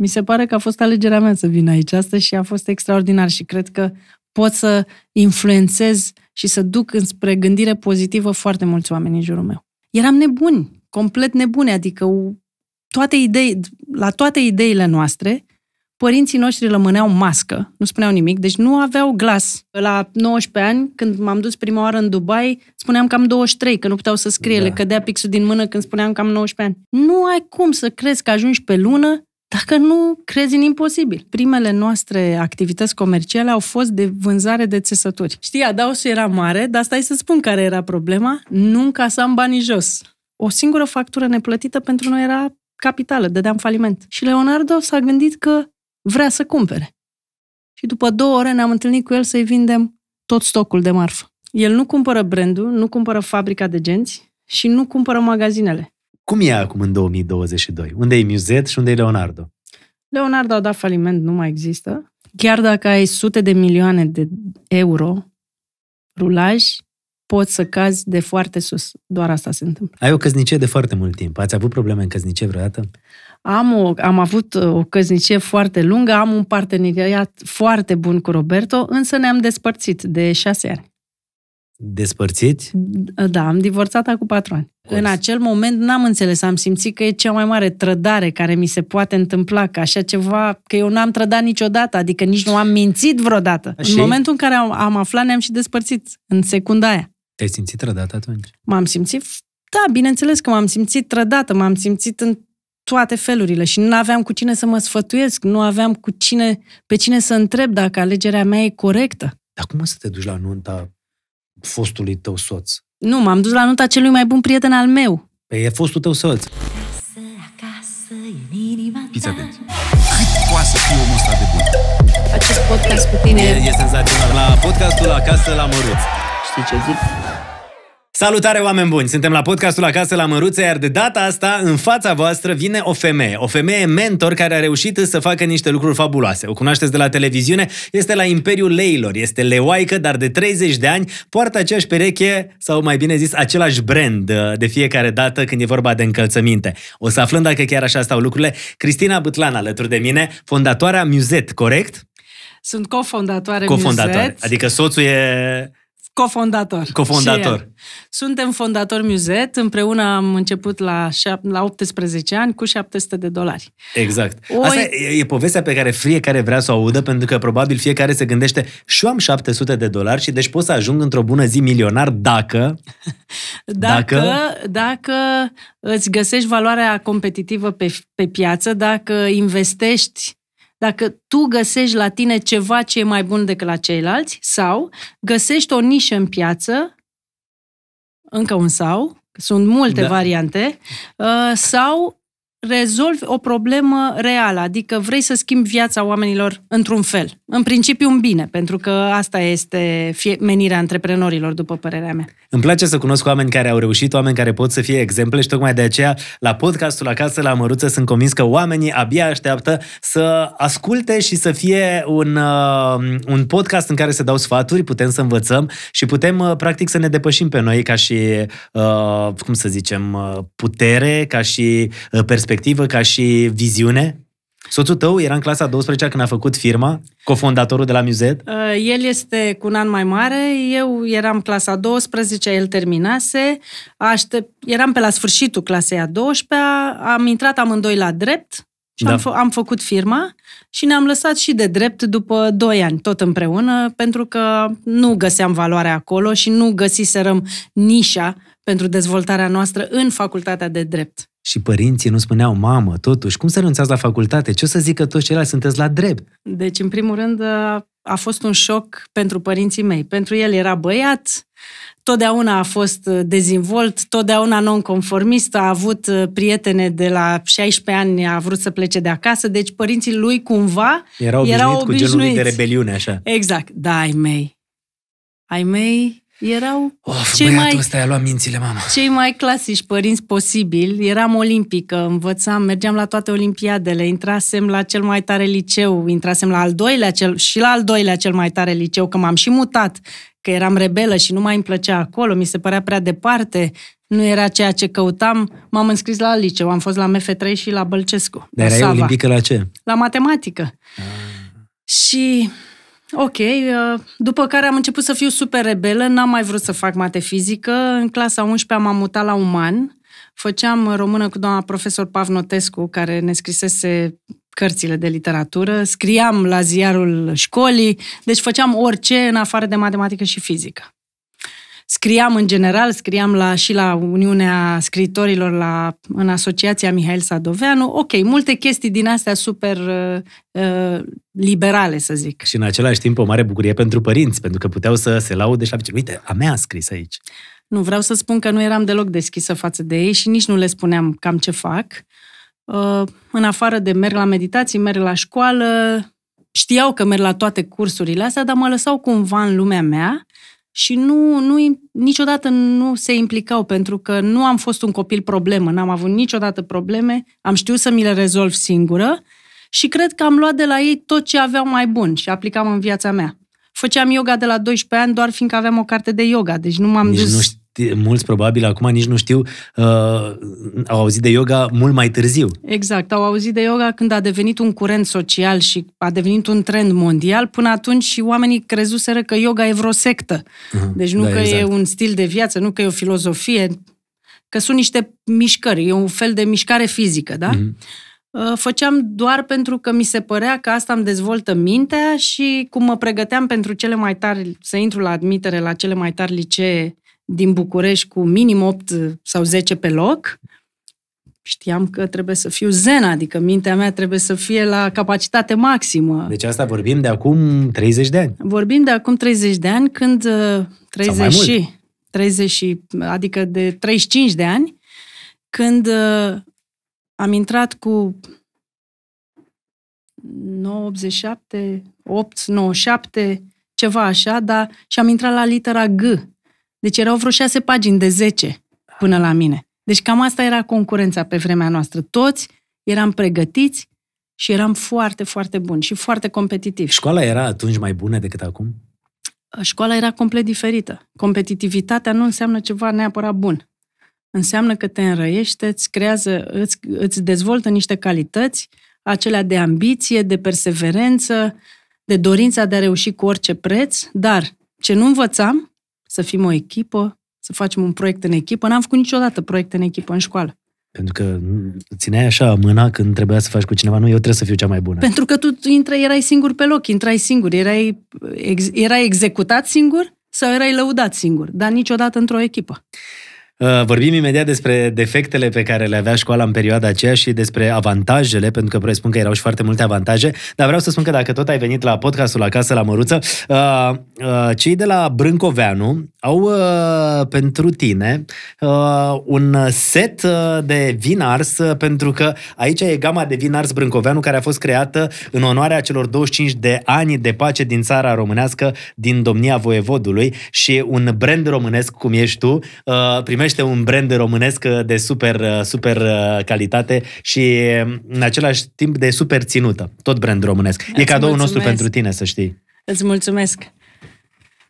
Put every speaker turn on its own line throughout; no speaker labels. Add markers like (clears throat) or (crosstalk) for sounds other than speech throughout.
Mi se pare că a fost alegerea mea să vin aici astăzi și a fost extraordinar și cred că pot să influențez și să duc înspre gândire pozitivă foarte mulți oameni în jurul meu. Eram nebuni, complet nebuni, adică toate idei, la toate ideile noastre, părinții noștri rămâneau mască, nu spuneau nimic, deci nu aveau glas. La 19 ani, când m-am dus prima oară în Dubai, spuneam că am 23, că nu puteau să scrie, da. le cădea pixul din mână când spuneam că am 19 ani. Nu ai cum să crezi că ajungi pe lună dacă nu crezi în imposibil. Primele noastre activități comerciale au fost de vânzare de țesături. Știi, adaosul era mare, dar stai să spun care era problema. Nu încasam banii jos. O singură factură neplătită pentru noi era capitală, dădeam faliment. Și Leonardo s-a gândit că vrea să cumpere. Și după două ore ne-am întâlnit cu el să-i vindem tot stocul de marfă. El nu cumpără brandul, nu cumpără fabrica de genți și nu cumpără magazinele.
Cum e acum în 2022? Unde e Muzet și unde e Leonardo?
Leonardo a dat faliment, nu mai există. Chiar dacă ai sute de milioane de euro rulaj, poți să cazi de foarte sus. Doar asta se întâmplă.
Ai o căznicie de foarte mult timp. Ați avut probleme în căznicie vreodată?
Am, o, am avut uh, o căznicie foarte lungă, am un parteneriat foarte bun cu Roberto, însă ne-am despărțit de șase ani.
Despărțit?
Da, da, am divorțat acum patru ani. În acel moment n-am înțeles, am simțit că e cea mai mare trădare care mi se poate întâmpla, că așa ceva, că eu n-am trădat niciodată, adică nici nu am mințit vreodată. Așa? În momentul în care am, am aflat, ne-am și despărțit, în secunda aia.
Te-ai simțit trădat atunci?
M-am simțit, da, bineînțeles că m-am simțit trădată, m-am simțit în toate felurile și nu aveam cu cine să mă sfătuiesc, nu aveam cu cine, pe cine să întreb dacă alegerea mea e corectă.
Dar cum să te duci la nunta fostului tău soț?
Nu, m-am dus la nunta celui mai bun prieten al meu.
Păi e fostul tău soț. Fiți atenți. Cât poate să fie omul ăsta de bun? Acest podcast cu tine... E, e senzațional. La podcastul Acasă la Măruț. Știi ce zic? Salutare, oameni buni! Suntem la podcastul Acasă la Măruță, iar de data asta, în fața voastră, vine o femeie. O femeie mentor care a reușit să facă niște lucruri fabuloase. O cunoașteți de la televiziune, este la Imperiul Leilor, este leoaică, dar de 30 de ani poartă aceeași pereche, sau mai bine zis, același brand uh, de fiecare dată când e vorba de încălțăminte. O să aflăm dacă chiar așa stau lucrurile. Cristina Bătlan, alături de mine, fondatoarea Muzet, corect?
Sunt cofondatoare, cofondatoare Muzet.
Adică soțul e
Cofondator. Cofondator. Suntem fondator Muzet, împreună am început la, șap- la 18 ani cu 700 de dolari.
Exact. O... Asta e, e povestea pe care fiecare vrea să o audă, pentru că probabil fiecare se gândește și eu am 700 de dolari și deci pot să ajung într-o bună zi milionar dacă...
(laughs) dacă, dacă... Dacă îți găsești valoarea competitivă pe, pe piață, dacă investești dacă tu găsești la tine ceva ce e mai bun decât la ceilalți sau găsești o nișă în piață, încă un sau, sunt multe da. variante, uh, sau rezolvi o problemă reală, adică vrei să schimbi viața oamenilor într-un fel. În principiu un bine, pentru că asta este fie- menirea antreprenorilor, după părerea mea.
Îmi place să cunosc oameni care au reușit, oameni care pot să fie exemple și tocmai de aceea la podcastul Acasă la Măruță sunt convins că oamenii abia așteaptă să asculte și să fie un, uh, un podcast în care se dau sfaturi, putem să învățăm și putem uh, practic să ne depășim pe noi ca și, uh, cum să zicem, uh, putere, ca și uh, perspectivă perspectivă, ca și viziune? Soțul tău era în clasa 12 când a făcut firma, cofondatorul de la Muzet?
Uh, el este cu un an mai mare, eu eram clasa 12, el terminase, aștept, eram pe la sfârșitul clasei a 12 am intrat amândoi la drept, și da. am, f- am făcut firma și ne-am lăsat și de drept după 2 ani, tot împreună, pentru că nu găseam valoarea acolo și nu găsiserăm nișa pentru dezvoltarea noastră în facultatea de drept.
Și părinții nu spuneau, mamă, totuși, cum să renunțați la facultate? Ce o să zică toți ceilalți? Sunteți la drept.
Deci, în primul rând, a fost un șoc pentru părinții mei. Pentru el era băiat, totdeauna a fost dezvolt, totdeauna nonconformist, a avut prietene de la 16 ani, a vrut să plece de acasă, deci părinții lui cumva erau obișnuit erau obișnuiți. cu genul de
rebeliune, așa.
Exact, da, ai mei. Ai mei erau of, cei mai,
ăsta i-a luat mințile, mama.
Cei mai clasici părinți posibil. Eram olimpică, învățam, mergeam la toate olimpiadele, intrasem la cel mai tare liceu, intrasem la al doilea cel, și la al doilea cel mai tare liceu, că m-am și mutat, că eram rebelă și nu mai îmi plăcea acolo, mi se părea prea departe, nu era ceea ce căutam, m-am înscris la liceu, am fost la MF3 și la Bălcescu. Dar erai olimpică la ce? La matematică. Ah. Și Ok, uh, după care am început să fiu super rebelă, n-am mai vrut să fac mate fizică. În clasa 11 m-am mutat la uman. Făceam română cu doamna profesor Pavnotescu, care ne scrisese cărțile de literatură, scriam la ziarul școlii, deci făceam orice în afară de matematică și fizică scriam în general, scriam la, și la Uniunea Scritorilor la, în Asociația Mihail Sadoveanu, ok, multe chestii din astea super uh, uh, liberale, să zic.
Și în același timp o mare bucurie pentru părinți, pentru că puteau să se laude și la bici. uite, a mea a scris aici.
Nu, vreau să spun că nu eram deloc deschisă față de ei și nici nu le spuneam cam ce fac. Uh, în afară de merg la meditații, merg la școală, știau că merg la toate cursurile astea, dar mă lăsau cumva în lumea mea și nu, nu, niciodată nu se implicau, pentru că nu am fost un copil problemă, n-am avut niciodată probleme, am știut să mi le rezolv singură și cred că am luat de la ei tot ce aveau mai bun și aplicam în viața mea. Făceam yoga de la 12 ani doar fiindcă aveam o carte de yoga, deci nu m-am Nici dus... Nu
ști, mulți probabil acum nici nu știu, uh, au auzit de yoga mult mai târziu.
Exact, au auzit de yoga când a devenit un curent social și a devenit un trend mondial. Până atunci și oamenii crezuseră că yoga e vreo sectă. Uh-huh, deci nu da, că exact. e un stil de viață, nu că e o filozofie, că sunt niște mișcări, e un fel de mișcare fizică, da? Uh-huh. Făceam doar pentru că mi se părea că asta îmi dezvoltă mintea și cum mă pregăteam pentru cele mai tari, să intru la admitere la cele mai tari licee din București cu minim 8 sau 10 pe loc, știam că trebuie să fiu zen, adică mintea mea trebuie să fie la capacitate maximă. Deci
asta vorbim de acum 30 de ani.
Vorbim de acum 30 de ani, când 30 uh, sau mai mult. și 30, adică de 35 de ani, când uh, am intrat cu 97, 8, 97, ceva așa, dar și am intrat la litera G deci erau vreo șase pagini de zece până la mine. Deci cam asta era concurența pe vremea noastră. Toți eram pregătiți și eram foarte, foarte buni și foarte competitivi.
Școala era atunci mai bună decât acum?
Școala era complet diferită. Competitivitatea nu înseamnă ceva neapărat bun. Înseamnă că te înrăiește, îți creează, îți, îți dezvoltă niște calități, acelea de ambiție, de perseverență, de dorința de a reuși cu orice preț, dar ce nu învățam, să fim o echipă, să facem un proiect în echipă. N-am făcut niciodată proiect în echipă în școală.
Pentru că țineai așa mâna când trebuia să faci cu cineva, nu, eu trebuie să fiu cea mai bună. Pentru
că tu intrai, erai singur pe loc, intrai singur, erai, ex, erai executat singur sau erai lăudat singur, dar niciodată într-o echipă.
Uh, vorbim imediat despre defectele pe care le avea școala în perioada aceea și despre avantajele, pentru că presupun că erau și foarte multe avantaje, dar vreau să spun că dacă tot ai venit la podcastul Acasă la Măruță, uh, uh, cei de la Brâncoveanu au pentru tine un set de vin ars, pentru că aici e gama de vin ars Brâncoveanu care a fost creată în onoarea celor 25 de ani de pace din țara românească, din domnia voievodului și un brand românesc cum ești tu, primești primește un brand românesc uh, de super, uh, super uh, calitate și um, în același timp de super ținută. Tot brand românesc. Îți e cadoul mulțumesc. nostru pentru tine, să știi.
Îți mulțumesc.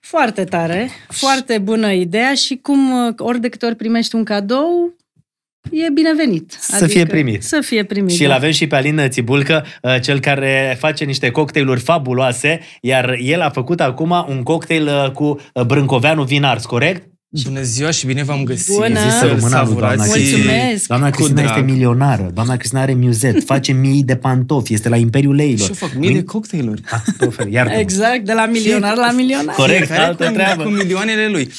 Foarte tare, foarte bună ideea și cum ori de câte ori primești un cadou, e binevenit. Să adică fie primit. Să fie primit. Și îl da. avem
și pe Alin Țibulcă, cel care face niște cocktailuri fabuloase, iar el a făcut acum un cocktail cu Brâncoveanu Vinars, corect? Bună ziua și bine v-am găsit! Bună! Zisă română, rămână lui doamna Mulțumesc! Doamna Cristina este milionară, doamna Cristina are miuzet, (laughs) face mii de pantofi, este la Imperiul Leilor. Și fac mii de cocktailuri.
Iar exact, de la milionar la milionar. Corect, Care altă cu, treabă. Cu
milioanele lui.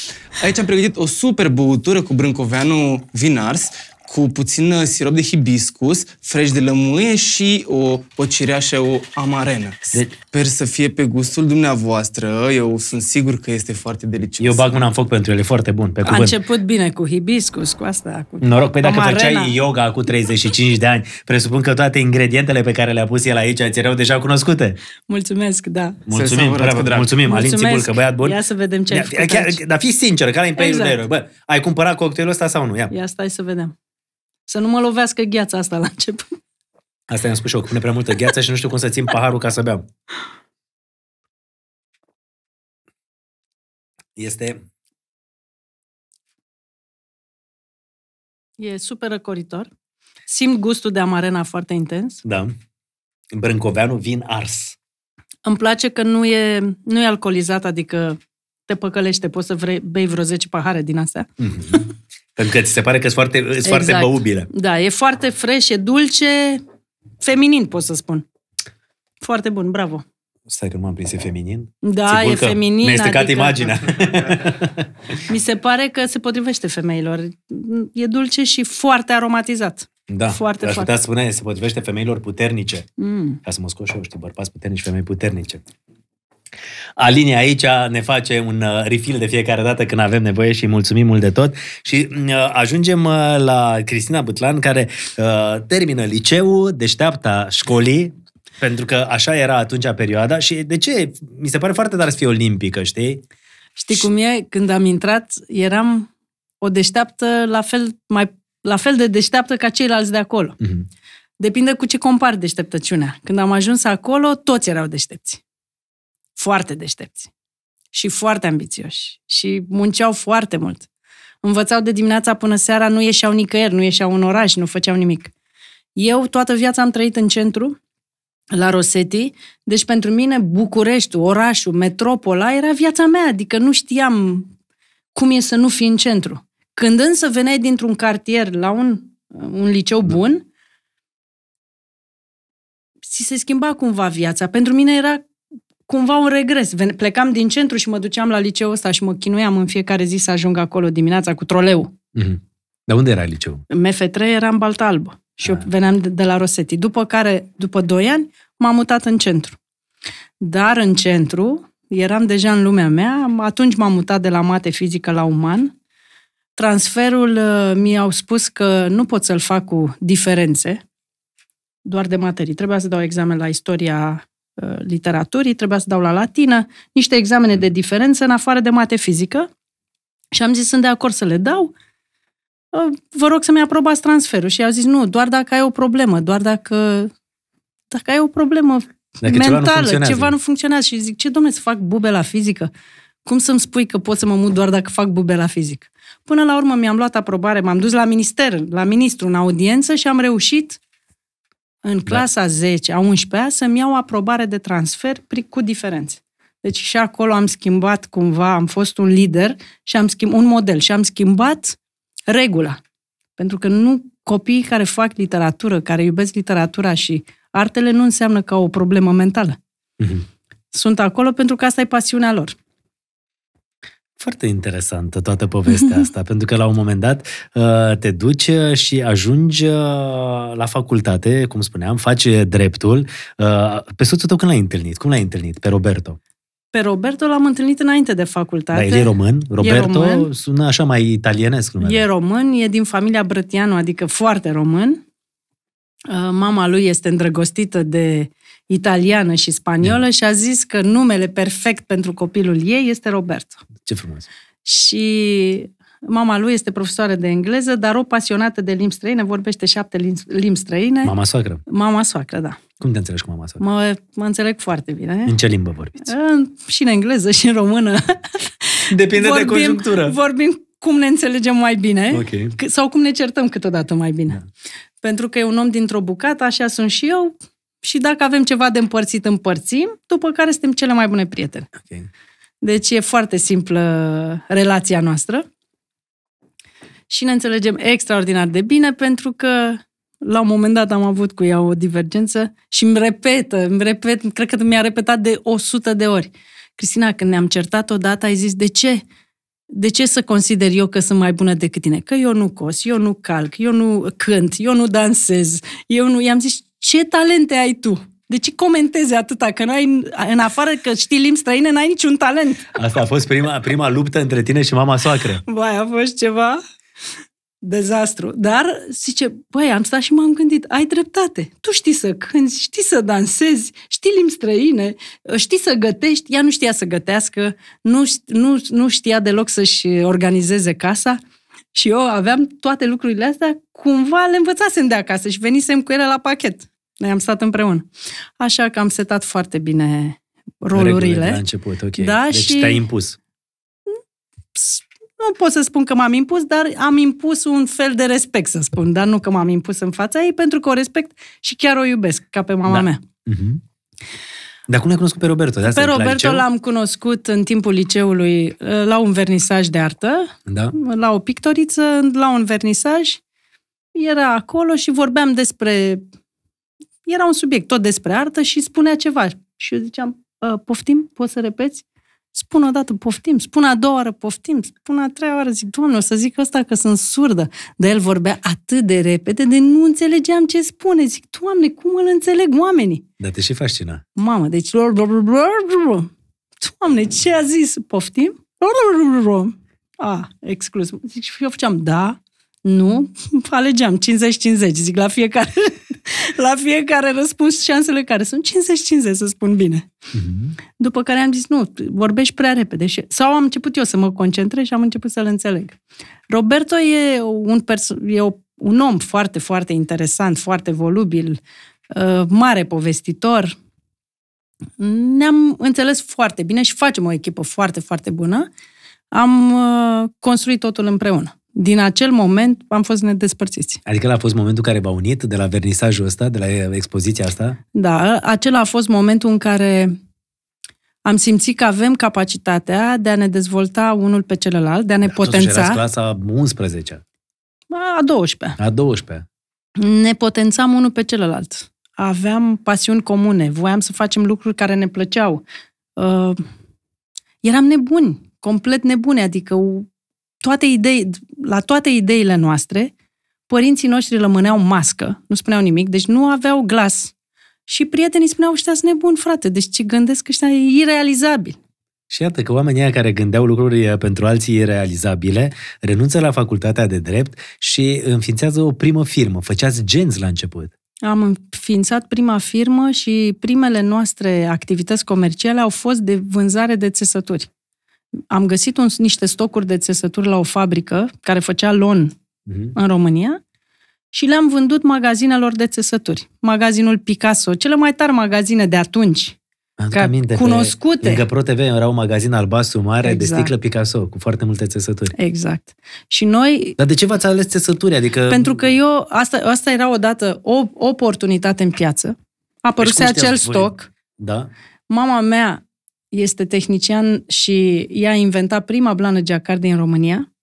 Aici am pregătit o super băutură cu brâncoveanu vinars, cu puțin uh, sirop de hibiscus, frești de lămâie și o, o cireașă, o amarenă. Deci, Sper să fie pe gustul dumneavoastră. Eu sunt sigur că este foarte delicios. Eu bag mâna în foc pentru ele, foarte bun, pe cuvânt. A început
bine cu hibiscus, cu asta. Cu
Noroc, pe păi dacă făceai yoga cu 35 de ani, presupun că toate ingredientele pe care le-a pus el aici ți erau deja cunoscute.
Mulțumesc, da. Mulțumim, bravo, drag. mulțumim. Alin că băiat bun. Ia să vedem ce ai chiar, Dar fii
sincer, care e imperiul exact. Bă, ai cumpărat cocktailul ăsta sau nu? Ia.
Ia stai să vedem. Să nu mă lovească gheața asta la început.
Asta i-am spus și eu, că pune prea multă gheață și nu știu cum să țin paharul ca să beau. Este...
E super răcoritor. Simt gustul de amarena foarte intens.
Da. Brâncoveanu vin ars.
Îmi place că nu e, nu e alcoolizat, adică te păcălește, poți să vrei, bei vreo 10 pahare din astea.
Mm-hmm. Pentru că ți se pare că e foarte, exact. foarte băubilă.
Da, e foarte fresh, e dulce, feminin, pot să spun. Foarte bun, bravo.
Stai că nu m-am prins, e feminin? Da, e feminin. mi ai stricat adică... imaginea.
(laughs) Mi se pare că se potrivește femeilor. E dulce și foarte aromatizat. Da, foarte, aș putea foarte.
spune, se potrivește femeilor puternice. Mm. Ca să mă scoși eu, știi, bărbați puternici, femei puternice. Alinia aici ne face un uh, refill de fiecare dată când avem nevoie și mulțumim mult de tot. Și uh, ajungem uh, la Cristina Butlan, care termină liceul, deșteapta școlii, pentru că așa era atunci perioada și de ce? Mi se pare foarte tare să fie olimpică, știi?
Știi cum e? Când am intrat, eram o deșteaptă la fel, mai, la fel de deșteaptă ca ceilalți de acolo. Mm-hmm. Depinde cu ce compari deșteptăciunea. Când am ajuns acolo, toți erau deștepți foarte deștepți și foarte ambițioși și munceau foarte mult. Învățau de dimineața până seara, nu ieșeau nicăieri, nu ieșeau în oraș, nu făceau nimic. Eu toată viața am trăit în centru, la Rosetti, deci pentru mine Bucureștiul, orașul, metropola era viața mea, adică nu știam cum e să nu fii în centru. Când însă veneai dintr-un cartier la un, un liceu bun, ți se schimba cumva viața. Pentru mine era cumva un regres. Plecam din centru și mă duceam la liceul ăsta și mă chinuiam în fiecare zi să ajung acolo dimineața cu troleu.
Mm-hmm. Dar unde era
liceul? În MF3 era în Balta Albă și eu ah. veneam de, de la Rosetti. După care, după 2 ani, m-am mutat în centru. Dar în centru eram deja în lumea mea, atunci m-am mutat de la mate fizică la uman. Transferul uh, mi-au spus că nu pot să-l fac cu diferențe, doar de materii. Trebuia să dau examen la istoria Uh, literaturii, trebuia să dau la latină, niște examene de diferență în afară de mate fizică și am zis, sunt de acord să le dau, uh, vă rog să-mi aprobați transferul. Și i-au zis, nu, doar dacă ai o problemă, doar dacă, dacă ai o problemă dacă mentală, ceva nu, ceva nu funcționează. Și zic, ce, domne, să fac bube la fizică? Cum să-mi spui că pot să mă mut doar dacă fac bube la fizică? Până la urmă mi-am luat aprobare, m-am dus la minister, la ministru, în audiență și am reușit în da. clasa da. 10, a 11-a, să-mi iau aprobare de transfer cu diferențe. Deci și acolo am schimbat cumva, am fost un lider și am schimbat un model și am schimbat regula. Pentru că nu copiii care fac literatură, care iubesc literatura și artele, nu înseamnă ca o problemă mentală. Mm-hmm. Sunt acolo pentru că asta e pasiunea lor.
Foarte interesantă toată povestea (laughs) asta, pentru că la un moment dat uh, te duci uh, și ajungi uh, la facultate, cum spuneam, faci dreptul. Pe soțul tău când l-ai întâlnit? Cum l-ai întâlnit? Pe Roberto?
Pe Roberto l-am întâlnit înainte de facultate. Dar el e român?
Roberto e român. sună așa mai italienesc numele. E
român, e din familia Brătianu, adică foarte român. Mama lui este îndrăgostită de italiană și spaniolă și a zis că numele perfect pentru copilul ei este Roberto. Ce frumos! Și mama lui este profesoară de engleză, dar o pasionată de limbi străine, vorbește șapte limbi străine. Mama soacră? Mama soacră, da.
Cum te înțelegi cu mama soacră?
Mă, mă înțeleg foarte bine. În ce
limbă vorbiți?
Și în engleză, și în română.
Depinde vorbim, de conjunctură.
Vorbim cum ne înțelegem mai bine okay. sau cum ne certăm câteodată mai bine. Da. Pentru că e un om dintr-o bucată, așa sunt și eu, și dacă avem ceva de împărțit, împărțim, după care suntem cele mai bune prieteni. Okay. Deci e foarte simplă relația noastră și ne înțelegem extraordinar de bine pentru că la un moment dat am avut cu ea o divergență și îmi repetă, îmi repet, cred că mi-a repetat de 100 de ori. Cristina, când ne-am certat odată, ai zis, de ce? De ce să consider eu că sunt mai bună decât tine? Că eu nu cos, eu nu calc, eu nu cânt, eu nu dansez, eu nu... I-am zis, ce talente ai tu? De ce comentezi atâta? Că n-ai, în afară că știi limbi străine, n-ai niciun talent.
Asta a fost prima, prima luptă între tine și mama soacră.
Băi, a fost ceva dezastru. Dar zice, băi, am stat și m-am gândit, ai dreptate. Tu știi să cânti, știi să dansezi, știi limbi străine, știi să gătești. Ea nu știa să gătească, nu, nu, nu știa deloc să-și organizeze casa. Și eu aveam toate lucrurile astea, cumva le învățasem de acasă și venisem cu ele la pachet. Noi am stat împreună. Așa că am setat foarte bine rolurile. la
început, ok. Da, deci și... te-ai impus.
Nu pot să spun că m-am impus, dar am impus un fel de respect, să spun, dar nu că m-am impus în fața ei, pentru că o respect și chiar o iubesc, ca pe mama da. mea.
Mm-hmm. Dar cum l-ai cunoscut pe Roberto? De asta pe Roberto l-am
cunoscut în timpul liceului uh, la un vernisaj de artă, da? la o pictoriță, la un vernisaj. Era acolo și vorbeam despre era un subiect tot despre artă și spunea ceva. Și eu ziceam, poftim, poți să repeți? Spun o dată, poftim, spun a doua oară, poftim, spun a treia oară, zic, doamne, o să zic asta că sunt surdă. Dar el vorbea atât de repede, de nu înțelegeam ce spune. Zic, doamne, cum îl înțeleg oamenii? Dar
te și fascina.
Mamă, deci... Doamne, ce a zis? Poftim? A, exclus. Zic, și eu făceam, da, nu, (laughs) alegeam 50-50, zic la fiecare, (laughs) la fiecare răspuns șansele care sunt 50-50, să spun bine. Mm-hmm. După care am zis, nu, vorbești prea repede. Și, sau am început eu să mă concentrez și am început să-l înțeleg. Roberto e un, perso- e un om foarte, foarte interesant, foarte volubil, uh, mare povestitor. Ne-am înțeles foarte bine și facem o echipă foarte, foarte bună. Am uh, construit totul împreună din acel moment am fost nedespărțiți.
Adică ăla a fost momentul care v-a unit de la vernisajul ăsta, de la expoziția asta?
Da, acela a fost momentul în care am simțit că avem capacitatea de a ne dezvolta unul pe celălalt, de a ne da, potența. Totuși
clasa 11
A 12
A 12
Ne potențam unul pe celălalt. Aveam pasiuni comune, voiam să facem lucruri care ne plăceau. Uh, eram nebuni, complet nebuni, adică toate idei, la toate ideile noastre, părinții noștri rămâneau mască, nu spuneau nimic, deci nu aveau glas. Și prietenii spuneau, ăștia sunt nebuni, frate, deci ce gândesc ăștia e irealizabil.
Și iată că oamenii aia care gândeau lucruri uh, pentru alții irealizabile renunță la facultatea de drept și înființează o primă firmă. Făceați genți la început.
Am înființat prima firmă și primele noastre activități comerciale au fost de vânzare de țesături am găsit un, niște stocuri de țesături la o fabrică care făcea lon mm-hmm. în România și le-am vândut magazinelor de țesături. Magazinul Picasso, cele mai tari magazine de atunci, ca aminte, cunoscute. Pe, lângă
Pro TV era un magazin albastru mare exact. de sticlă Picasso, cu foarte multe țesături. Exact.
Și noi...
Dar de ce v-ați ales țesături? Adică... Pentru
că eu, asta, asta era odată o oportunitate în piață, apăruse deci, acel voi... stoc, da? mama mea este tehnician și ea a inventat prima blană giacard din România.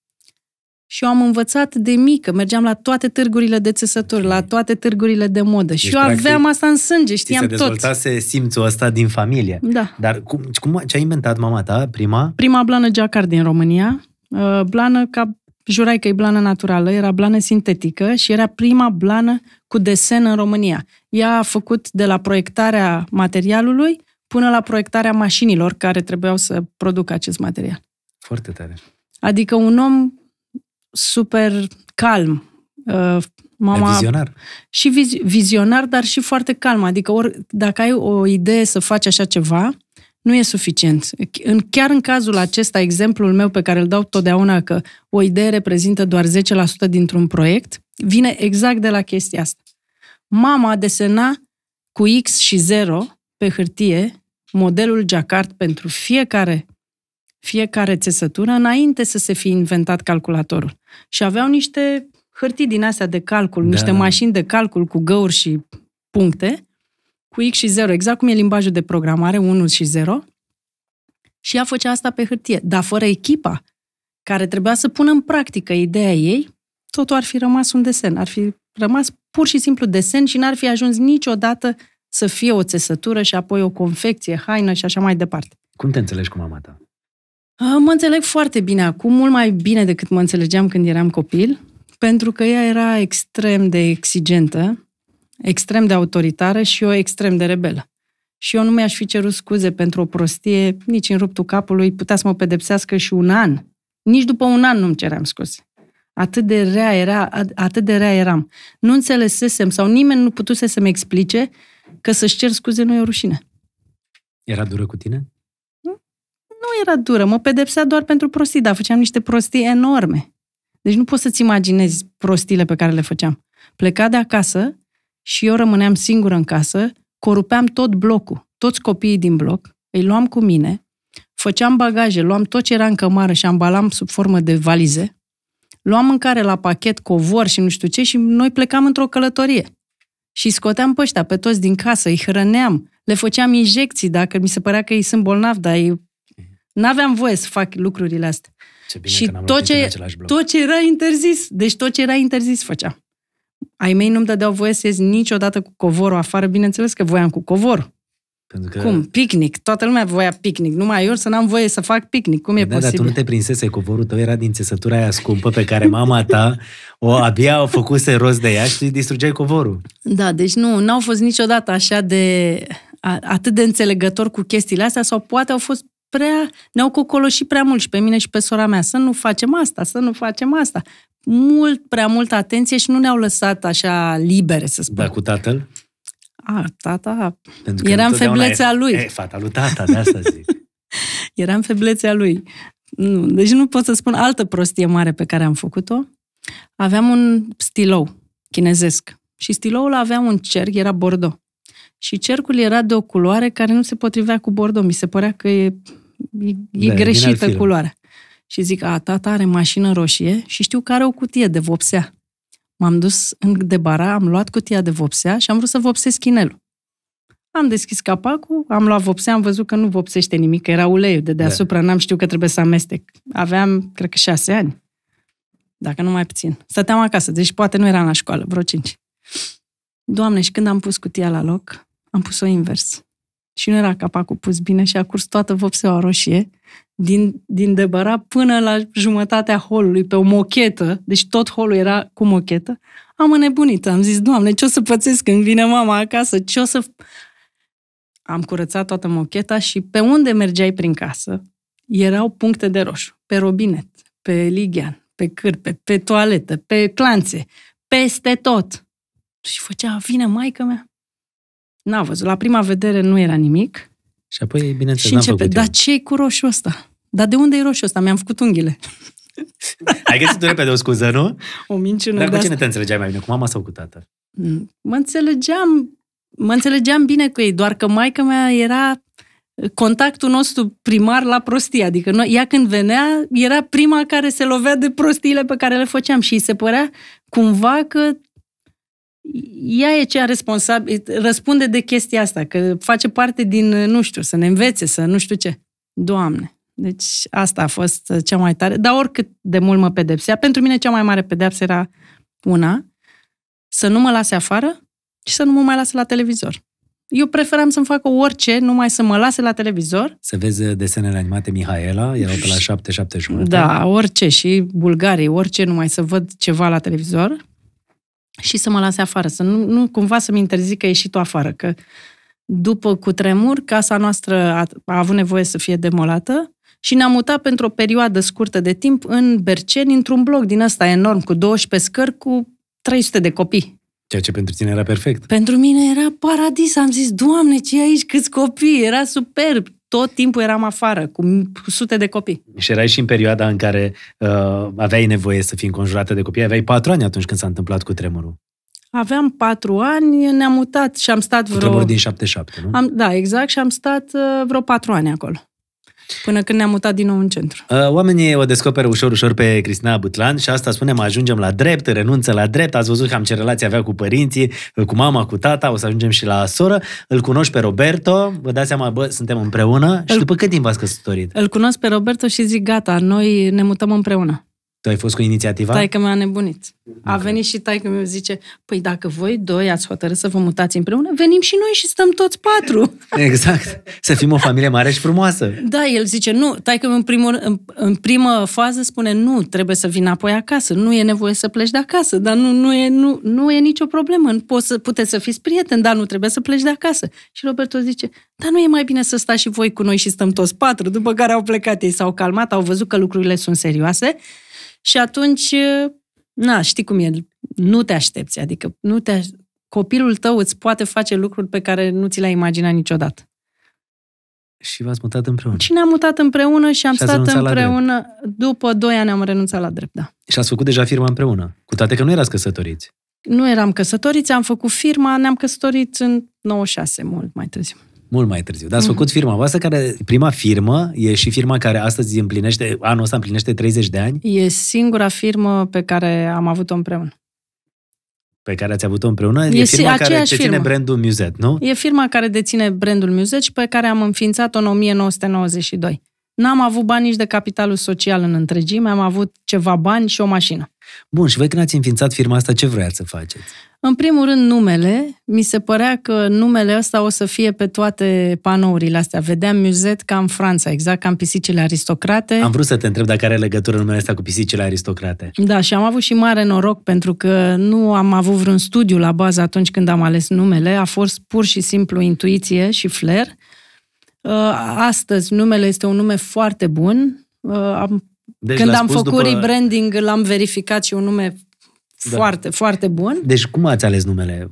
Și eu am învățat de mică, mergeam la toate târgurile de țesături, la toate târgurile de modă deci, și eu aveam asta în sânge, știam se tot.
se simțul ăsta din familie. Da. Dar cum, cum, ce a inventat mama ta, prima?
Prima blană jacquard din România, uh, blană ca jurai că e blană naturală, era blană sintetică și era prima blană cu desen în România. Ea a făcut de la proiectarea materialului până la proiectarea mașinilor care trebuiau să producă acest material. Foarte tare. Adică un om super calm. Uh, mama, vizionar. Și viz, vizionar, dar și foarte calm. Adică ori, dacă ai o idee să faci așa ceva, nu e suficient. În, chiar în cazul acesta, exemplul meu pe care îl dau totdeauna că o idee reprezintă doar 10% dintr-un proiect, vine exact de la chestia asta. Mama desena cu X și 0 pe hârtie modelul Jacquard pentru fiecare fiecare țesătură înainte să se fi inventat calculatorul. Și aveau niște hârtii din astea de calcul, da. niște da. mașini de calcul cu găuri și puncte, cu X și 0, exact cum e limbajul de programare, 1 și 0. Și ea făcea asta pe hârtie, dar fără echipa care trebuia să pună în practică ideea ei, totul ar fi rămas un desen, ar fi rămas pur și simplu desen și n-ar fi ajuns niciodată să fie o țesătură și apoi o confecție, haină și așa mai departe. Cum te înțelegi cu mama ta? Ah, mă înțeleg foarte bine acum, mult mai bine decât mă înțelegeam când eram copil, pentru că ea era extrem de exigentă, extrem de autoritară și eu extrem de rebelă. Și eu nu mi-aș fi cerut scuze pentru o prostie, nici în ruptul capului, putea să mă pedepsească și un an. Nici după un an nu-mi ceream scuze. Atât de rea, era, atât de rea eram. Nu înțelesesem sau nimeni nu putuse să-mi explice Că să-și cer scuze nu e o rușine.
Era dură cu tine? Nu,
nu era dură. Mă pedepsea doar pentru prostii, dar făceam niște prostii enorme. Deci nu poți să-ți imaginezi prostile pe care le făceam. Pleca de acasă și eu rămâneam singură în casă, corupeam tot blocul, toți copiii din bloc, îi luam cu mine, făceam bagaje, luam tot ce era în cămară și ambalam sub formă de valize, luam mâncare la pachet, covor și nu știu ce și noi plecam într-o călătorie și scoteam pe ăștia, pe toți din casă, îi hrăneam, le făceam injecții dacă mi se părea că ei sunt bolnavi, dar ei... Mhm. N-aveam voie să fac lucrurile astea. Ce bine și că tot, ce, tot ce era interzis, deci tot ce era interzis făceam. Ai mei nu-mi dădeau voie să ies niciodată cu covorul afară, bineînțeles că voiam cu covor. Pentru că... Cum? Picnic. Toată lumea voia picnic. Numai eu să n-am voie să fac picnic. Cum e da, păi posibil? Da, dar tu
nu te prinsese cu vorul tău, era din țesătura aia scumpă pe care mama ta o abia o făcuse rost de ea și îi distrugeai covorul.
Da, deci nu, n-au fost niciodată așa de atât de înțelegător cu chestiile astea sau poate au fost prea, ne-au cocoloșit prea mult și pe mine și pe sora mea, să nu facem asta, să nu facem asta. Mult, prea multă atenție și nu ne-au lăsat așa libere, să spun. Da, cu tatăl? a, tata, Pentru că era în feblețea e, lui. E,
fata lui tata, de asta zic.
(laughs) era în feblețea lui. Nu, deci nu pot să spun altă prostie mare pe care am făcut-o. Aveam un stilou chinezesc și stiloul avea un cerc, era bordo. Și cercul era de o culoare care nu se potrivea cu bordo. Mi se părea că e, e, e da, greșită culoarea. Și zic, a, tata are mașină roșie și știu că are o cutie de vopsea. M-am dus în debara, am luat cutia de vopsea și am vrut să vopsesc chinelul. Am deschis capacul, am luat vopsea, am văzut că nu vopsește nimic, că era uleiul de deasupra, da. n-am știut că trebuie să amestec. Aveam, cred că, șase ani, dacă nu mai puțin. Stăteam acasă, deci poate nu eram la școală, vreo cinci. Doamne, și când am pus cutia la loc, am pus-o invers. Și nu era capacul pus bine și a curs toată vopseaua roșie din, din Debara până la jumătatea holului, pe o mochetă, deci tot holul era cu mochetă, am înnebunit. Am zis, Doamne, ce o să pățesc când vine mama acasă? Ce o să... Am curățat toată mocheta și pe unde mergeai prin casă, erau puncte de roșu. Pe robinet, pe lighean, pe cârpe, pe toaletă, pe clanțe, peste tot. Și făcea, vine maică mea. N-a văzut. La prima vedere nu era nimic,
și apoi, bineînțeles, și începe, n-am făcut dar
ce cu roșu ăsta? Dar de unde e roșu ăsta? Mi-am făcut unghile.
(laughs) Ai găsit repede o scuză, nu?
O minciună Dar cu cine asta. te
înțelegeai mai bine, cu mama sau cu tata?
Mm, mă înțelegeam, mă înțelegeam bine cu ei, doar că maica mea era contactul nostru primar la prostie. Adică noi, ea când venea, era prima care se lovea de prostiile pe care le făceam și îi se părea cumva că ea e cea responsabilă, răspunde de chestia asta, că face parte din, nu știu, să ne învețe, să nu știu ce. Doamne! Deci asta a fost cea mai tare. Dar oricât de mult mă pedepsea, pentru mine cea mai mare pedepsă era una, să nu mă lase afară și să nu mă mai lase la televizor. Eu preferam să-mi facă orice, numai să mă lase la televizor.
Să vezi desenele animate Mihaela, era pe la 7-7 jumătate. Da,
orice și bulgarii, orice, numai să văd ceva la televizor și să mă lase afară, să nu, nu cumva să-mi interzică ieșitul afară, că după cutremur, casa noastră a, a avut nevoie să fie demolată și ne-am mutat pentru o perioadă scurtă de timp în Berceni, într-un bloc din ăsta enorm, cu 12 scări, cu 300 de copii.
Ceea ce pentru tine era perfect.
Pentru mine era paradis. Am zis, Doamne, ce aici, câți copii, era superb tot timpul eram afară, cu sute de copii.
Și erai și în perioada în care uh, aveai nevoie să fii înconjurată de copii. Aveai patru ani atunci când s-a întâmplat cu tremurul.
Aveam patru ani, ne-am mutat și am stat vreo... Cu
din 77, nu?
Am, da, exact, și am stat uh, vreo patru ani acolo. Până când ne-am mutat din nou în centru.
Uh, oamenii o descoperă ușor, ușor pe Cristina Butlan și asta spunem, ajungem la drept, renunță la drept. Ați văzut că am ce relație avea cu părinții, uh, cu mama, cu tata, o să ajungem și la soră. Îl cunoști pe Roberto, vă dați seama, bă, suntem împreună și după cât timp v-ați căsătorit?
Îl cunosc pe Roberto și zic, gata, noi ne mutăm împreună.
Tu ai fost cu inițiativa? că
mi-a nebunit. Okay. A venit și că mi a zice, păi dacă voi doi ați hotărât să vă mutați împreună, venim și noi și stăm toți patru.
(laughs) Exact. Să fim o familie mare și frumoasă.
Da, el zice, nu, taică în, primul, în, în primă fază spune, nu, trebuie să vin apoi acasă, nu e nevoie să pleci de acasă, dar nu, nu, e, nu, nu e nicio problemă, Poți să, puteți să fiți prieteni, dar nu trebuie să pleci de acasă. Și Roberto zice, dar nu e mai bine să stați și voi cu noi și stăm toți patru, după care au plecat ei, s-au calmat, au văzut că lucrurile sunt serioase și atunci, na, știi cum e, nu te aștepți, adică nu te aș... copilul tău îți poate face lucruri pe care nu ți le-ai imaginat niciodată.
Și v-ați mutat împreună. Și
ne-am mutat împreună și am și stat împreună. După doi ani am renunțat la drept, da.
Și ați făcut deja firma împreună, cu toate că nu erați căsătoriți.
Nu eram căsătoriți, am făcut firma, ne-am căsătorit în 96, mult mai târziu
mult mai târziu. Dar ați mhm. făcut firma voastră, care prima firmă, e și firma care astăzi împlinește, anul ăsta împlinește 30 de ani?
E singura firmă pe care am avut-o împreună.
Pe care ați avut-o împreună? E, e firma care deține firmă. brandul Muzet, nu?
E firma care deține brandul Muzet și pe care am înființat-o în 1992. N-am avut bani nici de capitalul social în întregime, am avut ceva bani și o mașină.
Bun, și voi când ați înființat firma asta, ce vroiați să faceți?
În primul rând, numele. Mi se părea că numele ăsta o să fie pe toate panourile astea. Vedeam muzet ca în Franța, exact ca în pisicile aristocrate. Am
vrut să te întreb dacă are legătură numele ăsta cu pisicile aristocrate.
Da, și am avut și mare noroc pentru că nu am avut vreun studiu la bază atunci când am ales numele. A fost pur și simplu intuiție și flair. Uh, astăzi, numele este un nume foarte bun. Uh,
deci Când am făcut după... rebranding,
l-am verificat și un nume da. Foarte, foarte bun.
Deci cum ați ales numele?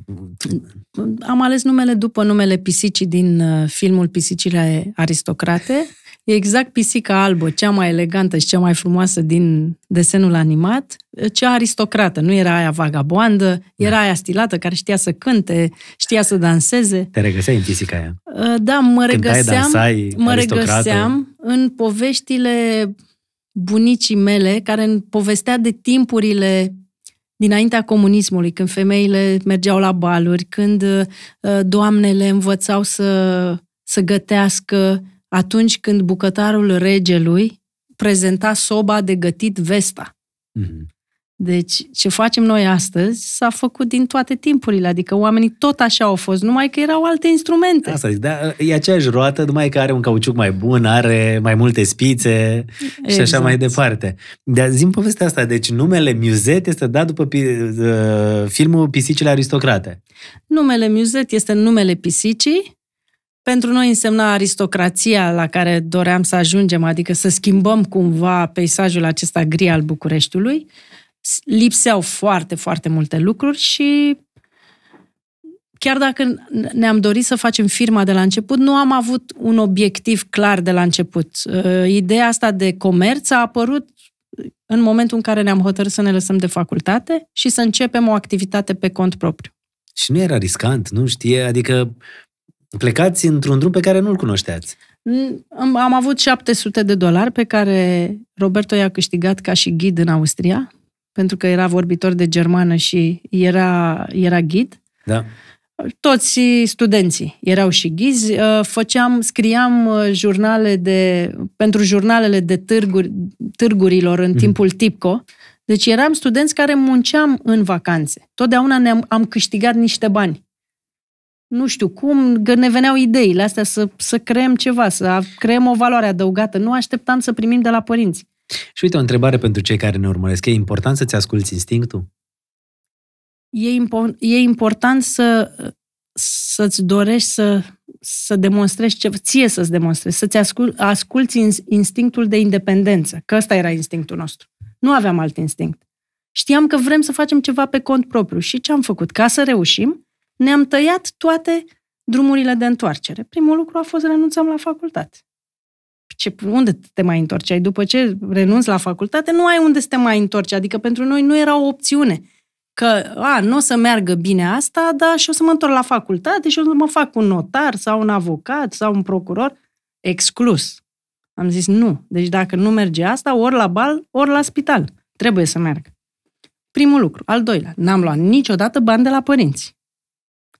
Am ales numele după numele pisicii din uh, filmul Pisicile Aristocrate. E exact pisica albă, cea mai elegantă și cea mai frumoasă din desenul animat, uh, cea aristocrată. Nu era aia vagabondă, da. era da. aia stilată, care știa să cânte, știa să danseze.
Te regăseai în pisica aia?
Uh, da, mă Cântai, regăseam, dansai, mă regăseam în poveștile bunicii mele, care îmi povestea de timpurile dinaintea comunismului, când femeile mergeau la baluri, când ă, doamnele învățau să, să gătească, atunci când bucătarul regelui prezenta soba de gătit vesta. Mm-hmm. Deci, ce facem noi astăzi s-a făcut din toate timpurile, adică oamenii tot așa au fost, numai că erau alte instrumente. Asta zic, da,
e aceeași roată, numai că are un cauciuc mai bun, are mai multe spițe exact. și așa mai exact. departe. Dar zim povestea asta, deci numele Muzet este dat după pi- uh, filmul Pisicile Aristocrate.
Numele Muzet este numele pisicii, pentru noi însemna aristocrația la care doream să ajungem, adică să schimbăm cumva peisajul acesta gri al Bucureștiului. Uh, lipseau foarte, foarte multe lucruri și chiar dacă ne-am dorit să facem firma de la început, nu am avut un obiectiv clar de la început. Ă, ideea asta de comerț a apărut în momentul în care ne-am hotărât să ne lăsăm de facultate și să începem o activitate pe cont propriu.
Și nu era riscant, nu știe? Adică plecați într-un drum pe care nu-l cunoșteați.
Am avut 700 de dolari pe care Roberto i-a câștigat ca și ghid în Austria pentru că era vorbitor de germană și era, era ghid. Da. Toți studenții erau și ghizi. Uh, făceam, scriam uh, jurnale de, pentru jurnalele de târguri, târgurilor în mm. timpul TIPCO. Deci eram studenți care munceam în vacanțe. Totdeauna ne-am am câștigat niște bani. Nu știu cum, că ne veneau ideile astea să, să creăm ceva, să creăm o valoare adăugată. Nu așteptam să primim de la părinți.
Și uite o întrebare pentru cei care ne urmăresc. E important să-ți asculți instinctul?
E, impo- e important să, să-ți dorești să, să demonstrezi ce ție să-ți demonstrezi, să-ți ascul, asculți instinctul de independență, că ăsta era instinctul nostru. Nu aveam alt instinct. Știam că vrem să facem ceva pe cont propriu și ce am făcut? Ca să reușim, ne-am tăiat toate drumurile de întoarcere. Primul lucru a fost renunțăm la facultate ce, unde te mai întorci ai După ce renunți la facultate, nu ai unde să te mai întorci. Adică pentru noi nu era o opțiune. Că, a, nu o să meargă bine asta, dar și o să mă întorc la facultate și o să mă fac un notar sau un avocat sau un procuror. Exclus. Am zis nu. Deci dacă nu merge asta, ori la bal, ori la spital. Trebuie să merg. Primul lucru. Al doilea, n-am luat niciodată bani de la părinți.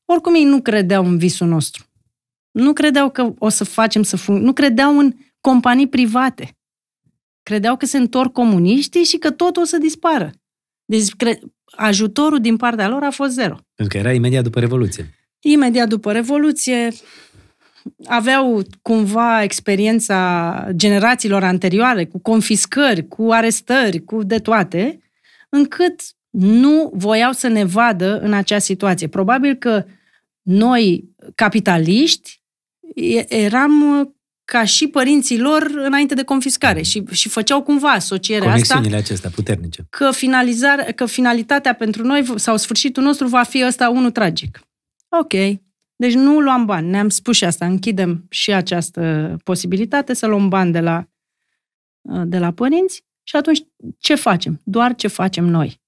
Oricum ei nu credeau în visul nostru. Nu credeau că o să facem să fun- Nu credeau în companii private. Credeau că se întorc comuniștii și că tot o să dispară. Deci cre- ajutorul din partea lor a fost zero.
Pentru că era imediat după Revoluție.
Imediat după Revoluție aveau cumva experiența generațiilor anterioare cu confiscări, cu arestări, cu de toate, încât nu voiau să ne vadă în acea situație. Probabil că noi, capitaliști, eram ca și părinții lor înainte de confiscare și, și făceau cumva asocierea Conexiunile
asta. acestea puternice.
Că, finalizar, că finalitatea pentru noi sau sfârșitul nostru va fi ăsta unul tragic. Ok. Deci nu luăm bani. Ne-am spus și asta. Închidem și această posibilitate să luăm bani de la, de la părinți și atunci ce facem? Doar ce facem noi.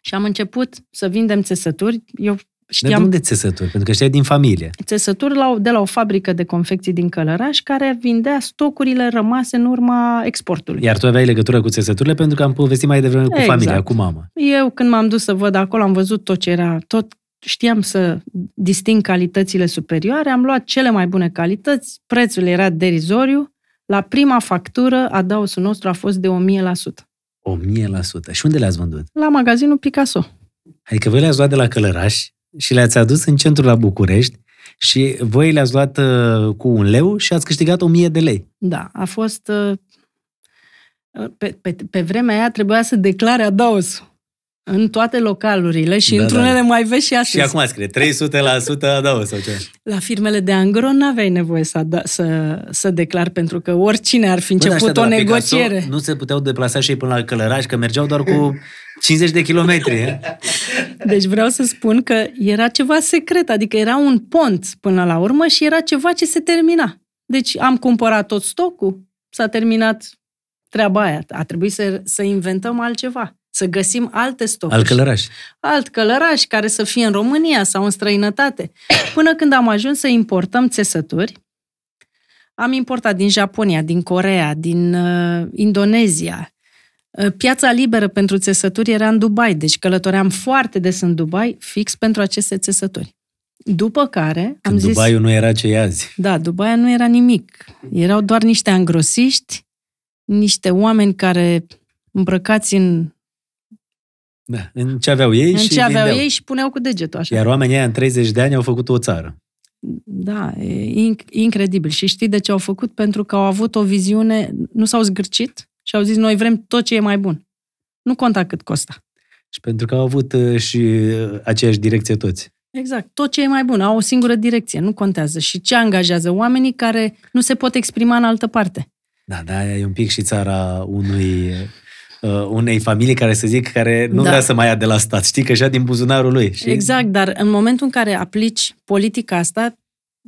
Și am început să vindem țesături. Eu Știam, de unde
țesături? Pentru că știai din familie.
Țesături la, de la o fabrică de confecții din Călăraș care vindea stocurile rămase în urma exportului.
Iar tu aveai legătură cu țesăturile pentru că am povestit mai devreme exact. cu familia, exact. cu mama.
Eu când m-am dus să văd acolo am văzut tot ce era, tot știam să disting calitățile superioare, am luat cele mai bune calități, prețul era derizoriu, la prima factură adausul nostru a fost de 1000%. 1000%.
Și unde le-ați vândut?
La magazinul Picasso.
Adică voi le-ați luat de la Călăraș și le-ați adus în centru la București și voi le-ați luat uh, cu un leu și ați câștigat o mie de lei.
Da, a fost... Uh, pe, pe, pe vremea aia trebuia să declare adaosul. În toate localurile și da, într-unele da. mai vezi și astăzi. Și acum
scrie 300% adaos sau ce?
La firmele de angro nu aveai nevoie să, da, să, să declar, pentru că oricine ar fi început Bă, o negociere. Picasso
nu se puteau deplasa și ei până la Călăraș, că mergeau doar cu 50 de kilometri.
Deci vreau să spun că era ceva secret, adică era un pont până la urmă și era ceva ce se termina. Deci am cumpărat tot stocul, s-a terminat treaba aia. A trebuit să, să inventăm altceva să găsim alte stocuri. Alt călăraș. Alt călăraș care să fie în România sau în străinătate. Până când am ajuns să importăm țesături, am importat din Japonia, din Corea, din uh, Indonezia. Uh, piața liberă pentru țesături era în Dubai, deci călătoream foarte des în Dubai fix pentru aceste țesături. După care am Când zis... Dubai
nu era ce azi.
Da, Dubai nu era nimic. Erau doar niște angrosiști, niște oameni care îmbrăcați în
da, în ce aveau ei în și ce aveau vindeau. ei
și puneau cu degetul așa. Iar
oamenii aia în 30 de ani au făcut o țară.
Da, e incredibil. Și știi de ce au făcut? Pentru că au avut o viziune, nu s-au zgârcit și au zis noi vrem tot ce e mai bun. Nu conta cât costa.
Și pentru că au avut uh, și uh, aceeași direcție toți.
Exact. Tot ce e mai bun. Au o singură direcție, nu contează. Și ce angajează oamenii care nu se pot exprima în altă parte.
Da, da, e un pic și țara unui uh, unei familii care să zic care nu da. vrea să mai ia de la stat, știi, că și din buzunarul lui. Știi? Exact,
dar în momentul în care aplici politica asta,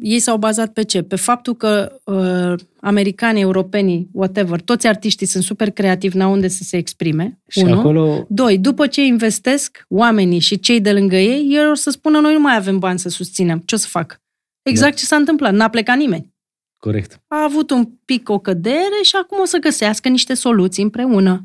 ei s-au bazat pe ce? Pe faptul că uh, americanii, europenii, whatever, toți artiștii sunt super creativi, n-au unde să se exprime. Și unu. acolo... Doi, după ce investesc oamenii și cei de lângă ei, ei o să spună noi nu mai avem bani să susținem. Ce o să fac? Exact da. ce s-a întâmplat. N-a plecat nimeni. Corect. A avut un pic o cădere și acum o să găsească niște soluții împreună.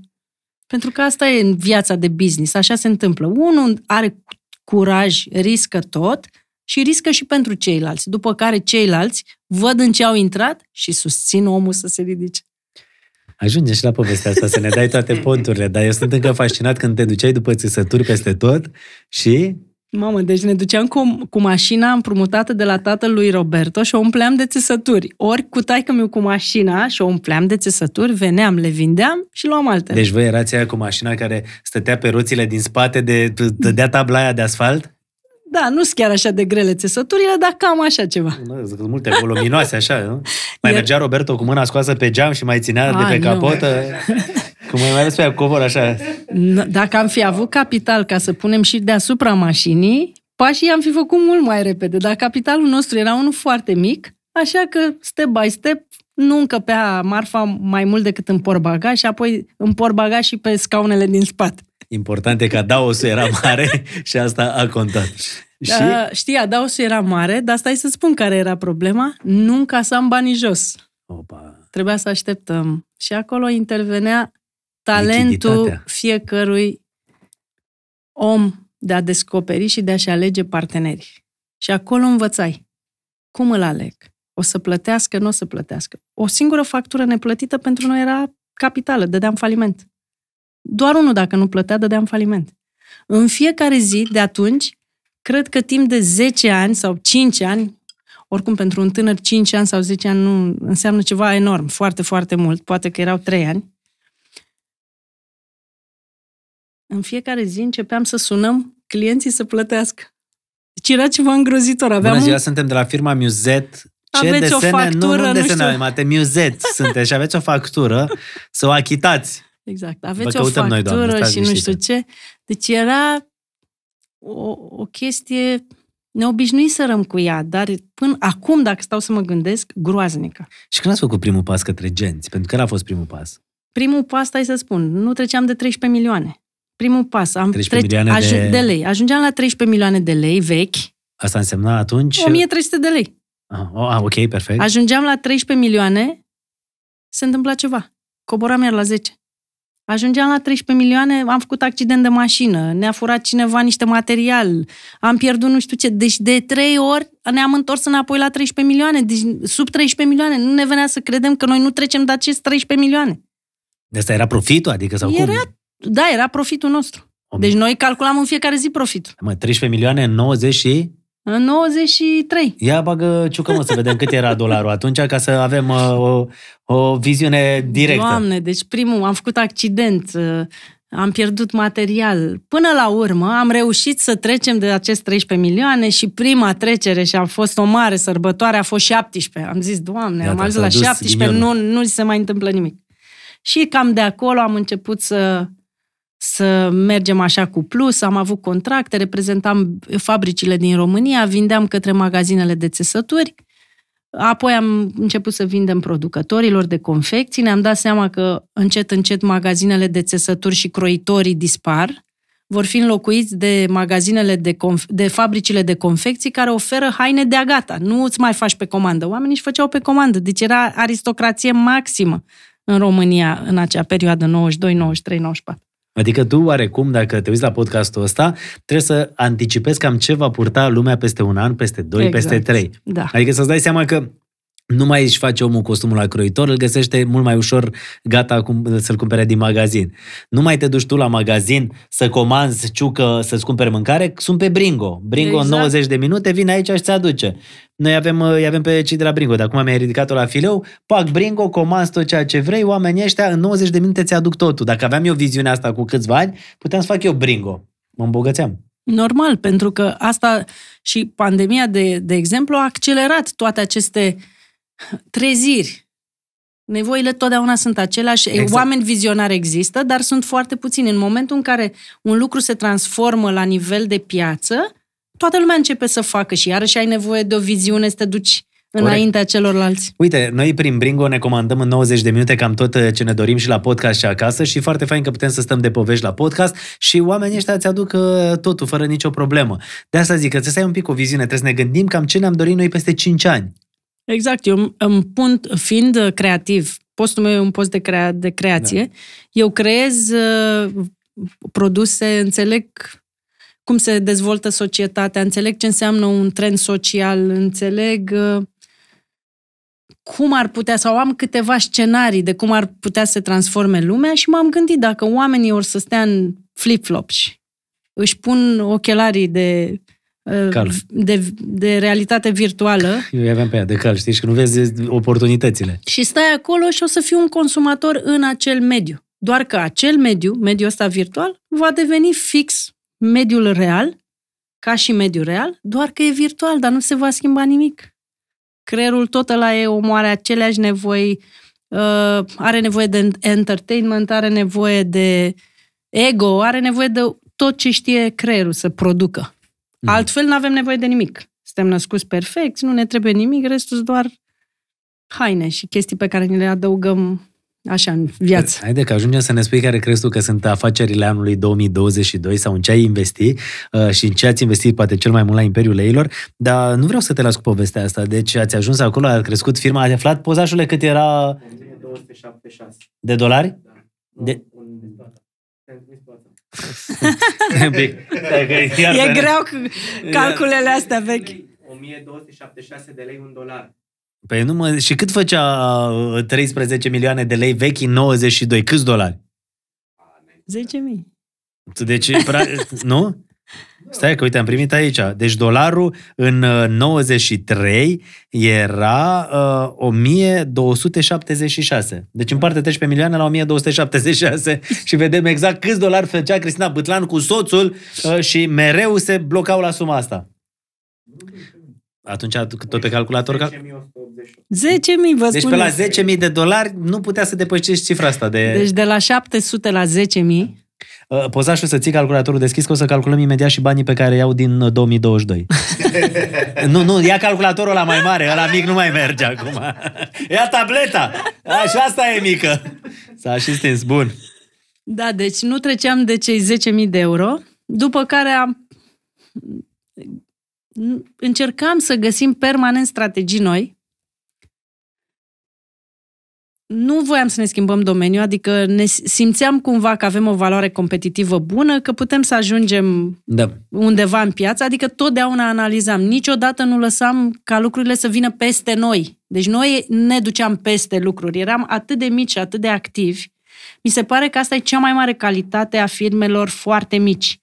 Pentru că asta e în viața de business, așa se întâmplă. Unul are curaj, riscă tot și riscă și pentru ceilalți, după care ceilalți văd în ce au intrat și susțin omul să se ridice.
Ajunge și la povestea asta, să ne dai toate (laughs) ponturile, dar eu sunt încă fascinat când te duceai după țesături peste tot și
Mamă, deci ne duceam cu, cu mașina împrumutată de la tatăl lui Roberto și o umpleam de țesături. Ori cu taică meu cu mașina și o umpleam de țesături, veneam, le vindeam și luam altele. Deci
voi erați aia cu mașina care stătea pe roțile din spate, de, dădea tabla aia de asfalt?
Da, nu sunt chiar așa de grele țesăturile, dar cam așa ceva. Sunt
multe voluminoase așa, nu? Mai mergea Roberto cu mâna scoasă pe geam și mai ținea A, de pe nu. capotă. (laughs) Că mai ales pe acolo, așa.
Dacă am fi avut capital ca să punem și deasupra mașinii, pașii am fi făcut mult mai repede, dar capitalul nostru era unul foarte mic, așa că step by step nu încăpea marfa mai mult decât în porbaga și apoi în porbaga și pe scaunele din spate.
Important e că adaosul era mare (laughs) și asta a contat. Da, și...
Da, știi, adaosul era mare, dar stai să spun care era problema. Nu încasam banii jos. Opa. Trebuia să așteptăm. Și acolo intervenea talentul fiecărui om de a descoperi și de a-și alege partenerii. Și acolo învățai. Cum îl aleg? O să plătească, nu o să plătească. O singură factură neplătită pentru noi era capitală, dădeam faliment. Doar unul dacă nu plătea, dădeam faliment. În fiecare zi de atunci, cred că timp de 10 ani sau 5 ani, oricum pentru un tânăr 5 ani sau 10 ani nu înseamnă ceva enorm, foarte, foarte mult, poate că erau 3 ani, în fiecare zi începeam să sunăm clienții să plătească. Deci era ceva îngrozitor. Aveam Bună ziua, un...
suntem de la firma Muzet. Ce aveți desene? o factură, nu, nu, desene, nu știu. Mate, Muzet (laughs) sunteți și aveți o factură să o achitați.
Exact, aveți o factură noi, doamne, și nu știu ce. Deci era o, o chestie ne cu ea, dar până acum, dacă stau să mă gândesc, groaznică.
Și când ați făcut primul pas către genți? Pentru că a fost primul pas?
Primul pas, stai să spun, nu treceam de 13 milioane primul pas. Am 13 tre- milioane aj- de... de lei. Ajungeam la 13 milioane de lei vechi.
Asta însemna atunci...
1300 de lei.
Ah, oh, ah, ok,
perfect. Ajungeam la 13 milioane, se întâmpla ceva. Coboram iar la 10. Ajungeam la 13 milioane, am făcut accident de mașină, ne-a furat cineva niște material, am pierdut nu știu ce. Deci de trei ori ne-am întors înapoi la 13 milioane. Deci sub 13 milioane. Nu ne venea să credem că noi nu trecem de acest 13 milioane.
De asta era profitul, adică sau era cum?
Da, era profitul nostru. Deci noi calculam în fiecare zi profitul.
Mă, 13 milioane în 90 și...
În 93.
Ia bagă ciucă, mă, să vedem cât era dolarul atunci, ca să avem uh, o, o viziune directă. Doamne,
deci primul, am făcut accident, uh, am pierdut material. Până la urmă am reușit să trecem de acest 13 milioane și prima trecere și a fost o mare sărbătoare, a fost 17. Am zis, Doamne, Iată, am ajuns la 17, nu, nu se mai întâmplă nimic. Și cam de acolo am început să să mergem așa cu plus, am avut contracte, reprezentam fabricile din România, vindeam către magazinele de țesături, apoi am început să vindem producătorilor de confecții, ne-am dat seama că încet, încet magazinele de țesături și croitorii dispar, vor fi înlocuiți de magazinele de, conf- de fabricile de confecții care oferă haine de agata gata. Nu îți mai faci pe comandă. Oamenii își făceau pe comandă. Deci era aristocrație maximă în România în acea perioadă, 92, 93, 94.
Adică tu, oarecum, dacă te uiți la podcastul ăsta, trebuie să anticipezi cam ce va purta lumea peste un an, peste doi, exact. peste trei. Da. Adică să-ți dai seama că nu mai își face omul costumul la croitor, îl găsește mult mai ușor gata să-l cumpere din magazin. Nu mai te duci tu la magazin să comanzi ciucă să-ți cumpere mâncare, sunt pe Bringo. Bringo exact. 90 de minute, vine aici și ți-aduce. Noi avem, îi avem pe cei de la Bringo, dar acum mi-ai ridicat-o la fileu, pac Bringo, comanzi tot ceea ce vrei, oamenii ăștia în 90 de minute ți-aduc totul. Dacă aveam eu viziunea asta cu câțiva ani, puteam să fac eu Bringo. Mă îmbogățeam.
Normal, pentru că asta și pandemia, de, de exemplu, a accelerat toate aceste uh, Treziri. Nevoile totdeauna sunt aceleași. Exact. Oameni vizionari există, dar sunt foarte puțini. În momentul în care un lucru se transformă la nivel de piață, toată lumea începe să facă și iarăși ai nevoie de o viziune să te duci Corect. înaintea celorlalți.
Uite, noi prin Bringo ne comandăm în 90 de minute cam tot uh, ce ne dorim și la podcast și acasă și foarte fain că putem să stăm de povești la podcast și oamenii ăștia îți aduc uh, totul fără nicio problemă. De asta zic că trebuie să ai un pic o viziune, trebuie să ne gândim cam ce ne-am dorit noi peste 5 ani.
Exact, eu îmi pun, fiind uh, creativ, postul meu e un post de, crea- de creație, da. eu creez uh, produse, înțeleg cum se dezvoltă societatea, înțeleg ce înseamnă un trend social, înțeleg uh, cum ar putea, sau am câteva scenarii de cum ar putea să se transforme lumea și m-am gândit dacă oamenii or să stea în flip-flops, își pun ochelarii de Ă, de, de realitate virtuală.
Eu aveam pe ea de cal, știi, și că nu vezi oportunitățile.
Și stai acolo și o să fii un consumator în acel mediu. Doar că acel mediu, mediul ăsta virtual, va deveni fix mediul real, ca și mediul real, doar că e virtual, dar nu se va schimba nimic. Creierul tot ăla e, omoare aceleași nevoi, uh, are nevoie de entertainment, are nevoie de ego, are nevoie de tot ce știe creierul să producă. Mhm. Altfel nu avem nevoie de nimic. Suntem născuți perfecți, nu ne trebuie nimic, restul doar haine și chestii pe care ni le adăugăm așa în viață.
Haide că ajungem să ne spui care crezi tu că sunt afacerile anului 2022 sau în ce ai investi uh, și în ce ați investit poate cel mai mult la Imperiul Leilor, dar nu vreau să te las cu povestea asta. Deci ați ajuns acolo, a crescut firma, ați aflat pozașule cât era... 1276. De dolari? Da. De, (laughs) Iar e greu cu calculele astea vechi. 1276 de lei un dolar. Păi nu mă... Și cât făcea 13 uh, milioane de lei vechi în 92? Câți dolari? 10.000. Deci, pra... (laughs) nu? (laughs) Stai că uite, am primit aici. Deci dolarul în 93 uh, era uh, 1276. Deci împarte-te pe milioane la 1276 (laughs) și vedem exact câți dolari făcea Cristina Bătlan cu soțul uh, și mereu se blocau la suma asta. Atunci tot pe calculator... 10.000,
vă vă Deci pe la 10.000
de dolari nu putea să depășești cifra asta. De... Deci
de la 700 la 10.000
Uh, așa să ții calculatorul deschis, că o să calculăm imediat și banii pe care iau din 2022. Uh, (laughs) nu, nu, ia calculatorul la mai mare, la mic nu mai merge acum. (laughs) Ia tableta! Așa asta e mică. S-a și stins, bun.
Da, deci nu treceam de cei 10.000 de euro, după care am... Mm, încercam să găsim permanent strategii noi, nu voiam să ne schimbăm domeniul, adică ne simțeam cumva că avem o valoare competitivă bună, că putem să ajungem da. undeva în piață, adică totdeauna analizam. Niciodată nu lăsam ca lucrurile să vină peste noi. Deci noi ne duceam peste lucruri. Eram atât de mici atât de activi. Mi se pare că asta e cea mai mare calitate a firmelor foarte mici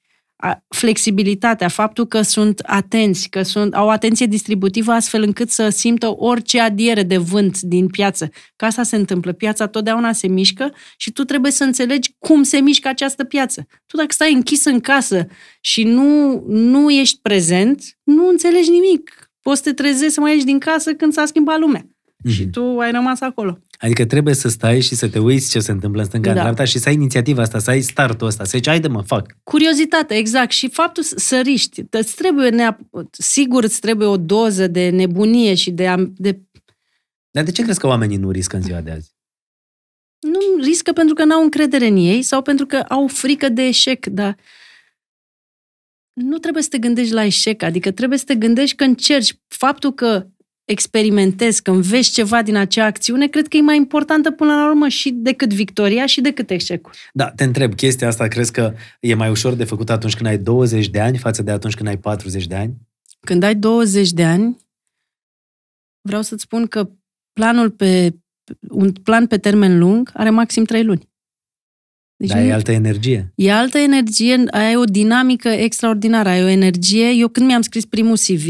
flexibilitatea, faptul că sunt atenți, că sunt, au atenție distributivă astfel încât să simtă orice adiere de vânt din piață. ca asta se întâmplă. Piața totdeauna se mișcă și tu trebuie să înțelegi cum se mișcă această piață. Tu dacă stai închis în casă și nu, nu ești prezent, nu înțelegi nimic. Poți să te trezești să mai ieși din casă când s-a schimbat lumea. Mm-hmm. Și tu ai rămas acolo.
Adică trebuie să stai și să te uiți ce se întâmplă în stânga, da. în dreapta și să ai inițiativa asta, să ai startul ăsta, să zici, haide mă, fac.
Curiozitatea, exact. Și faptul să riști. Îți trebuie, neap- sigur, îți trebuie o doză de nebunie și de, am- de...
Dar de ce crezi că oamenii nu riscă în ziua de azi?
Nu riscă pentru că n-au încredere în ei sau pentru că au frică de eșec, dar nu trebuie să te gândești la eșec, adică trebuie să te gândești că încerci. Faptul că experimentezi, când vezi ceva din acea acțiune, cred că e mai importantă până la urmă și decât victoria și decât eșecul.
Da, te întreb, chestia asta crezi că e mai ușor de făcut atunci când ai 20 de ani față de atunci când ai 40 de ani?
Când ai 20 de ani, vreau să-ți spun că planul pe, un plan pe termen lung are maxim 3 luni. Deci Dar e altă energie. E altă energie, ai o dinamică extraordinară, ai o energie. Eu când mi-am scris primul CV,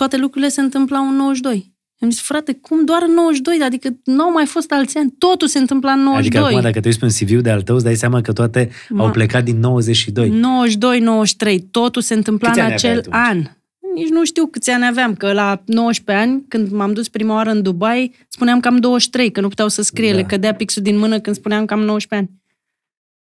toate lucrurile se întâmplau în 92. Am zis, frate, cum doar în 92? Adică nu au mai fost alți ani, totul se întâmpla în 92. Adică acum
dacă te uiți pe un CV de al tău, îți dai seama că toate Ma... au plecat din 92.
92, 93, totul se întâmpla Câți în acel an. Nici nu știu câți ani aveam, că la 19 ani, când m-am dus prima oară în Dubai, spuneam că am 23, că nu puteau să scrie, da. le cădea pixul din mână când spuneam că am 19 ani.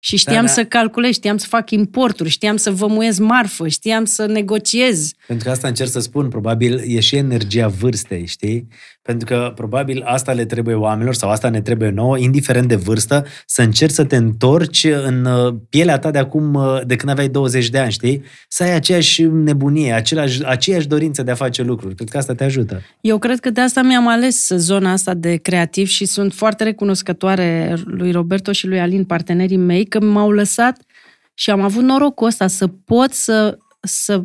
Și știam da, da. să calculez, știam să fac importuri, știam să vămuiez marfă, știam să negociez.
Pentru că asta încerc să spun, probabil e și energia vârstei, știi? Pentru că probabil asta le trebuie oamenilor sau asta ne trebuie nouă, indiferent de vârstă, să încerci să te întorci în uh, pielea ta de acum, uh, de când aveai 20 de ani, știi? Să ai aceeași nebunie, același, aceeași dorință de a face lucruri. Cred că asta te ajută.
Eu cred că de asta mi-am ales zona asta de creativ și sunt foarte recunoscătoare lui Roberto și lui Alin, partenerii mei, că m-au lăsat și am avut norocul ăsta să pot să, să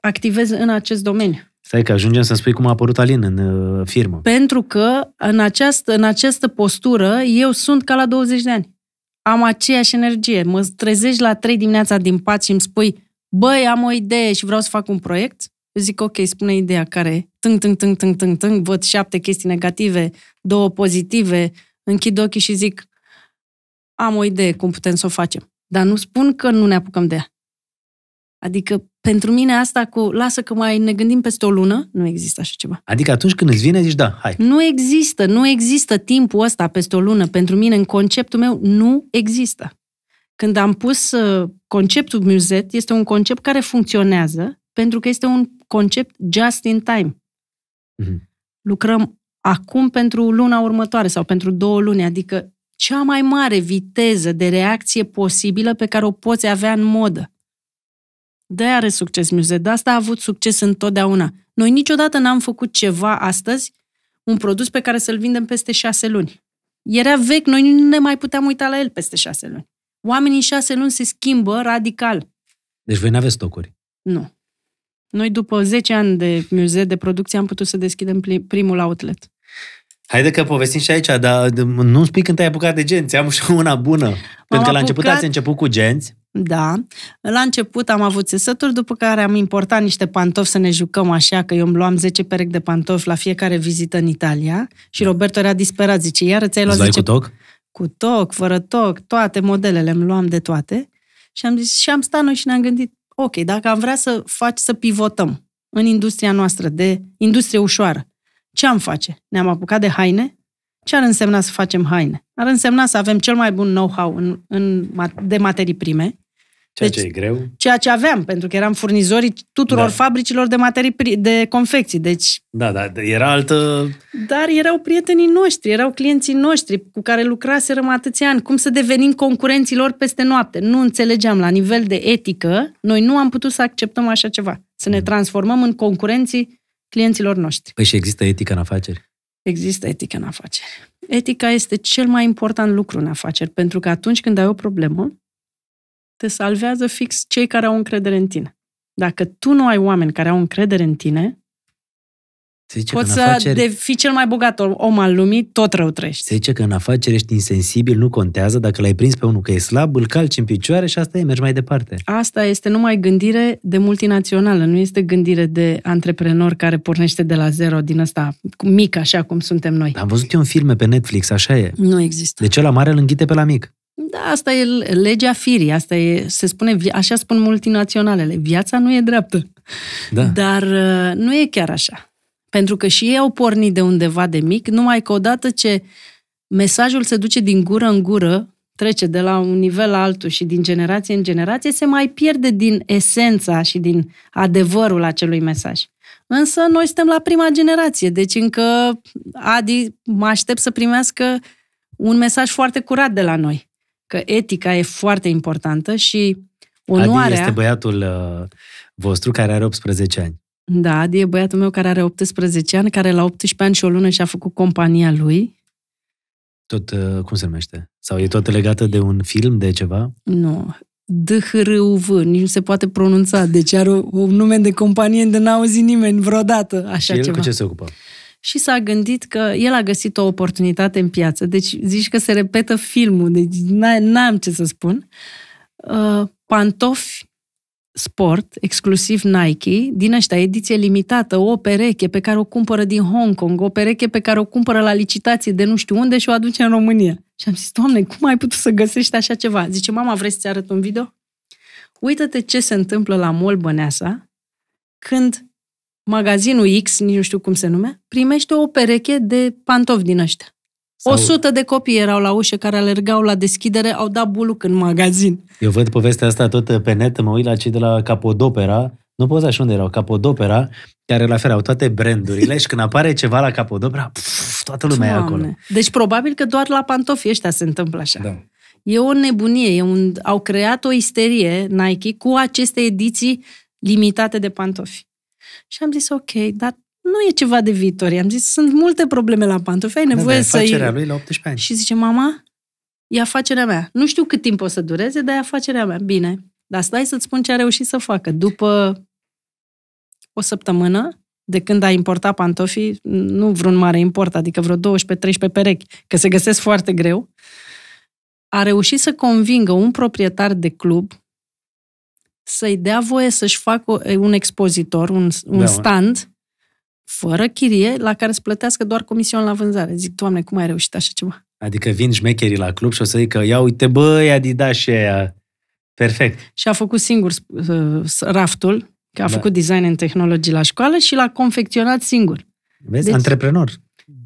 activez în acest domeniu.
Stai că ajungem să spui cum a apărut Alin în uh, firmă.
Pentru că în această, în această postură eu sunt ca la 20 de ani. Am aceeași energie. Mă trezești la 3 dimineața din pat și îmi spui băi, am o idee și vreau să fac un proiect. Eu zic, ok, spune ideea care tâng, tâng, tâng, tâng, tâng, tâng, văd șapte chestii negative, două pozitive, închid ochii și zic, am o idee cum putem să o facem. Dar nu spun că nu ne apucăm de ea. Adică pentru mine asta cu lasă că mai ne gândim peste o lună, nu există așa ceva.
Adică atunci când îți vine, zici da, hai.
Nu există, nu există timpul ăsta peste o lună. Pentru mine, în conceptul meu, nu există. Când am pus uh, conceptul Muzet, este un concept care funcționează pentru că este un concept just in time. Mm-hmm. Lucrăm acum pentru luna următoare sau pentru două luni, adică cea mai mare viteză de reacție posibilă pe care o poți avea în modă de are succes Muse, de asta a avut succes întotdeauna. Noi niciodată n-am făcut ceva astăzi, un produs pe care să-l vindem peste șase luni. Era vechi, noi nu ne mai puteam uita la el peste șase luni. Oamenii în șase luni se schimbă radical.
Deci voi nu aveți stocuri?
Nu. Noi după 10 ani de muzee de producție am putut să deschidem primul outlet.
Haide că povestim și aici, dar nu spui când te-ai apucat de genți. Am și una bună. M-am pentru că la apucat... început ați început cu genți.
Da. La început am avut țesături, după care am importat niște pantofi să ne jucăm așa, că eu îmi luam 10 perechi de pantofi la fiecare vizită în Italia și da. Roberto era disperat, zice, iară ți-ai luat 10... cu toc? Cu toc, fără toc, toate modelele, îmi luam de toate. Și am zis, și am stat noi și ne-am gândit, ok, dacă am vrea să faci, să pivotăm în industria noastră, de industrie ușoară, ce am face? Ne-am apucat de haine? Ce ar însemna să facem haine? Ar însemna să avem cel mai bun know-how în, în, de materii prime, Ceea deci, ce e greu. Ceea ce aveam, pentru că eram furnizorii tuturor da. fabricilor de materii de confecții. Deci,
da, da, era altă...
Dar erau prietenii noștri, erau clienții noștri cu care lucraserăm atâția ani. Cum să devenim concurenții lor peste noapte? Nu înțelegeam la nivel de etică, noi nu am putut să acceptăm așa ceva. Să ne mm. transformăm în concurenții clienților noștri.
Păi și există etică în
afaceri? Există etică în afaceri. Etica este cel mai important lucru în afaceri, pentru că atunci când ai o problemă, te salvează fix cei care au încredere în tine. Dacă tu nu ai oameni care au încredere în tine, se zice poți că în afaceri... să fii cel mai bogat om al lumii, tot rău trăiești.
Se zice că în afaceri ești insensibil, nu contează. Dacă l-ai prins pe unul că e slab, îl calci în picioare și asta e, mergi mai departe.
Asta este numai gândire de multinațională, nu este gândire de antreprenor care pornește de la zero, din asta mic, așa cum suntem noi. Am văzut
eu în filme pe Netflix, așa e. Nu există. ce deci la mare îl înghite pe la mic.
Da, asta e legea firii, asta e, se spune, așa spun multinaționalele, viața nu e dreaptă. Da. Dar uh, nu e chiar așa. Pentru că și ei au pornit de undeva de mic, numai că odată ce mesajul se duce din gură în gură, trece de la un nivel la altul și din generație în generație, se mai pierde din esența și din adevărul acelui mesaj. Însă noi suntem la prima generație, deci încă Adi mă aștept să primească un mesaj foarte curat de la noi că etica e foarte importantă și onoarea... Adi este
băiatul uh, vostru care are 18 ani.
Da, Adi e băiatul meu care are 18 ani, care la 18 ani și o lună și-a făcut compania lui.
Tot, uh, cum se numește? Sau e tot legată de un film, de ceva?
Nu. DHRUV, nici nu se poate pronunța, deci are un nume de companie de n-a auzit nimeni vreodată așa și el ceva. cu ce se ocupă? și s-a gândit că el a găsit o oportunitate în piață. Deci zici că se repetă filmul, deci n-am ce să spun. Uh, pantofi sport, exclusiv Nike, din ăștia, ediție limitată, o pereche pe care o cumpără din Hong Kong, o pereche pe care o cumpără la licitație de nu știu unde și o aduce în România. Și am zis, doamne, cum ai putut să găsești așa ceva? Zice, mama, vrei să-ți arăt un video? Uită-te ce se întâmplă la Mall Băneasa când magazinul X, nici nu știu cum se numea, primește o pereche de pantofi din ăștia. O sută de copii erau la ușă care alergau la deschidere, au dat buluc în magazin.
Eu văd povestea asta tot eh, pe net, mă uit la cei de la Capodopera, nu poți așa unde erau, Capodopera, care la fel au toate brandurile și când apare ceva la Capodopera,
pf, toată lumea Doamne. e acolo. Deci probabil că doar la pantofi ăștia se întâmplă așa. Da. E o nebunie, e un, au creat o isterie Nike cu aceste ediții limitate de pantofi. Și am zis, ok, dar nu e ceva de viitor. I-am zis, sunt multe probleme la pantofi, ai nevoie da, să... afacerea lui la 18 ani. Și zice, mama, e afacerea mea. Nu știu cât timp o să dureze, dar e afacerea mea. Bine. Dar stai să-ți spun ce a reușit să facă. După o săptămână, de când a importat pantofii, nu vreun mare import, adică vreo 12-13 perechi, că se găsesc foarte greu, a reușit să convingă un proprietar de club să-i dea voie să-și facă un expozitor, un, un da, stand, mă. fără chirie, la care să plătească doar comision la vânzare. Zic, Doamne, cum ai reușit așa ceva?
Adică vin șmecherii la club și o să zică, ia uite, băi, Adidas și aia. Perfect.
Și a făcut singur uh, raftul, că a da. făcut design în tehnologii la școală și l-a confecționat singur.
Vezi, deci, antreprenor.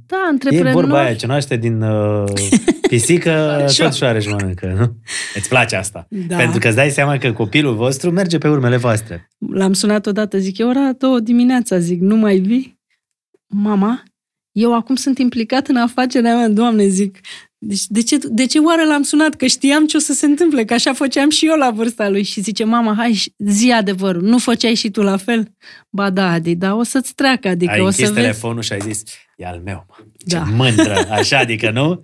Da, antreprenor. E vorba aia,
ce naște din... Uh... (laughs) Pisică, tot șoare mănâncă. Nu? Îți place asta. Da. Pentru că îți dai seama că copilul vostru merge pe urmele voastre.
L-am sunat odată, zic, e ora două dimineața, zic, nu mai vii? Mama, eu acum sunt implicat în afacerea mea, doamne, zic, deci de ce, de ce oare l-am sunat? Că știam ce o să se întâmple, că așa făceam și eu la vârsta lui. Și zice, mama, hai, zi adevărul, nu făceai și tu la fel? Ba da, Adi, dar o să-ți treacă, adică ai o să vezi... telefonul
și ai zis, e al meu,
Ce da. mândră,
așa, adică nu?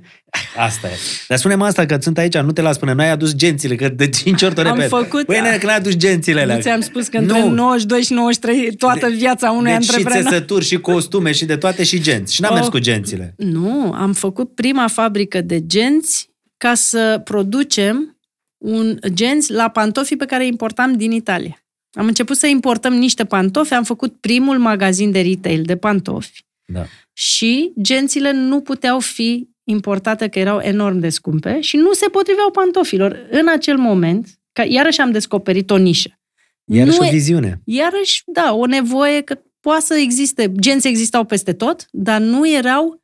Asta e. Dar spunem asta că sunt aici, nu te las până Nu ai adus gențile, că de 5 ori te repet. Am făcut... Păi, a... că n-ai adus gențile alea. Nu ți-am
spus că nu. între 92 și 93 toată de, viața unui deci antreprenor. și
țesături, și costume, și de toate, și genți. Și n-am oh, mers cu gențile.
Nu, am făcut prima fabrică de genți ca să producem un genți la pantofi pe care îi importam din Italia. Am început să importăm niște pantofi, am făcut primul magazin de retail de pantofi. Da. Și gențile nu puteau fi importată, că erau enorm de scumpe și nu se potriveau pantofilor. În acel moment, ca, iarăși am descoperit o nișă. Iarăși nu o viziune. Iarăși, da, o nevoie că poate să existe. Genți existau peste tot, dar nu erau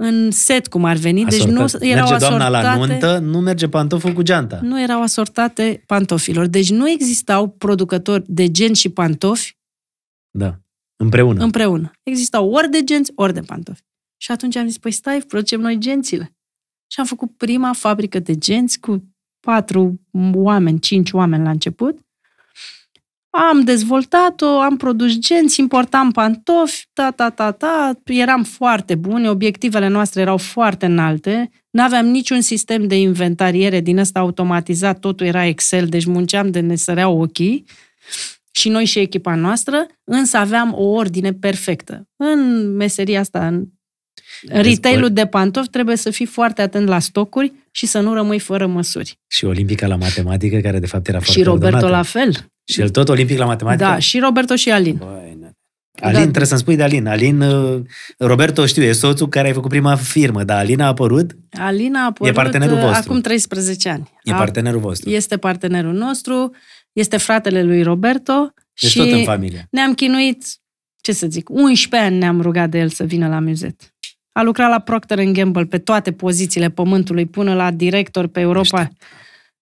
în set cum ar veni, Asortat. deci nu erau merge doamna asortate, la nuntă, nu merge pantoful cu geanta. Nu erau asortate pantofilor. Deci nu existau producători de genți și pantofi.
Da. Împreună.
Împreună. Existau ori de genți, ori de pantofi. Și atunci am zis, păi stai, producem noi gențile. Și am făcut prima fabrică de genți cu patru oameni, cinci oameni la început. Am dezvoltat-o, am produs genți, importam pantofi, ta, ta, ta, ta, eram foarte buni, obiectivele noastre erau foarte înalte, nu aveam niciun sistem de inventariere din ăsta automatizat, totul era Excel, deci munceam de ne săreau ochii și noi și echipa noastră, însă aveam o ordine perfectă. În meseria asta, în în retailul de pantofi trebuie să fii foarte atent la stocuri și să nu rămâi fără măsuri.
Și Olimpica la matematică, care de fapt era foarte Și Roberto ordonată. la fel. Și el tot Olimpic la matematică? Da,
și Roberto și Alin. Băi,
Alin, da. trebuie să-mi spui de Alin. Alin, uh, Roberto știu, e soțul care ai făcut prima firmă, dar Alina a apărut?
Alina a apărut e partenerul uh, vostru. acum 13 ani. E partenerul vostru. Este partenerul nostru, este fratele lui Roberto. Deci și tot în familie. Ne-am chinuit, ce să zic, 11 ani ne-am rugat de el să vină la muzet a lucrat la Procter Gamble pe toate pozițiile pământului, până la director pe Europa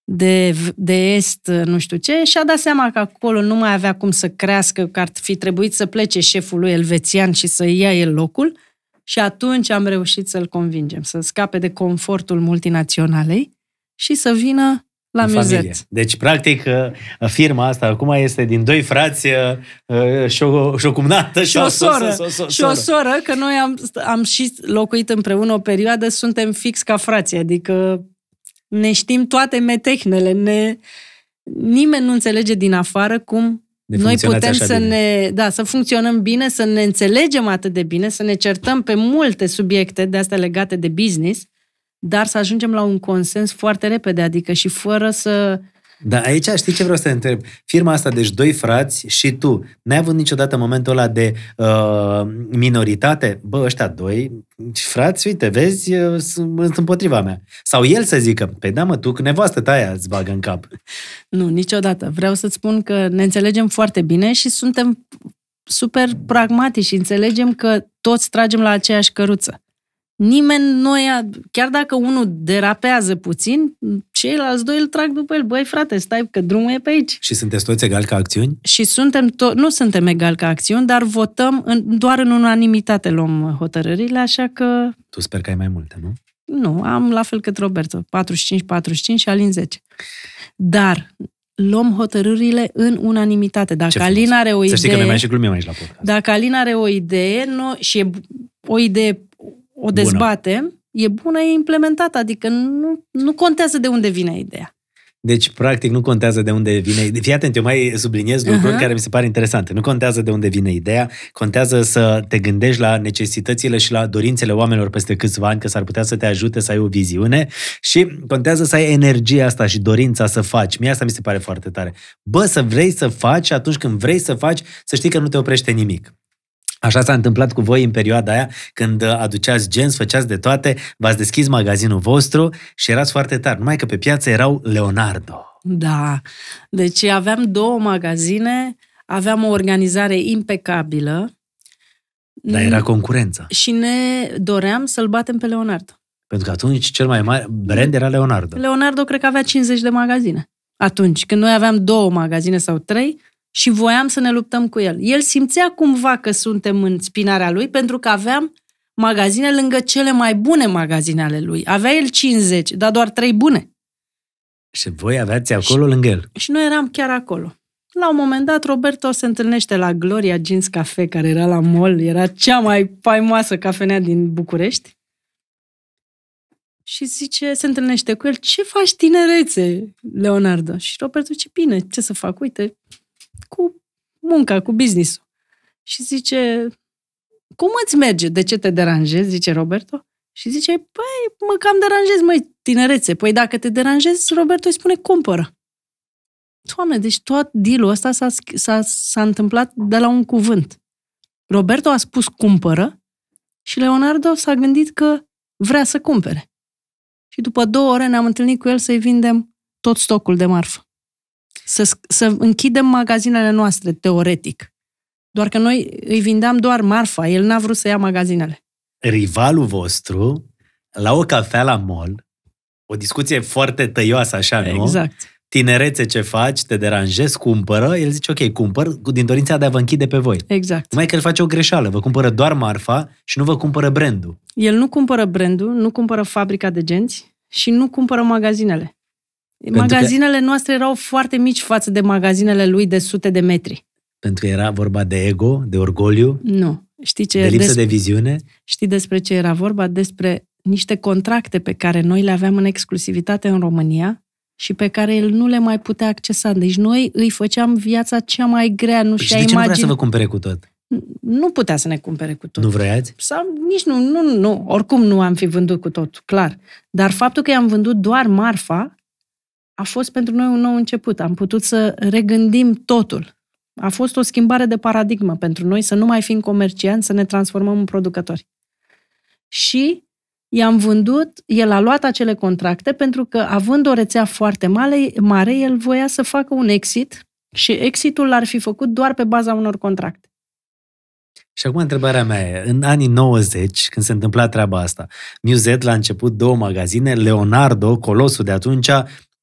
de, de Est, nu știu ce, și a dat seama că acolo nu mai avea cum să crească, că ar fi trebuit să plece șeful lui elvețian și să ia el locul. Și atunci am reușit să-l convingem să scape de confortul multinaționalei și să vină la muzet. familie.
Deci, practic, uh, firma asta acum este din doi frați uh, uh, și o, și o cumnată și, și o soră. și o
soră, că noi am, am și locuit împreună o perioadă, suntem fix ca frații, adică ne știm toate metehnele, ne... nimeni nu înțelege din afară cum
noi putem să bine.
ne, da, să funcționăm bine, să ne înțelegem atât de bine, să ne certăm pe multe subiecte de astea legate de business, dar să ajungem la un consens foarte repede, adică și fără să...
Da, aici știi ce vreau să te întreb. Firma asta, deci doi frați și tu, n-ai avut niciodată momentul ăla de uh, minoritate? Bă, ăștia doi, frați, uite, vezi, uh, sunt împotriva mea. Sau el să zică, pe păi da mă, tu cu ta aia îți bagă în cap.
Nu, niciodată. Vreau să-ți spun că ne înțelegem foarte bine și suntem super pragmatici și înțelegem că toți tragem la aceeași căruță nimeni nu ia, chiar dacă unul derapează puțin, ceilalți doi îl trag după el. Băi, frate, stai că drumul e pe aici.
Și sunteți toți egali ca acțiuni?
Și suntem to- nu suntem egali ca acțiuni, dar votăm în, doar în unanimitate luăm hotărârile, așa că...
Tu sper că ai mai multe, nu?
Nu, am la fel cât Roberto, 45-45 și Alin 10. Dar luăm hotărârile în unanimitate. Dacă Alin are o idee... Să știi că noi mai și glumim aici la podcast. Dacă Alin are o idee nu, și e o idee o dezbatem, bună. e bună, e implementată, adică nu, nu contează de unde vine ideea.
Deci, practic, nu contează de unde vine. Fii atent, eu mai subliniez lucruri uh-huh. care mi se par interesante. Nu contează de unde vine ideea, contează să te gândești la necesitățile și la dorințele oamenilor peste câțiva ani, că s-ar putea să te ajute să ai o viziune și contează să ai energia asta și dorința să faci. Mie asta mi se pare foarte tare. Bă, să vrei să faci atunci când vrei să faci, să știi că nu te oprește nimic. Așa s-a întâmplat cu voi în perioada aia, când uh, aduceați gens, făceați de toate, v-ați deschis magazinul vostru și erați foarte tari, numai că pe piață erau Leonardo.
Da, deci aveam două magazine, aveam o organizare impecabilă.
Dar era concurență.
Și ne doream să-l batem pe Leonardo.
Pentru că atunci cel mai mare brand era Leonardo.
Leonardo cred că avea 50 de magazine. Atunci, când noi aveam două magazine sau trei, și voiam să ne luptăm cu el. El simțea cumva că suntem în spinarea lui pentru că aveam magazine lângă cele mai bune magazine ale lui. Avea el 50, dar doar 3 bune.
Și voi aveați acolo și, lângă el.
Și noi eram chiar acolo. La un moment dat, Roberto se întâlnește la Gloria Jeans Cafe, care era la mall, era cea mai faimoasă cafenea din București. Și zice, se întâlnește cu el, ce faci tinerețe, Leonardo? Și Roberto, ce bine, ce să fac, uite, cu munca, cu business Și zice, cum îți merge? De ce te deranjezi? Zice Roberto. Și zice, păi, mă cam deranjez, măi, tinerețe. Păi dacă te deranjezi, Roberto îi spune, cumpără. Doamne, deci tot dealul ăsta s-a, s-a, s-a întâmplat de la un cuvânt. Roberto a spus cumpără și Leonardo s-a gândit că vrea să cumpere. Și după două ore ne-am întâlnit cu el să-i vindem tot stocul de marfă să, să închidem magazinele noastre, teoretic. Doar că noi îi vindeam doar marfa, el n-a vrut să ia magazinele.
Rivalul vostru, la o cafea la mall, o discuție foarte tăioasă, așa, nu? Exact. Tinerețe, ce faci? Te deranjezi? Cumpără? El zice, ok, cumpăr din dorința de a vă închide pe voi. Exact. mai că el face o greșeală. Vă cumpără doar marfa și nu vă cumpără brandul.
El nu cumpără brandul, nu cumpără fabrica de genți și nu cumpără magazinele. Pentru Magazinele că... noastre erau foarte mici față de magazinele lui de sute de metri.
Pentru că era vorba de ego, de orgoliu?
Nu. Știi ce de lipsă despre... de viziune? Știi despre ce era vorba? Despre niște contracte pe care noi le aveam în exclusivitate în România și pe care el nu le mai putea accesa. Deci noi îi făceam viața cea mai grea, nu și Și de ce imagine... nu vrea să vă
cumpere cu tot?
Nu putea să ne cumpere cu tot. Nu vreați? Sau nici nu, nu, nu. Oricum nu am fi vândut cu tot, clar. Dar faptul că i-am vândut doar marfa, a fost pentru noi un nou început. Am putut să regândim totul. A fost o schimbare de paradigmă pentru noi să nu mai fim comercianți, să ne transformăm în producători. Și i-am vândut, el a luat acele contracte pentru că, având o rețea foarte mare, mare el voia să facă un exit și exitul l-ar fi făcut doar pe baza unor contracte.
Și acum întrebarea mea e, în anii 90, când se întâmpla treaba asta, Muzet la început două magazine, Leonardo, colosul de atunci,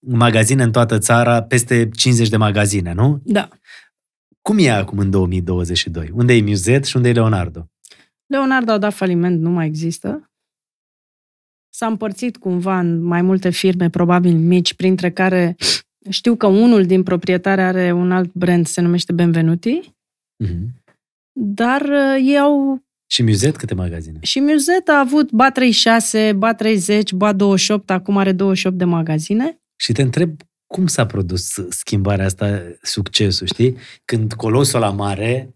magazine în toată țara, peste 50 de magazine, nu? Da. Cum e acum în 2022? Unde e Muzet și unde e Leonardo?
Leonardo a dat faliment, nu mai există. S-a împărțit cumva în mai multe firme, probabil mici, printre care știu că unul din proprietari are un alt brand, se numește Benvenuti, mm-hmm. dar uh, ei au...
Și Muzet câte magazine?
Și Muzet a avut BA36, BA30, BA28, acum are 28 de magazine.
Și te întreb cum s-a produs schimbarea asta, succesul, știi? Când colosul la mare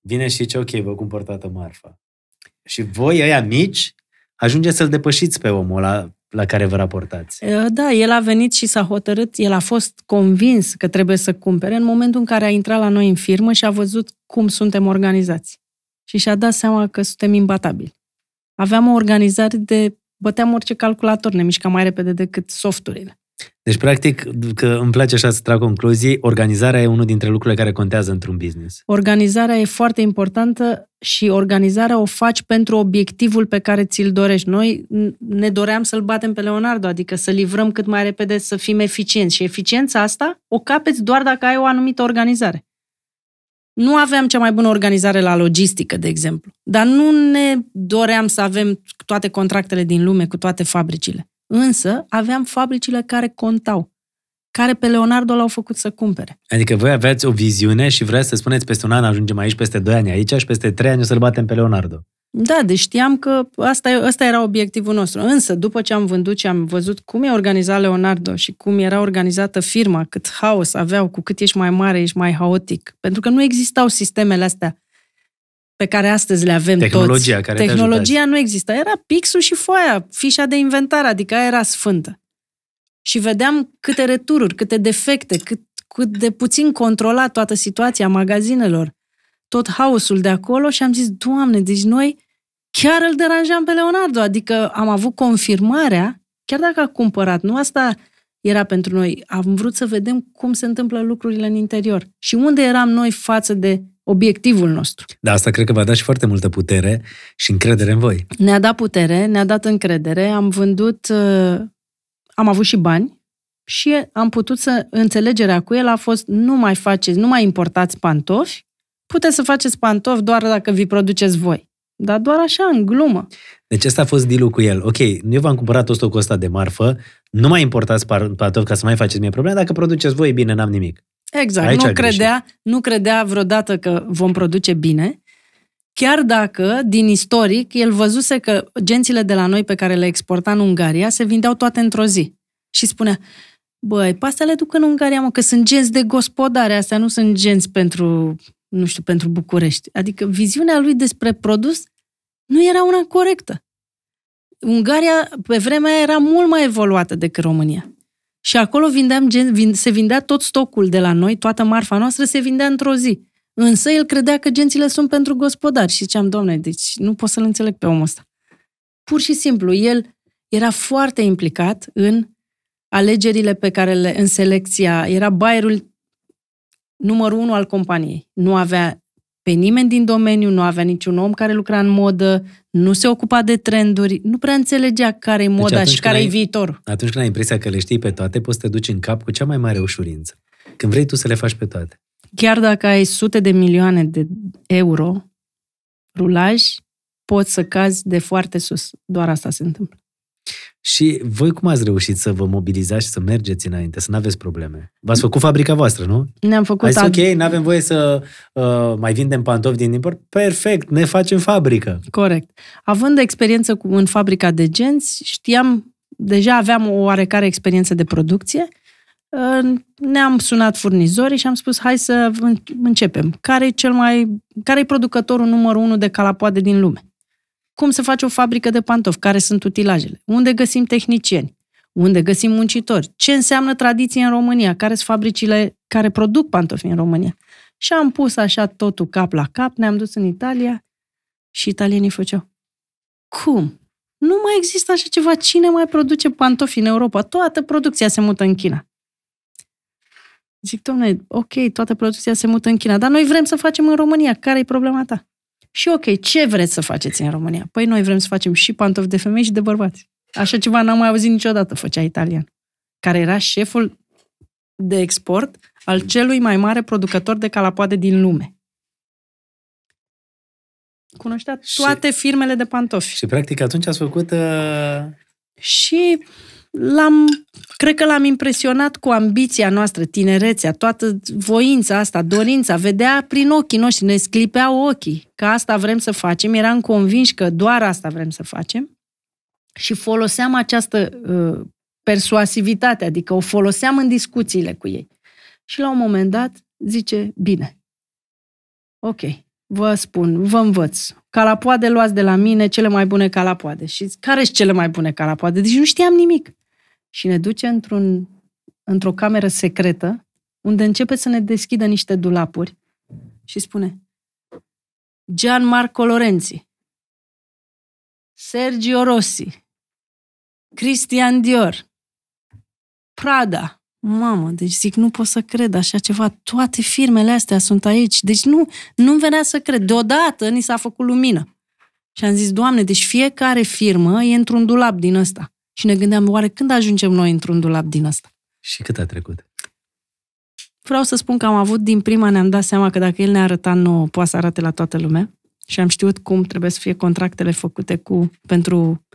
vine și zice, ok, vă cumpăr toată marfa. Și voi, ăia mici, ajungeți să-l depășiți pe omul ăla la care vă raportați.
Da, el a venit și s-a hotărât, el a fost convins că trebuie să cumpere în momentul în care a intrat la noi în firmă și a văzut cum suntem organizați. Și și-a dat seama că suntem imbatabili. Aveam o organizare de... Băteam orice calculator, ne mișcam mai repede decât softurile.
Deci, practic, că îmi place așa să trag concluzii, organizarea e unul dintre lucrurile care contează într-un business.
Organizarea e foarte importantă și organizarea o faci pentru obiectivul pe care ți-l dorești. Noi ne doream să-l batem pe Leonardo, adică să livrăm cât mai repede, să fim eficienți. Și eficiența asta o capeți doar dacă ai o anumită organizare. Nu aveam cea mai bună organizare la logistică, de exemplu, dar nu ne doream să avem toate contractele din lume cu toate fabricile. Însă aveam fabricile care contau, care pe Leonardo l-au făcut să cumpere.
Adică voi aveți o viziune și vreți să spuneți peste un an ajungem aici, peste doi ani aici și peste trei ani o să-l batem pe Leonardo.
Da, deci știam că asta, asta era obiectivul nostru. Însă, după ce am vândut și am văzut cum e organizat Leonardo și cum era organizată firma, cât haos aveau, cu cât ești mai mare, ești mai haotic. Pentru că nu existau sistemele astea pe care astăzi le avem Tehnologia toți. Care Tehnologia nu exista. Era pixul și foaia, fișa de inventar, adică aia era sfântă. Și vedeam câte retururi, câte defecte, cât, cât de puțin controla toată situația magazinelor, tot haosul de acolo și am zis, Doamne, deci noi chiar îl deranjam pe Leonardo, adică am avut confirmarea, chiar dacă a cumpărat, nu asta era pentru noi. Am vrut să vedem cum se întâmplă lucrurile în interior și unde eram noi față de obiectivul nostru.
Da, asta cred că v-a dat și foarte multă putere și încredere în voi.
Ne-a dat putere, ne-a dat încredere, am vândut, uh, am avut și bani și am putut să, înțelegerea cu el a fost nu mai faceți, nu mai importați pantofi, puteți să faceți pantofi doar dacă vi produceți voi. Dar doar așa, în glumă. Deci
ăsta a fost deal cu el. Ok, eu v-am cumpărat tot stocul ăsta de marfă, nu mai importați pantofi ca să mai faceți mie probleme, dacă produceți voi, bine, n-am nimic.
Exact. Aici nu credea, nu credea vreodată că vom produce bine, chiar dacă, din istoric, el văzuse că gențile de la noi pe care le exporta în Ungaria se vindeau toate într-o zi. Și spunea, băi, pe astea le duc în Ungaria, mă, că sunt genți de gospodare, astea nu sunt genți pentru, nu știu, pentru București. Adică viziunea lui despre produs nu era una corectă. Ungaria, pe vremea era mult mai evoluată decât România. Și acolo vindeam gen, se vindea tot stocul de la noi, toată marfa noastră se vindea într-o zi. Însă el credea că gențile sunt pentru gospodari și ziceam, domne, deci nu pot să-l înțeleg pe omul ăsta. Pur și simplu, el era foarte implicat în alegerile pe care le, în selecția, era baierul numărul unu al companiei. Nu avea pe nimeni din domeniu, nu avea niciun om care lucra în modă, nu se ocupa de trenduri, nu prea înțelegea care e deci moda deci și care e viitor.
Atunci când ai impresia că le știi pe toate, poți să te duci în cap cu cea mai mare ușurință. Când vrei tu să le faci pe toate.
Chiar dacă ai sute de milioane de euro rulaj, poți să cazi de foarte sus. Doar asta se întâmplă.
Și voi cum ați reușit să vă mobilizați și să mergeți înainte, să nu aveți probleme? V-ați făcut fabrica voastră, nu? Ne-am făcut. Ați zis, ok, nu avem voie să uh, mai vindem pantofi din import? Perfect, ne facem fabrică.
Corect. Având experiență cu, în fabrica de genți, știam, deja aveam o oarecare experiență de producție, uh, ne-am sunat furnizorii și am spus hai să începem. Care e cel mai, care e producătorul numărul unu de calapoade din lume? cum să faci o fabrică de pantofi, care sunt utilajele, unde găsim tehnicieni, unde găsim muncitori, ce înseamnă tradiție în România, care sunt fabricile care produc pantofi în România. Și am pus așa totul cap la cap, ne-am dus în Italia și italienii făceau. Cum? Nu mai există așa ceva. Cine mai produce pantofi în Europa? Toată producția se mută în China. Zic, domnule, ok, toată producția se mută în China, dar noi vrem să facem în România. Care e problema ta? Și ok, ce vreți să faceți în România? Păi noi vrem să facem și pantofi de femei și de bărbați. Așa ceva n-am mai auzit niciodată, făcea italian, care era șeful de export al celui mai mare producător de calapoade din lume. Cunoștea toate și, firmele de pantofi. Și practic atunci ați făcut... Uh... Și l-am, cred că l-am impresionat cu ambiția noastră, tinerețea, toată voința asta, dorința, vedea prin ochii noștri, ne sclipeau ochii, că asta vrem să facem, eram convinși că doar asta vrem să facem și foloseam această uh, persuasivitate, adică o foloseam în discuțiile cu ei. Și la un moment dat zice, bine, ok, Vă spun, vă învăț. Calapoade luați de la mine, cele mai bune calapoade. Și care sunt cele mai bune calapoade? Deci nu știam nimic. Și ne duce într-un, într-o cameră secretă, unde începe să ne deschidă niște dulapuri și spune Gian Marco Lorenzi, Sergio Rossi, Cristian Dior, Prada, Mamă, deci zic, nu pot să cred așa ceva. Toate firmele astea sunt aici. Deci nu, nu venea să cred. Deodată ni s-a făcut lumină. Și am zis, Doamne, deci fiecare firmă e într-un dulap din ăsta. Și ne gândeam, oare când ajungem noi într-un dulap din ăsta? Și
cât a trecut?
Vreau să spun că am avut din prima, ne-am dat seama că dacă el ne arătat nouă, poate să arate la toată lumea. Și am știut cum trebuie să fie contractele făcute cu pentru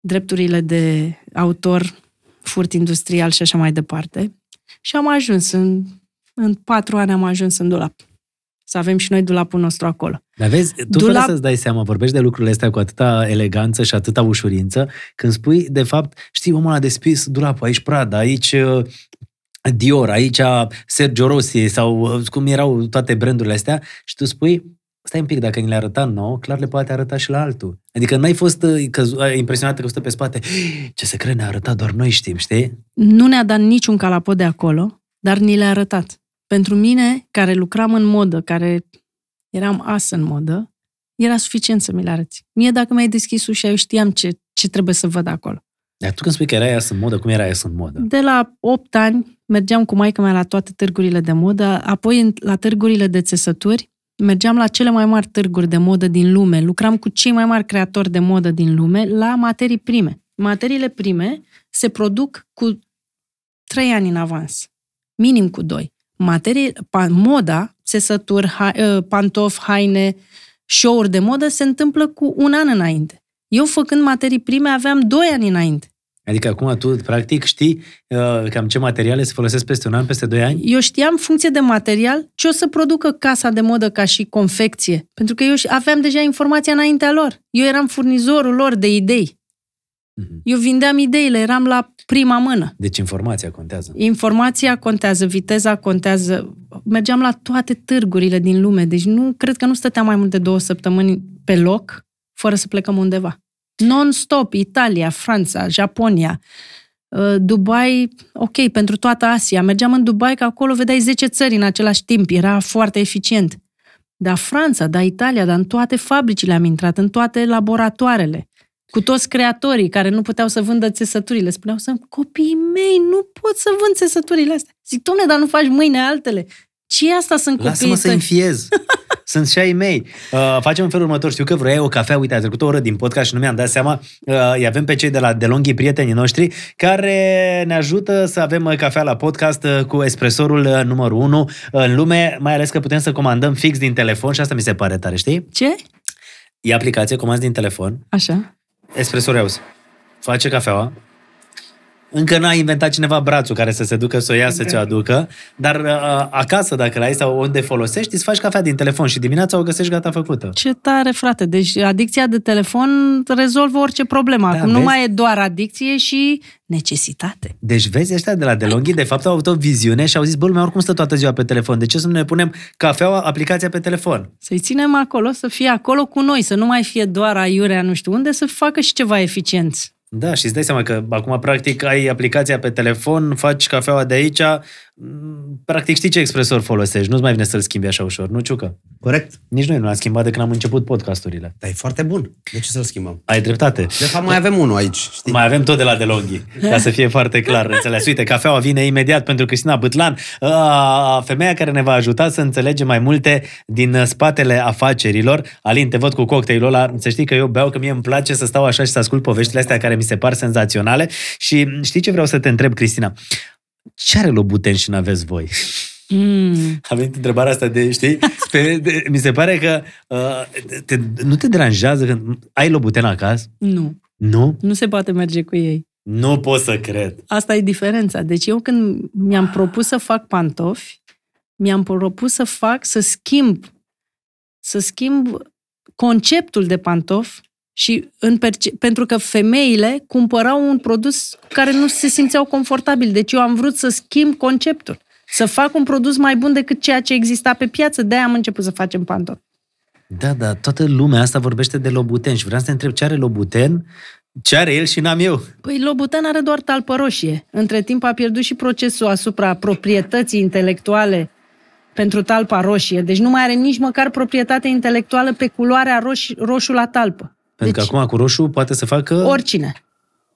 drepturile de autor furt industrial și așa mai departe. Și am ajuns în, în patru ani am ajuns în dulap. Să avem și noi dulapul nostru acolo.
Dar vezi, tu Dulap... fără să-ți dai seama, vorbești de lucrurile astea cu atâta eleganță și atâta ușurință, când spui, de fapt, știi, omul a despis dulapul, aici Prada, aici uh, Dior, aici uh, Sergio Rossi sau uh, cum erau toate brandurile astea și tu spui, stai un pic, dacă ni le arăta nou, clar le poate arăta și la altul. Adică n-ai fost uh, impresionată că stă pe spate, ce crede? ne-a arătat, doar noi știm, știi?
Nu ne-a dat niciun calapod de acolo, dar ni le-a arătat. Pentru mine, care lucram în modă, care eram as în modă, era suficient să mi le arăți. Mie, dacă mi-ai deschis ușa, eu știam ce, ce trebuie să văd acolo.
Dar tu când spui că era as în modă, cum era as în modă?
De la 8 ani mergeam cu maica mea la toate târgurile de modă, apoi la târgurile de țesături mergeam la cele mai mari târguri de modă din lume, lucram cu cei mai mari creatori de modă din lume la materii prime. Materiile prime se produc cu trei ani în avans, minim cu doi. Materii, pa, moda, sesături, ha, ă, pantofi, haine, show-uri de modă se întâmplă cu un an înainte. Eu, făcând materii prime, aveam doi ani înainte.
Adică acum tu, practic, știi uh, cam ce materiale se folosesc peste un an, peste doi ani?
Eu știam, funcție de material, ce o să producă casa de modă ca și confecție. Pentru că eu aveam deja informația înaintea lor. Eu eram furnizorul lor de idei. Uh-huh. Eu vindeam ideile, eram la prima mână.
Deci informația contează.
Informația contează, viteza contează. Mergeam la toate târgurile din lume, deci nu cred că nu stăteam mai mult de două săptămâni pe loc fără să plecăm undeva. Non-stop, Italia, Franța, Japonia, uh, Dubai, ok, pentru toată Asia. Mergeam în Dubai, că acolo vedeai 10 țări în același timp, era foarte eficient. Dar Franța, dar Italia, dar în toate fabricile am intrat, în toate laboratoarele, cu toți creatorii care nu puteau să vândă țesăturile. Spuneau să copiii mei, nu pot să vând țesăturile astea. Zic, domne, dar nu faci mâine altele. ce asta sunt copiii Lasă-mă să infiez. (laughs)
sunt și ai mei. Uh, facem în felul următor. Știu că vroiai o cafea, uite, a trecut o oră din podcast și nu mi-am dat seama. Uh, îi avem pe cei de la DeLonghi, prietenii noștri, care ne ajută să avem uh, cafea la podcast uh, cu espresorul uh, numărul 1 în lume, mai ales că putem să comandăm fix din telefon și asta mi se pare tare, știi? Ce? E aplicație, comanzi din telefon. Așa. Espresorul Reus. Face cafeaua, încă n-a inventat cineva brațul care să se ducă să o ia, să ți-o aducă, dar uh, acasă, dacă la ai sau unde folosești, îți faci cafea din telefon și dimineața o găsești gata făcută. Ce
tare, frate! Deci adicția de telefon rezolvă orice problemă. Da, Acum vezi? nu mai e doar adicție și necesitate.
Deci vezi, ăștia de la DeLonghi, de fapt, au avut o viziune și au zis, bă, lumea oricum stă toată ziua pe telefon, de ce să nu ne punem cafeaua, aplicația pe telefon?
Să-i ținem acolo, să fie acolo cu noi, să nu mai fie doar aiurea nu știu unde, să facă și ceva eficient.
Da, și îți dai seama că acum practic ai aplicația pe telefon, faci cafeaua de aici, Mm, practic știi ce expresor folosești, nu-ți mai vine să-l schimbi așa ușor, nu ciucă. Corect. Nici noi nu l-am schimbat de când am început podcasturile. Dar e foarte bun. De ce să-l schimbăm? Ai dreptate. De fapt, mai avem unul aici. Știi? Mai avem tot de la DeLonghi, ca să fie foarte clar (laughs) înțeles. Uite, cafeaua vine imediat pentru Cristina Bătlan, femeia care ne va ajuta să înțelegem mai multe din spatele afacerilor. Alin, te văd cu cocktailul ăla. Să știi că eu beau, că mie îmi place să stau așa și să ascult poveștile astea care mi se par senzaționale. Și știi ce vreau să te întreb, Cristina? ce are Lobuten și n-aveți voi? Mm. (laughs) A venit întrebarea asta de, știi, pe, de, mi se pare că uh, te, nu te deranjează când ai Lobuten acasă? Nu. Nu?
Nu se poate merge cu ei.
Nu pot să cred.
Asta e diferența. Deci eu când mi-am propus să fac pantofi, mi-am propus să fac, să schimb, să schimb conceptul de pantof și în perce- pentru că femeile cumpărau un produs care nu se simțeau confortabil. Deci eu am vrut să schimb conceptul. Să fac un produs mai bun decât ceea ce exista pe piață. De-aia am început să facem pantofi.
Da, da, toată lumea asta vorbește de Lobuten și vreau să te întreb ce are Lobuten, ce are el și n-am eu.
Păi Lobuten are doar talpă roșie. Între timp a pierdut și procesul asupra proprietății intelectuale pentru talpa roșie. Deci nu mai are nici măcar proprietate intelectuală pe culoarea roș- roșu la talpă.
Pentru deci, că acum cu roșu poate să
facă... Oricine.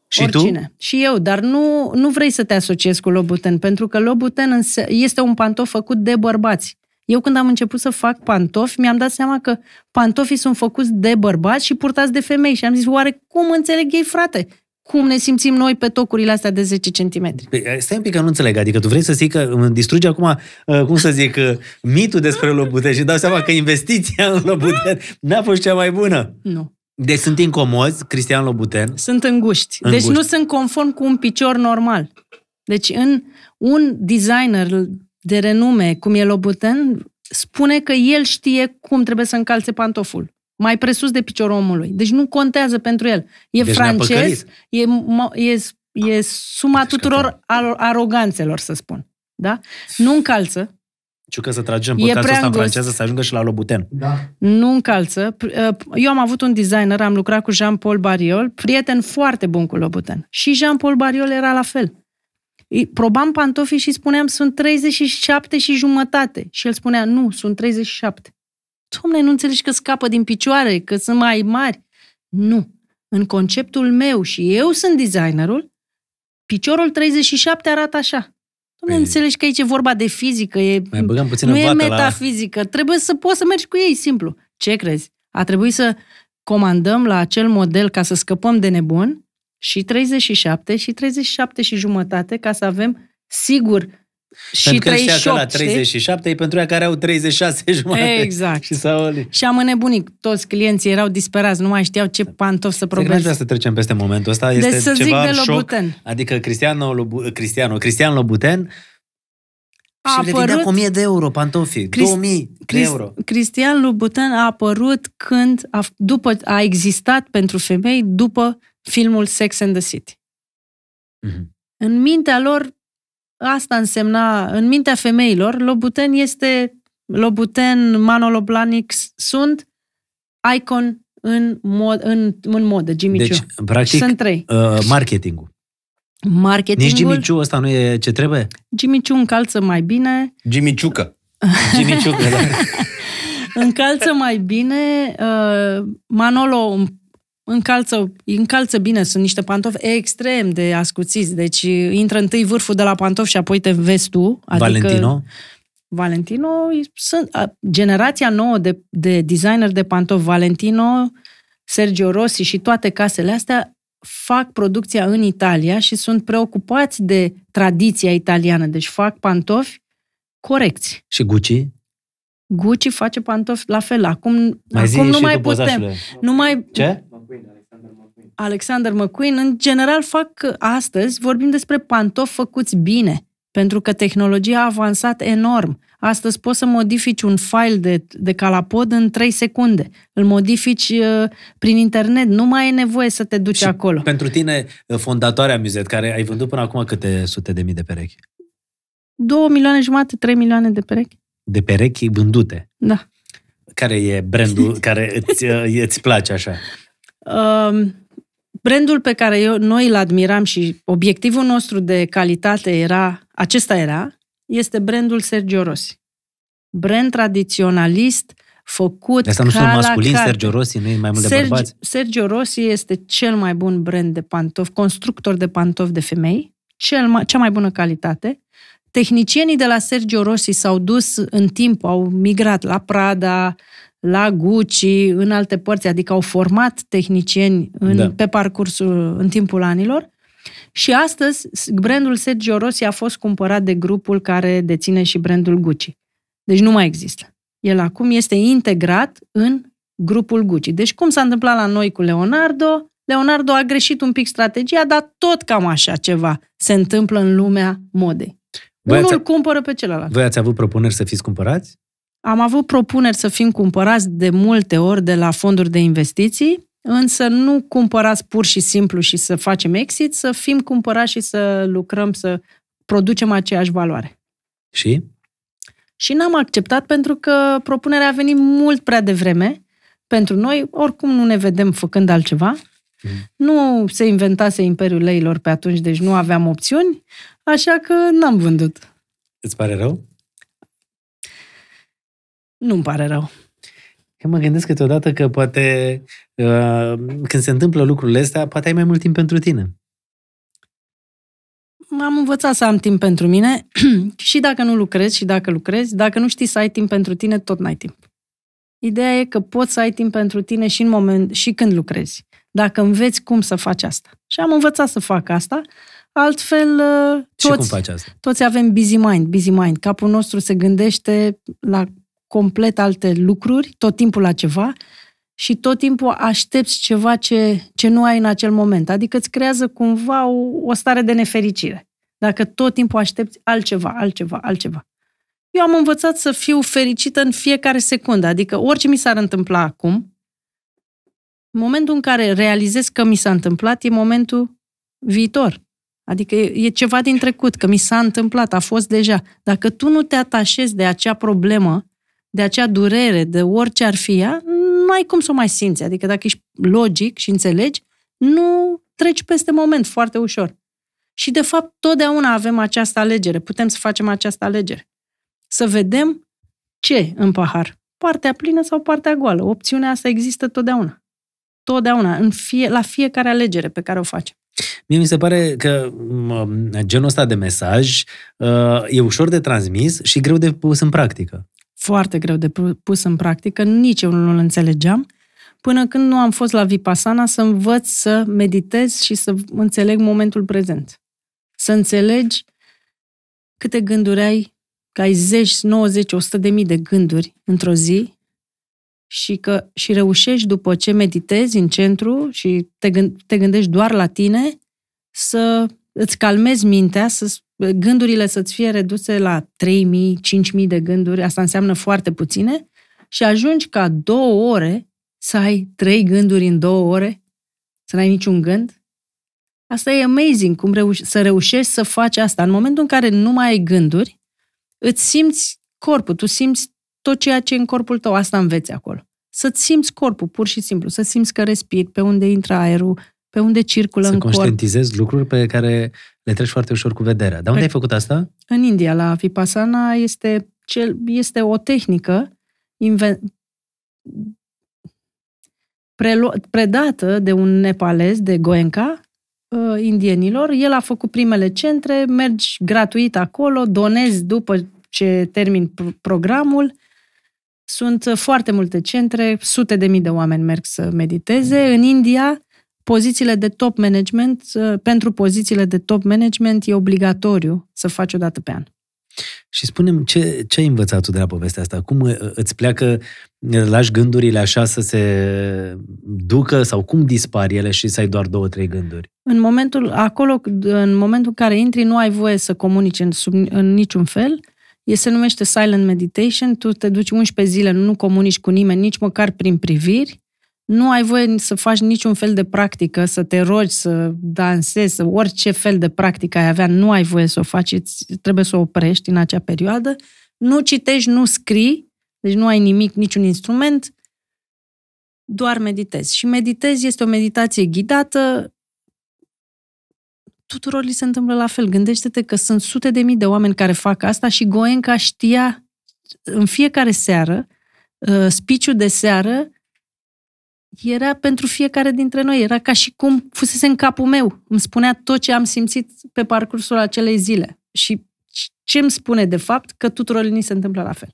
Și oricine. tu? Și eu, dar nu, nu vrei să te asociezi cu Lobuten, pentru că Lobuten este un pantof făcut de bărbați. Eu când am început să fac pantofi, mi-am dat seama că pantofii sunt făcuți de bărbați și purtați de femei. Și am zis, oare cum înțeleg ei, frate? Cum ne simțim noi pe tocurile astea de 10 cm?
Păi, stai un pic că nu înțeleg. Adică tu vrei să zic că îmi distrugi acum, uh, cum să zic, uh, mitul despre Lobuten și dau seama că investiția în Lobuten n-a fost cea mai bună. Nu. Deci sunt incomozi, Cristian
Lobuten? Sunt înguști.
Deci înguști. Deci nu sunt
conform cu un picior normal. Deci în un designer de renume, cum e Lobuten spune că el știe cum trebuie să încalțe pantoful. Mai presus de piciorul omului. Deci nu contează pentru el. E deci francez, e, e, e suma deci tuturor da. aroganțelor, să spun. Da? Nu încalță,
că să tragem podcastul ăsta în franceză să ajungă și la Lobuten.
Da. Nu încalță. Uh, eu am avut un designer, am lucrat cu Jean-Paul Bariol, prieten foarte bun cu Lobuten. Și Jean-Paul Bariol era la fel. Probam pantofii și spuneam, sunt 37 și jumătate. Și el spunea, nu, sunt 37. Dom'le, nu înțelegi că scapă din picioare, că sunt mai mari. Nu. În conceptul meu și eu sunt designerul, piciorul 37 arată așa. Nu păi... înțelegi că aici e vorba de fizică, e, Mai băgăm nu e metafizică. La... Trebuie să poți să mergi cu ei, simplu. Ce crezi? A trebuit să comandăm la acel model ca să scăpăm de nebun și 37 și 37 și jumătate ca să avem sigur și pentru că 38, că la 37
știi? e pentru ea care au 36 jumate. Exact. și,
s-au și am înnebunit. Toți clienții erau disperați, nu mai știau ce pantof să probeze. Cred să
trecem peste momentul ăsta. Deci este deci să ceva zic de Lobuten. Șoc. Adică Cristiano, Lobu, Cristiano, Cristian Lobuten a și apărut... le cu 1000 de euro pantofii, Crist... 2000 Crist... de euro.
Cristian Lobuten a apărut când a, după, a existat pentru femei după filmul Sex and the City. Mm-hmm. În mintea lor asta însemna, în mintea femeilor, Lobuten este, Lobuten, Manoloblanic sunt icon în, mod, în, în modă, Jimmy deci, Choo. practic, sunt trei.
Uh, marketingul.
Marketingul. Nici Jimmy
Choo ăsta nu e ce trebuie?
Jimmy Choo încalță mai bine.
Jimmy Ciucă. (laughs) Jimmy Ciucă, da.
încalță mai bine. Uh, Manolo încalță, încalță bine, sunt niște pantofi extrem de ascuțiți, deci intră întâi vârful de la pantofi și apoi te vezi tu. Adică Valentino? Valentino, sunt, generația nouă de, de designer de pantofi, Valentino, Sergio Rossi și toate casele astea fac producția în Italia și sunt preocupați de tradiția italiană, deci fac pantofi corecți. Și Gucci? Gucci face pantofi la fel. Acum, mai acum nu mai putem. Nu mai, Ce? Alexander McQueen, în general fac uh, astăzi, vorbim despre pantofi făcuți bine, pentru că tehnologia a avansat enorm. Astăzi poți să modifici un file de, de calapod în 3 secunde. Îl modifici uh, prin internet. Nu mai e nevoie să te duci și acolo.
Pentru tine, uh, fondatoarea Muzet, care ai vândut până acum câte sute de mii de perechi?
2 milioane jumate, 3 milioane de perechi.
De perechi vândute? Da. Care e brandul (laughs) care îți, uh, îți place așa?
Uh, Brandul pe care eu, noi îl admiram și obiectivul nostru de calitate era, acesta era, este brandul Sergio Rossi. Brand tradiționalist, făcut asta nu sunt masculin, carte. Sergio
Rossi, nu e mai mult Sergi, de bărbați?
Sergio Rossi este cel mai bun brand de pantofi, constructor de pantofi de femei, cel mai, cea mai bună calitate. Tehnicienii de la Sergio Rossi s-au dus în timp, au migrat la Prada, la Gucci, în alte părți, adică au format tehnicieni în, da. pe parcursul, în timpul anilor. Și astăzi, brandul Sergio Rossi a fost cumpărat de grupul care deține și brandul Gucci. Deci nu mai există. El acum este integrat în grupul Gucci. Deci cum s-a întâmplat la noi cu Leonardo, Leonardo a greșit un pic strategia, dar tot cam așa ceva se întâmplă în lumea modei. Voi Unul ați... cumpără pe celălalt.
Voi ați avut propuneri să fiți cumpărați?
Am avut propuneri să fim cumpărați de multe ori de la fonduri de investiții, însă nu cumpărați pur și simplu și să facem exit, să fim cumpărați și să lucrăm, să producem aceeași valoare. Și? Și n-am acceptat pentru că propunerea a venit mult prea devreme pentru noi, oricum nu ne vedem făcând altceva. Mm. Nu se inventase Imperiul Leilor pe atunci, deci nu aveam opțiuni, așa că n-am vândut. Îți pare rău? Nu-mi pare rău.
Eu mă gândesc câteodată că poate uh, când se întâmplă lucrurile astea, poate ai mai mult timp pentru tine.
Am învățat să am timp pentru mine (clears throat) și dacă nu lucrezi și dacă lucrezi, dacă nu știi să ai timp pentru tine, tot n-ai timp. Ideea e că poți să ai timp pentru tine și în moment și când lucrezi, dacă înveți cum să faci asta. Și am învățat să fac asta, altfel toți, uh, și cum faci asta? toți avem busy mind, busy mind. Capul nostru se gândește la complet alte lucruri, tot timpul la ceva și tot timpul aștepți ceva ce, ce nu ai în acel moment. Adică îți creează cumva o, o stare de nefericire. Dacă tot timpul aștepți altceva, altceva, altceva. Eu am învățat să fiu fericită în fiecare secundă. Adică orice mi s-ar întâmpla acum, momentul în care realizez că mi s-a întâmplat, e momentul viitor. Adică e, e ceva din trecut, că mi s-a întâmplat, a fost deja. Dacă tu nu te atașezi de acea problemă de acea durere, de orice ar fi ea, nu ai cum să o mai simți. Adică dacă ești logic și înțelegi, nu treci peste moment foarte ușor. Și de fapt, totdeauna avem această alegere, putem să facem această alegere. Să vedem ce în pahar, partea plină sau partea goală. Opțiunea asta există totdeauna. Totdeauna, în fie, la fiecare alegere pe care o facem.
Mie mi se pare că genul ăsta de mesaj uh, e ușor de transmis și greu de pus în practică
foarte greu de pus în practică, nici eu nu-l înțelegeam, până când nu am fost la Vipassana să învăț să meditez și să înțeleg momentul prezent. Să înțelegi câte gânduri ai, că ai 10, 90, 100 de mii de gânduri într-o zi și că și reușești după ce meditezi în centru și te, gând, te gândești doar la tine să îți calmezi mintea, să, gândurile să-ți fie reduse la 3.000-5.000 de gânduri, asta înseamnă foarte puține, și ajungi ca două ore să ai trei gânduri în două ore, să n-ai niciun gând. Asta e amazing, cum reuș- să reușești să faci asta. În momentul în care nu mai ai gânduri, îți simți corpul, tu simți tot ceea ce e în corpul tău, asta înveți acolo. Să-ți simți corpul, pur și simplu, să simți că respiri, pe unde intră aerul, pe unde circulă să în corp. Să
conștientizezi lucruri pe care le treci foarte ușor cu vederea. Dar pe... unde păi, ai făcut asta?
În India, la Vipassana, este, cel, este o tehnică inven... prelu- predată de un nepalez, de Goenka, uh, indienilor. El a făcut primele centre, mergi gratuit acolo, donezi după ce termin programul. Sunt foarte multe centre, sute de mii de oameni merg să mediteze. Mm. În India, pozițiile de top management, uh, pentru pozițiile de top management e obligatoriu să faci o dată pe an.
Și spunem ce, ce ai învățat tu de la povestea asta? Cum uh, îți pleacă, uh, lași gândurile așa să se ducă sau cum dispar ele și să ai doar două, trei gânduri?
În momentul, acolo, în momentul în care intri, nu ai voie să comunici în, sub, în niciun fel. E se numește silent meditation, tu te duci 11 zile, nu comunici cu nimeni, nici măcar prin priviri nu ai voie să faci niciun fel de practică, să te rogi, să dansezi, să orice fel de practică ai avea, nu ai voie să o faci, trebuie să o oprești în acea perioadă. Nu citești, nu scrii, deci nu ai nimic, niciun instrument, doar meditezi. Și meditezi este o meditație ghidată, tuturor li se întâmplă la fel. Gândește-te că sunt sute de mii de oameni care fac asta și Goenca știa în fiecare seară, uh, spiciul de seară, era pentru fiecare dintre noi. Era ca și cum fusese în capul meu. Îmi spunea tot ce am simțit pe parcursul acelei zile. Și ce îmi spune, de fapt, că tuturor ni se întâmplă la fel.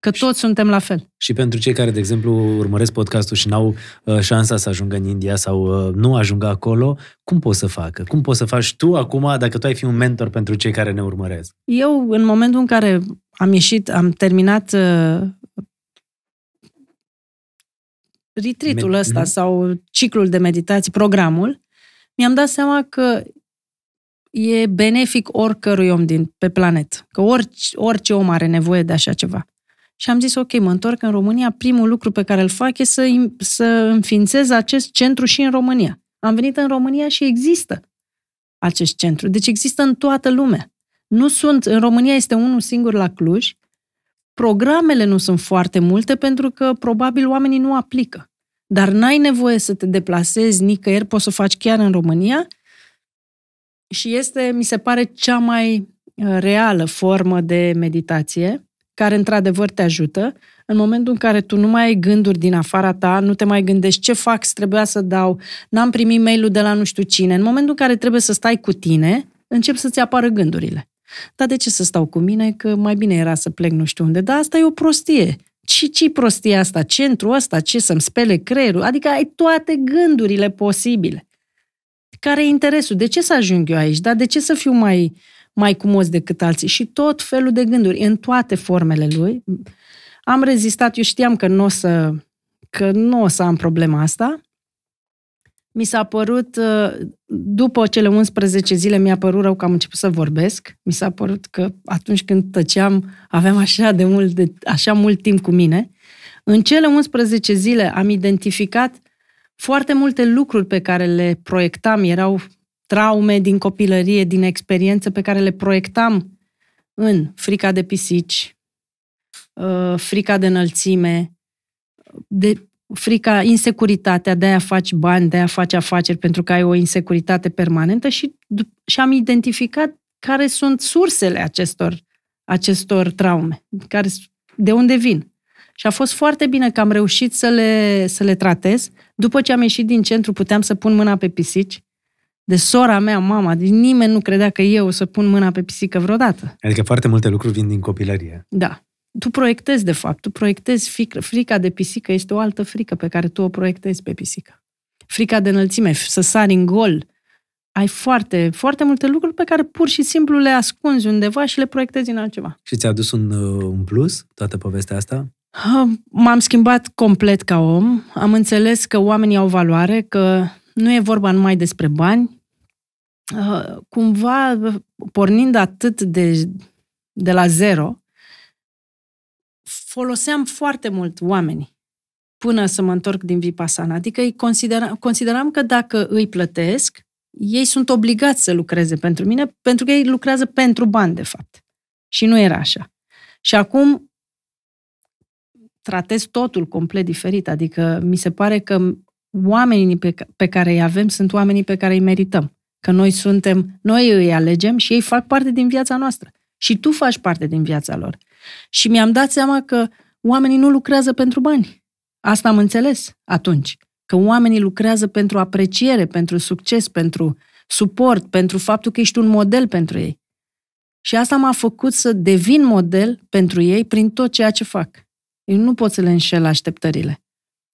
Că toți suntem la fel.
Și pentru cei care, de exemplu, urmăresc podcastul și n-au uh, șansa să ajungă în India sau uh, nu ajungă acolo, cum poți să facă? Cum poți să faci tu acum dacă tu ai fi un mentor pentru cei care ne urmăresc?
Eu, în momentul în care am ieșit, am terminat uh, retreatul Med- ăsta mhm. sau ciclul de meditații, programul, mi-am dat seama că e benefic oricărui om din pe planetă, că orice, orice om are nevoie de așa ceva. Și am zis, ok, mă întorc în România, primul lucru pe care îl fac e să, să înființez acest centru și în România. Am venit în România și există acest centru. Deci există în toată lumea. Nu sunt, în România este unul singur la Cluj Programele nu sunt foarte multe pentru că probabil oamenii nu aplică. Dar n-ai nevoie să te deplasezi nicăieri, poți să o faci chiar în România și este, mi se pare, cea mai uh, reală formă de meditație care într-adevăr te ajută, în momentul în care tu nu mai ai gânduri din afara ta, nu te mai gândești ce fac, trebuia să dau, n-am primit mail-ul de la nu știu cine, în momentul în care trebuie să stai cu tine, încep să-ți apară gândurile. Dar de ce să stau cu mine? Că mai bine era să plec nu știu unde. Dar asta e o prostie. Ce, ce prostie asta? Centru ăsta? Ce să-mi spele creierul? Adică ai toate gândurile posibile. Care e interesul? De ce să ajung eu aici? Dar de ce să fiu mai, mai cumos decât alții? Și tot felul de gânduri, în toate formele lui. Am rezistat, eu știam că nu o să, că nu o să am problema asta, mi s-a părut, uh, după cele 11 zile, mi-a părut rău că am început să vorbesc. Mi s-a părut că atunci când tăceam, aveam așa de mult, de, așa mult timp cu mine. În cele 11 zile am identificat foarte multe lucruri pe care le proiectam. Erau traume din copilărie, din experiență pe care le proiectam în frica de pisici, uh, frica de înălțime, de frica, insecuritatea, de a faci bani, de a face afaceri, pentru că ai o insecuritate permanentă și, și am identificat care sunt sursele acestor, acestor traume, care, de unde vin. Și a fost foarte bine că am reușit să le, să le tratez. După ce am ieșit din centru, puteam să pun mâna pe pisici, de sora mea, mama, deci nimeni nu credea că eu o să pun mâna pe pisică vreodată.
Adică foarte multe lucruri vin din copilărie.
Da tu proiectezi, de fapt, tu proiectezi Frica de pisică este o altă frică pe care tu o proiectezi pe pisică. Frica de înălțime, să sari în gol. Ai foarte, foarte multe lucruri pe care pur și simplu le ascunzi undeva și le proiectezi în altceva.
Și ți-a adus un, uh, un plus toată povestea asta?
Ah, m-am schimbat complet ca om. Am înțeles că oamenii au valoare, că nu e vorba numai despre bani. Ah, cumva, pornind atât de, de la zero, foloseam foarte mult oamenii până să mă întorc din Vipassana. Adică îi considera, consideram că dacă îi plătesc, ei sunt obligați să lucreze pentru mine, pentru că ei lucrează pentru bani, de fapt. Și nu era așa. Și acum tratez totul complet diferit. Adică mi se pare că oamenii pe, pe care îi avem sunt oamenii pe care îi merităm. Că noi suntem, noi îi alegem și ei fac parte din viața noastră. Și tu faci parte din viața lor. Și mi-am dat seama că oamenii nu lucrează pentru bani. Asta am înțeles atunci. Că oamenii lucrează pentru apreciere, pentru succes, pentru suport, pentru faptul că ești un model pentru ei. Și asta m-a făcut să devin model pentru ei prin tot ceea ce fac. Eu nu pot să le înșel așteptările.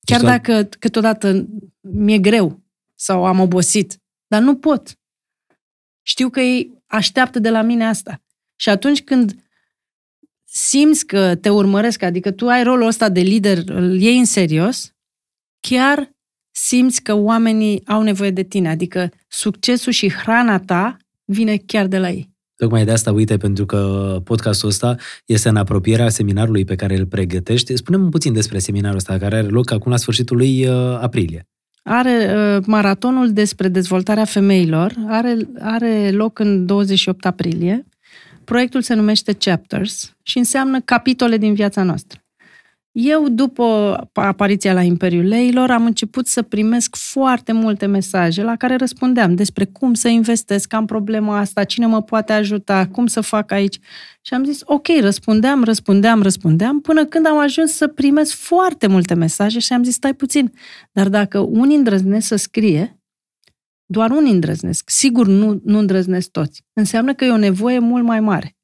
Chiar Stam. dacă câteodată mi-e greu sau am obosit, dar nu pot. Știu că ei așteaptă de la mine asta. Și atunci când simți că te urmăresc, adică tu ai rolul ăsta de lider, îl iei în serios, chiar simți că oamenii au nevoie de tine, adică succesul și hrana ta vine chiar de la ei.
Tocmai de asta, uite, pentru că podcastul ăsta este în apropierea seminarului pe care îl pregătești. Spune-mi puțin despre seminarul ăsta, care are loc acum la sfârșitul lui uh, aprilie.
Are uh, maratonul despre dezvoltarea femeilor, are, are loc în 28 aprilie Proiectul se numește Chapters și înseamnă capitole din viața noastră. Eu, după apariția la Imperiul Leilor, am început să primesc foarte multe mesaje la care răspundeam despre cum să investesc, am problema asta, cine mă poate ajuta, cum să fac aici. Și am zis, ok, răspundeam, răspundeam, răspundeam, până când am ajuns să primesc foarte multe mesaje și am zis, stai puțin, dar dacă unii îndrăznesc să scrie, doar unii îndrăznesc. Sigur, nu, nu îndrăznesc toți. Înseamnă că e o nevoie mult mai mare.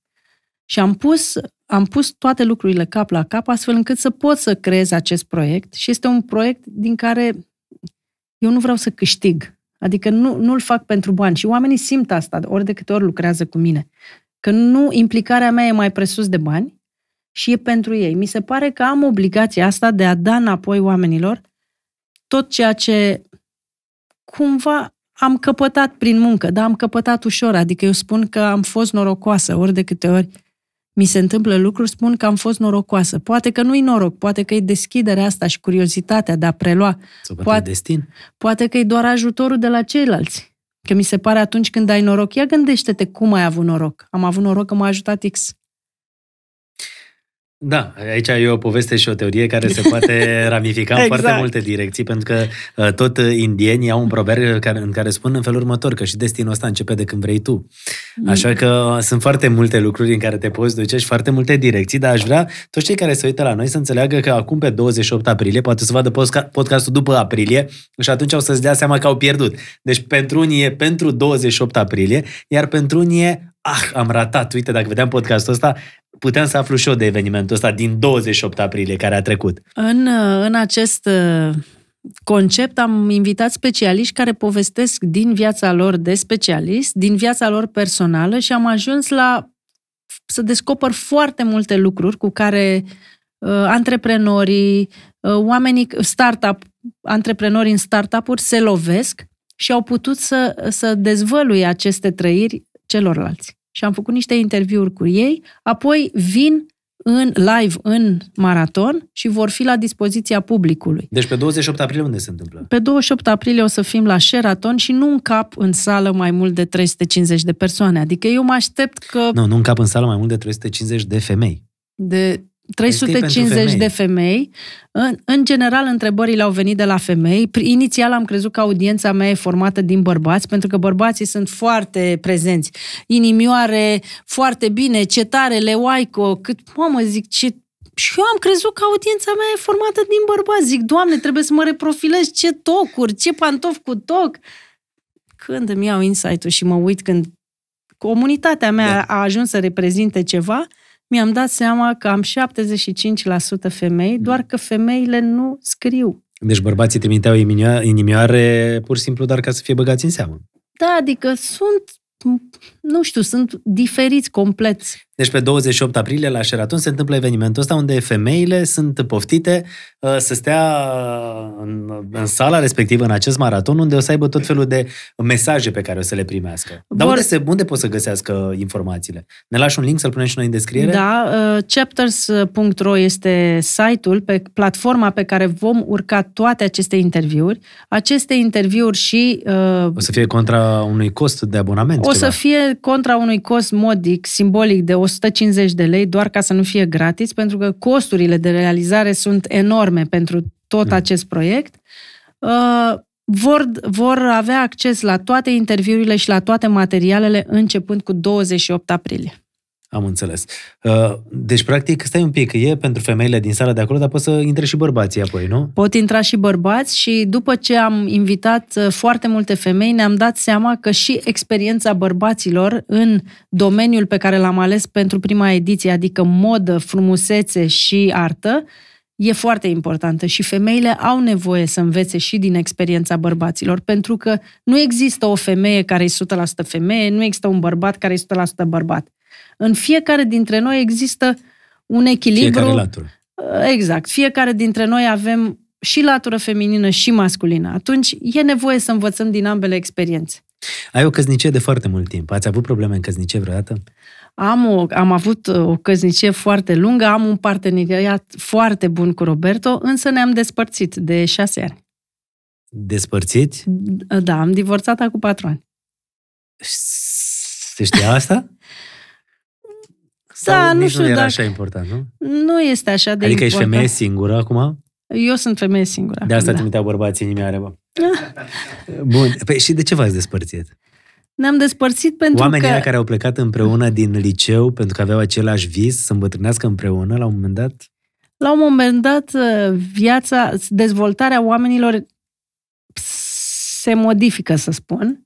Și am pus, am pus toate lucrurile cap la cap, astfel încât să pot să creez acest proiect. Și este un proiect din care eu nu vreau să câștig. Adică nu, nu-l fac pentru bani. Și oamenii simt asta, ori de câte ori lucrează cu mine. Că nu, implicarea mea e mai presus de bani și e pentru ei. Mi se pare că am obligația asta de a da înapoi oamenilor tot ceea ce cumva am căpătat prin muncă, dar am căpătat ușor, adică eu spun că am fost norocoasă, ori de câte ori mi se întâmplă lucruri, spun că am fost norocoasă. Poate că nu-i noroc, poate că e deschiderea asta și curiozitatea de a prelua. Sau poate, destin. Poate că e doar ajutorul de la ceilalți. Că mi se pare atunci când ai noroc, ia gândește-te cum ai avut noroc. Am avut noroc că m-a ajutat X.
Da, aici e o poveste și o teorie care se poate (laughs) ramifica exact. în foarte multe direcții, pentru că uh, tot indienii au un proverb în care spun în felul următor, că și destinul ăsta începe de când vrei tu. Mm. Așa că sunt foarte multe lucruri în care te poți duce și foarte multe direcții, dar aș vrea toți cei care se uită la noi să înțeleagă că acum pe 28 aprilie, poate să vadă podcastul după aprilie și atunci o să-ți dea seama că au pierdut. Deci pentru unii e pentru 28 aprilie, iar pentru unii e ah, am ratat, uite, dacă vedeam podcastul ăsta, puteam să aflu și eu de evenimentul ăsta din 28 aprilie care a trecut.
În, uh, în acest uh, concept am invitat specialiști care povestesc din viața lor de specialist, din viața lor personală și am ajuns la să descoper foarte multe lucruri cu care uh, antreprenorii, uh, oamenii startup, antreprenorii în startup-uri se lovesc și au putut să, să dezvăluie aceste trăiri celorlalți. Și am făcut niște interviuri cu ei, apoi vin în live, în maraton și vor fi la dispoziția publicului.
Deci pe 28 aprilie unde se întâmplă?
Pe 28 aprilie o să fim la Sheraton și nu încap în sală mai mult de 350 de persoane. Adică eu mă aștept că... Nu,
nu încap în sală mai mult de 350 de femei.
De 350 femei. de femei. În, în general, întrebările au venit de la femei. Inițial am crezut că audiența mea e formată din bărbați, pentru că bărbații sunt foarte prezenți. Inimioare, foarte bine, cetare, leoaico, cât, mamă, zic, ce și eu am crezut că audiența mea e formată din bărbați. Zic, doamne, trebuie să mă reprofilez ce tocuri, ce pantofi cu toc. Când îmi iau insight-ul și mă uit când comunitatea mea da. a ajuns să reprezinte ceva, mi-am dat seama că am 75% femei, mm. doar că femeile nu scriu.
Deci bărbații trimiteau inimioare pur și simplu doar ca să fie băgați în seamă.
Da, adică sunt nu știu, sunt diferiți complet.
Deci pe 28 aprilie la Sheraton se întâmplă evenimentul ăsta unde femeile sunt poftite uh, să stea uh, în, în sala respectivă, în acest maraton, unde o să aibă tot felul de mesaje pe care o să le primească. Dar Vor... unde, se, unde pot să găsească informațiile? Ne lași un link să-l punem și noi în descriere? Da,
uh, chapters.ro este site-ul, pe platforma pe care vom urca toate aceste interviuri. Aceste interviuri și... Uh, o
să fie contra unui cost de abonament. O ceva. să
fie contra unui cost modic, simbolic de 150 de lei, doar ca să nu fie gratis, pentru că costurile de realizare sunt enorme pentru tot mm. acest proiect. Uh, vor, vor avea acces la toate interviurile și la toate materialele începând cu 28 aprilie.
Am înțeles. Uh, deci, practic, stai un pic, e pentru femeile din sala de acolo, dar poți să intre și bărbații apoi,
nu? Pot intra și bărbați și după ce am invitat uh, foarte multe femei, ne-am dat seama că și experiența bărbaților în domeniul pe care l-am ales pentru prima ediție, adică modă, frumusețe și artă, e foarte importantă și femeile au nevoie să învețe și din experiența bărbaților, pentru că nu există o femeie care e 100% femeie, nu există un bărbat care e 100% bărbat. În fiecare dintre noi există un echilibru. Fiecare latură. Uh, exact. Fiecare dintre noi avem și latură feminină și masculină. Atunci e nevoie să învățăm din ambele experiențe.
Ai o căsnicie de foarte mult timp. Ați avut probleme în căsnicie vreodată?
Am, o, am avut uh, o căsnicie foarte lungă, am un parteneriat foarte bun cu Roberto, însă ne-am despărțit de șase ani.
Despărțit?
Da, am divorțat acum patru ani.
Se știa asta?
Da, nu știu nu era dacă... așa
important, nu?
Nu este așa de adică important. Adică ești femeie
singură acum?
Eu sunt femeie singură. De asta da. trimiteau
bărbații inimii are, bă. Bun. Păi și de ce v-ați despărțit?
Ne-am despărțit pentru Oamenii că... care
au plecat împreună din liceu pentru că aveau același vis să îmbătrânească împreună la un moment dat?
La un moment dat, uh, viața, dezvoltarea oamenilor se modifică, să spun.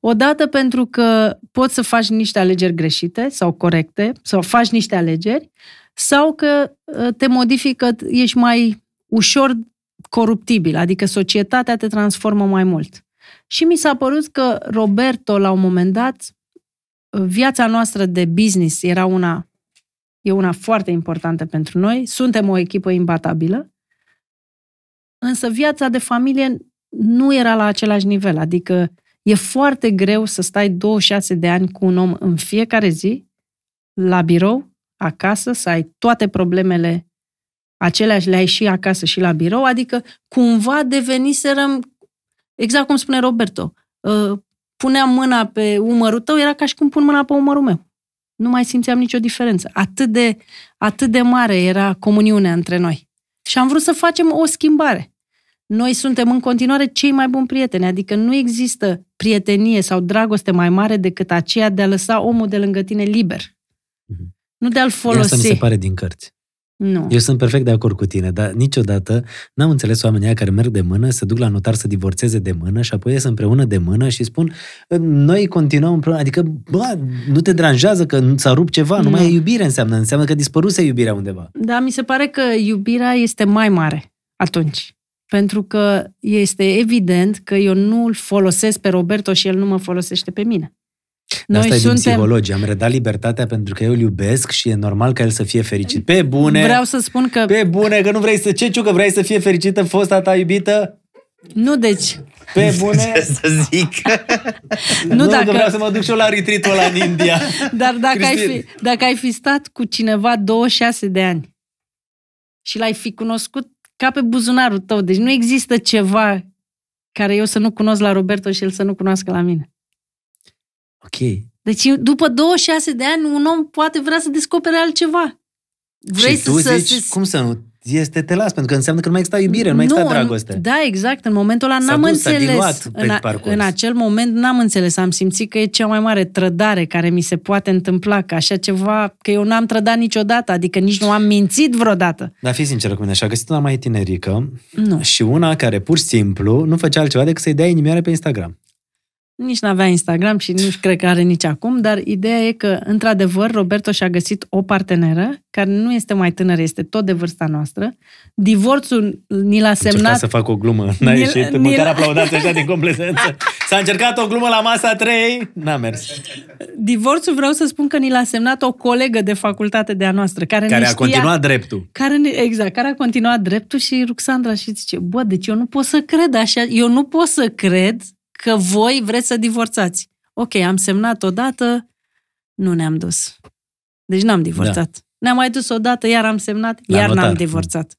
Odată pentru că poți să faci niște alegeri greșite sau corecte, sau faci niște alegeri, sau că ă, te modifică, ești mai ușor coruptibil, adică societatea te transformă mai mult. Și mi s-a părut că Roberto, la un moment dat, viața noastră de business era una, e una foarte importantă pentru noi, suntem o echipă imbatabilă, însă viața de familie nu era la același nivel, adică E foarte greu să stai 26 de ani cu un om în fiecare zi, la birou, acasă, să ai toate problemele aceleași, le ai și acasă și la birou, adică cumva deveniserăm, exact cum spune Roberto, uh, puneam mâna pe umărul tău, era ca și cum pun mâna pe umărul meu. Nu mai simțeam nicio diferență. Atât de, atât de mare era comuniunea între noi. Și am vrut să facem o schimbare. Noi suntem în continuare cei mai buni prieteni, adică nu există prietenie sau dragoste mai mare decât aceea de a lăsa omul de lângă tine liber. Mm-hmm. Nu de a-l folosi. Asta mi se pare din cărți. Nu. Eu
sunt perfect de acord cu tine, dar niciodată n-am înțeles oamenii care merg de mână, se duc la notar să divorțeze de mână și apoi ies împreună de mână și spun noi continuăm împreună, adică bă, nu te deranjează că s-a rupt ceva, nu, numai mai e iubire înseamnă, înseamnă că dispăruse iubirea undeva.
Da, mi se pare că iubirea este mai mare atunci pentru că este evident că eu nu îl folosesc pe Roberto și el nu mă folosește pe mine. Noi asta suntem... e din psihologie.
Am redat libertatea pentru că eu îl iubesc și e normal ca el să fie fericit. Pe bune! Vreau
să spun că... Pe bune, că nu vrei să ce că vrei să fie
fericită fosta ta iubită? Nu, deci... Pe bune? (laughs) Ce să zic? (laughs) nu, nu dacă... vreau să mă duc și eu la retreat ăla în India.
(laughs) Dar dacă ai, fi, dacă ai fi stat cu cineva 26 de ani și l-ai fi cunoscut ca pe buzunarul tău. Deci nu există ceva care eu să nu cunosc la Roberto și el să nu cunoască la mine. Ok. Deci după 26 de ani un om poate vrea să descopere altceva. Vrei și să, tu să, zici, să,
cum să nu este te las, pentru că înseamnă că nu mai exista iubire, nu, nu mai exista dragoste. Da,
exact. În momentul ăla n-am dus, înțeles. În, a, în acel moment n-am înțeles. Am simțit că e cea mai mare trădare care mi se poate întâmpla, că așa ceva, că eu n-am trădat niciodată, adică nici nu am mințit vreodată.
Dar fi sinceră cu mine, și-a găsit una mai tinerică nu. și una care pur și simplu nu făcea altceva decât să-i dea inimioare pe Instagram.
Nici n-avea Instagram și nu cred că are nici acum, dar ideea e că, într-adevăr, Roberto și-a găsit o parteneră care nu este mai tânără, este tot de vârsta noastră. Divorțul ni l-a semnat... Încerca să
fac o glumă, n-a ni-l... ieșit, ni-l... măcar aplaudați așa din complezență. S-a încercat o glumă la masa 3, n-a mers.
Divorțul vreau să spun că ni l-a semnat o colegă de facultate de a noastră, care, care știa, a continuat dreptul. Care, ne, exact, care a continuat dreptul și Ruxandra și zice, bă, deci eu nu pot să cred așa, eu nu pot să cred că voi vreți să divorțați. Ok, am semnat odată, nu ne-am dus. Deci n-am divorțat. Da. Ne-am mai dus odată, iar am semnat, La iar notar. n-am divorțat.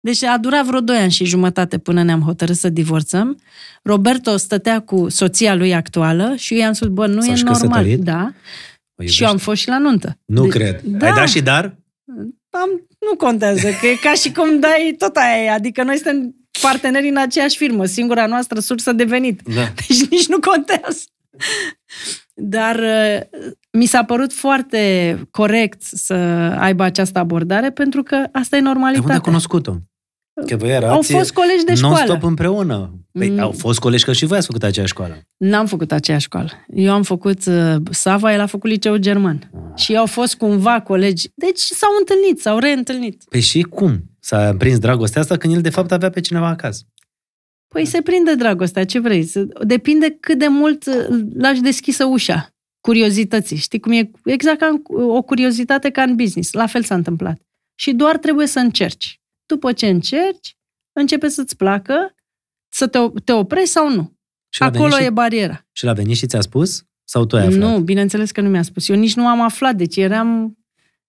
Deci a durat vreo 2 ani și jumătate până ne-am hotărât să divorțăm. Roberto stătea cu soția lui actuală și eu i-am spus, bă, nu S-a e normal. Da. Și eu am fost și la nuntă. Nu de- deci, cred. Da. Ai dat și dar? Am, nu contează, că e ca și cum dai tot aia. Adică noi suntem parteneri în aceeași firmă, singura noastră sursă de venit. Da. (laughs) Deci nici nu contează. Dar uh, mi s-a părut foarte corect să aibă această abordare pentru că asta e normalitatea. De unde a
cunoscut-o? Că voi erați au fost colegi de școală. Non-stop împreună. Păi, mm. Au fost colegi că și voi ați făcut aceeași școală.
N-am făcut aceeași școală. Eu am făcut uh, Sava, el a făcut liceul german. Ah. Și au fost cumva colegi. Deci s-au întâlnit, s-au reîntâlnit.
Păi și cum? S-a prins dragostea asta când el de fapt avea pe cineva acasă.
Păi se prinde dragostea, ce vrei. Depinde cât de mult uh, lași deschisă ușa curiozității. Știi cum e? Exact ca o curiozitate ca în business. La fel s-a întâmplat. Și doar trebuie să încerci. După ce încerci, începe să-ți placă, să te, te oprești sau nu. Și Acolo și, e bariera.
Și l-a venit și ți-a spus? Sau tu ai aflat? Nu,
bineînțeles că nu mi-a spus. Eu nici nu am aflat, deci eram,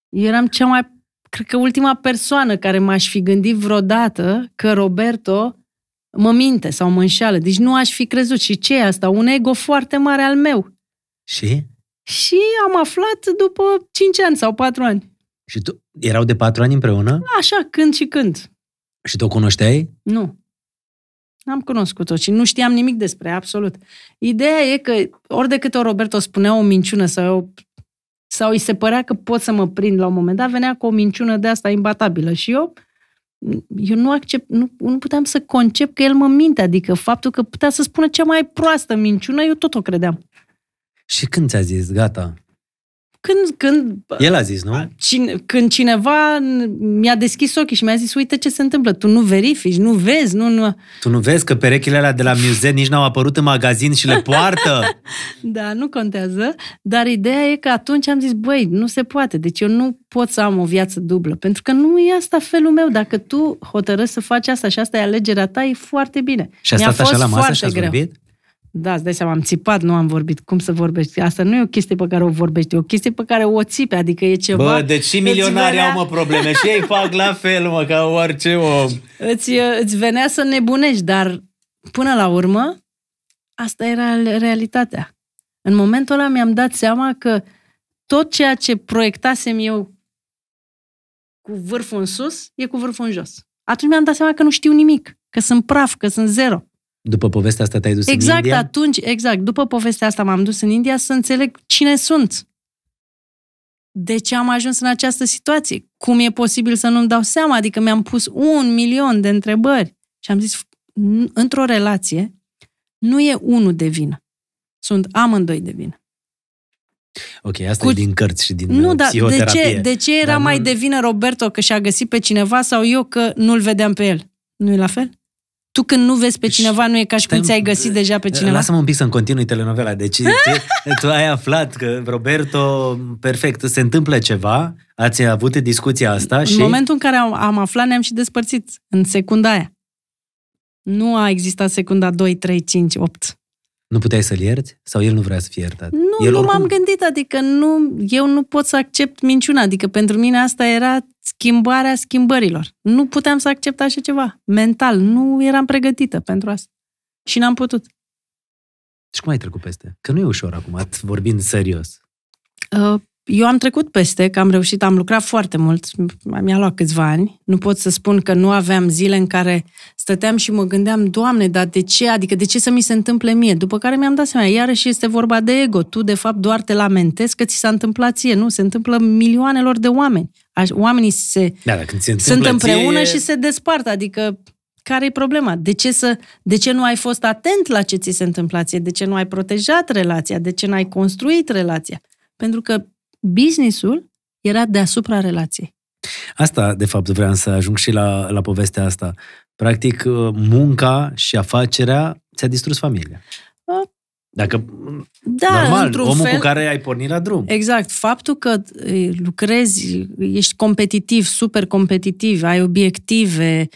eram cea mai cred că ultima persoană care m-aș fi gândit vreodată că Roberto mă minte sau mă înșală. Deci nu aș fi crezut. Și ce e asta? Un ego foarte mare al meu. Și? Și am aflat după 5 ani sau 4 ani.
Și tu, erau de 4 ani împreună?
Așa, când și când.
Și tu o cunoșteai?
Nu. N-am cunoscut-o și nu știam nimic despre absolut. Ideea e că ori de câte ori Roberto spunea o minciună sau sau îi se părea că pot să mă prind la un moment dat, venea cu o minciună de asta imbatabilă și eu eu nu accept, nu, nu puteam să concep că el mă minte, adică faptul că putea să spună cea mai proastă minciună, eu tot o credeam.
Și când ți-a zis, gata,
când, când...
El a zis, nu?
Cine, când cineva mi-a deschis ochii și mi-a zis, uite ce se întâmplă, tu nu verifici, nu vezi, nu... nu...
Tu nu vezi că perechile alea de la Museu nici n-au apărut în magazin și le poartă?
(laughs) da, nu contează, dar ideea e că atunci am zis, băi, nu se poate, deci eu nu pot să am o viață dublă, pentru că nu e asta felul meu. Dacă tu hotărăști să faci asta și asta e alegerea ta, e foarte bine. Și a stat așa la masă și ați vorbit? Da, îți dai seama, am țipat, nu am vorbit. Cum să vorbești? Asta nu e o chestie pe care o vorbești, e o chestie pe care o țipe, adică e ceva... Bă, deci și milionarii venea... au, mă,
probleme și ei fac la fel, mă, ca orice om.
Îți, îți venea să nebunești, dar până la urmă, asta era realitatea. În momentul ăla mi-am dat seama că tot ceea ce proiectasem eu cu vârful în sus, e cu vârful în jos. Atunci mi-am dat seama că nu știu nimic, că sunt praf, că sunt zero.
După povestea asta te-ai dus exact, în India? Exact,
atunci, exact. După povestea asta m-am dus în India să înțeleg cine sunt. De ce am ajuns în această situație? Cum e posibil să nu-mi dau seama? Adică mi-am pus un milion de întrebări și am zis, într-o relație, nu e unul de vină. Sunt amândoi de vină.
Ok, asta Cu... e din cărți și din Nu, uh, dar de ce, de ce era dar mai nu... de
vină Roberto că și-a găsit pe cineva sau eu că nu-l vedeam pe el? Nu e la fel? tu când nu vezi pe deci cineva, nu e ca și cum ți-ai găsit deja pe eh, cineva? Lasă-mă un
pic să-mi continui telenovela. Deci (laughs) tu, tu ai aflat că Roberto, perfect, se întâmplă ceva, ați avut discuția asta și... În momentul
în care am, am aflat, ne-am și despărțit, în secunda aia. Nu a existat secunda 2, 3, 5, 8.
Nu puteai să-l ierți? Sau el nu vrea să fie iertat? Nu, el nu oricum...
m-am gândit, adică nu, eu nu pot să accept minciuna, adică pentru mine asta era schimbarea schimbărilor. Nu puteam să accept așa ceva, mental, nu eram pregătită pentru asta. Și n-am putut.
Și cum ai trecut peste? Că nu e ușor acum, vorbind serios.
Uh, eu am trecut peste, că am reușit, am lucrat foarte mult, mi-a luat câțiva ani. Nu pot să spun că nu aveam zile în care stăteam și mă gândeam, Doamne, dar de ce? Adică de ce să mi se întâmple mie? După care mi-am dat seama, iarăși este vorba de ego. Tu, de fapt, doar te lamentezi că ți s-a întâmplat ție, nu? Se întâmplă milioanelor de oameni. Oamenii se,
da, când se sunt împreună ție... și se
despart, adică care e problema? De ce, să, de ce nu ai fost atent la ce ți se întâmplă ție? De ce nu ai protejat relația? De ce n-ai construit relația? Pentru că businessul era deasupra relației.
Asta, de fapt, vreau să ajung și la, la povestea asta. Practic, munca și afacerea ți-a distrus familia. Dacă,
da, normal, omul fel, cu care
ai pornit la drum. Exact.
Faptul că lucrezi, ești competitiv, super competitiv, ai obiective,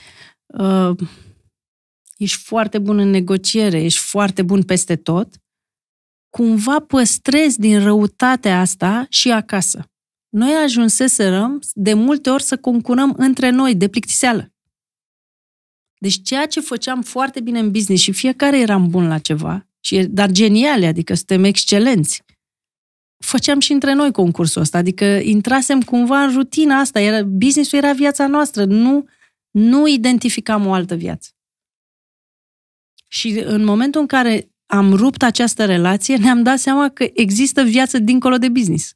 ă, ești foarte bun în negociere, ești foarte bun peste tot, cumva păstrez din răutatea asta și acasă. Noi ajunseserăm de multe ori să concurăm între noi de plictiseală. Deci ceea ce făceam foarte bine în business și fiecare eram bun la ceva, și, dar geniale, adică suntem excelenți, făceam și între noi concursul ăsta, adică intrasem cumva în rutina asta, era, businessul era viața noastră, nu, nu identificam o altă viață. Și în momentul în care am rupt această relație, ne-am dat seama că există viață dincolo de business.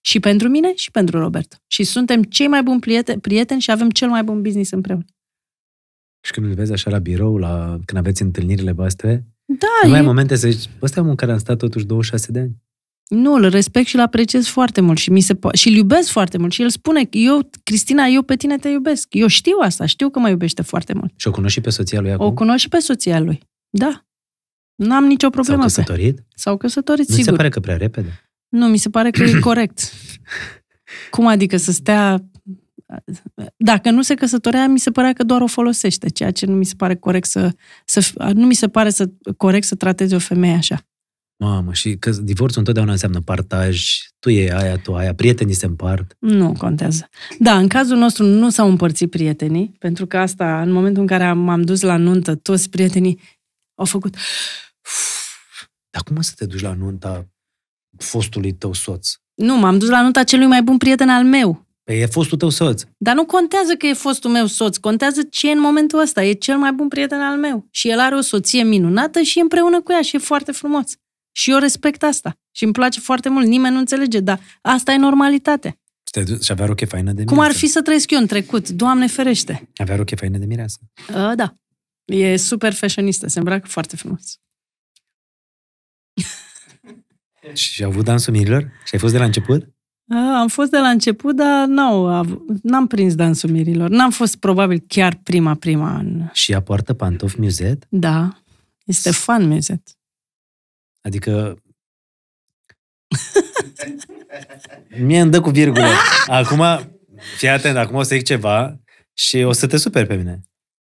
Și pentru mine și pentru Roberto. Și suntem cei mai buni prieteni, prieteni și avem cel mai bun business împreună.
Și când îl vezi așa la birou, la, când aveți întâlnirile voastre, da, nu e... ai momente să zici, ăsta e omul care am stat totuși 26 de ani.
Nu, îl respect și îl apreciez foarte mult și, mi se po- și îl iubesc foarte mult. Și el spune, că eu, Cristina, eu pe tine te iubesc. Eu știu asta, știu că mă iubește foarte mult.
Și o cunoști și pe soția lui acum? O
cunoști și pe soția lui, da. N-am nicio problemă. S-au căsătorit? Pe... S-au căsătorit, nu sigur. Nu se pare că
prea repede?
Nu, mi se pare că e (clears throat) corect. Cum adică să stea... Dacă nu se căsătorea, mi se părea că doar o folosește, ceea ce nu mi se pare corect să... să nu mi se pare să, corect să tratezi o femeie așa.
Mamă, și că divorțul întotdeauna înseamnă partaj, tu e aia, tu aia, prietenii se împart.
Nu contează. Da, în cazul nostru nu s-au împărțit prietenii, pentru că asta, în momentul în care am, m-am dus la nuntă, toți prietenii au făcut... Dar cum
să te duci la nunta fostului tău soț?
Nu, m-am dus la nunta celui mai bun prieten al meu.
Păi e fostul tău soț.
Dar nu contează că e fostul meu soț, contează ce e în momentul ăsta. E cel mai bun prieten al meu. Și el are o soție minunată și e împreună cu ea și e foarte frumos. Și eu respect asta. Și îmi place foarte mult. Nimeni nu înțelege, dar asta e normalitatea.
Și avea roche faină de mireasă. Cum ar
fi să trăiesc eu în trecut? Doamne ferește!
Avea roche faină de mireasă.
A, ă, da. E super fashionista, se îmbracă foarte frumos.
Și au avut dansul mirilor? Și ai fost de la început?
A, am fost de la început, dar n-au, n-am prins dansul mirilor. N-am fost probabil chiar prima, prima an.
Și ea poartă pantofi muzet?
Da. Este fan muzet.
Adică Mie îmi dă cu virgulă. (laughs) Acum, fii atent, acum o să zic ceva și o să te super pe mine.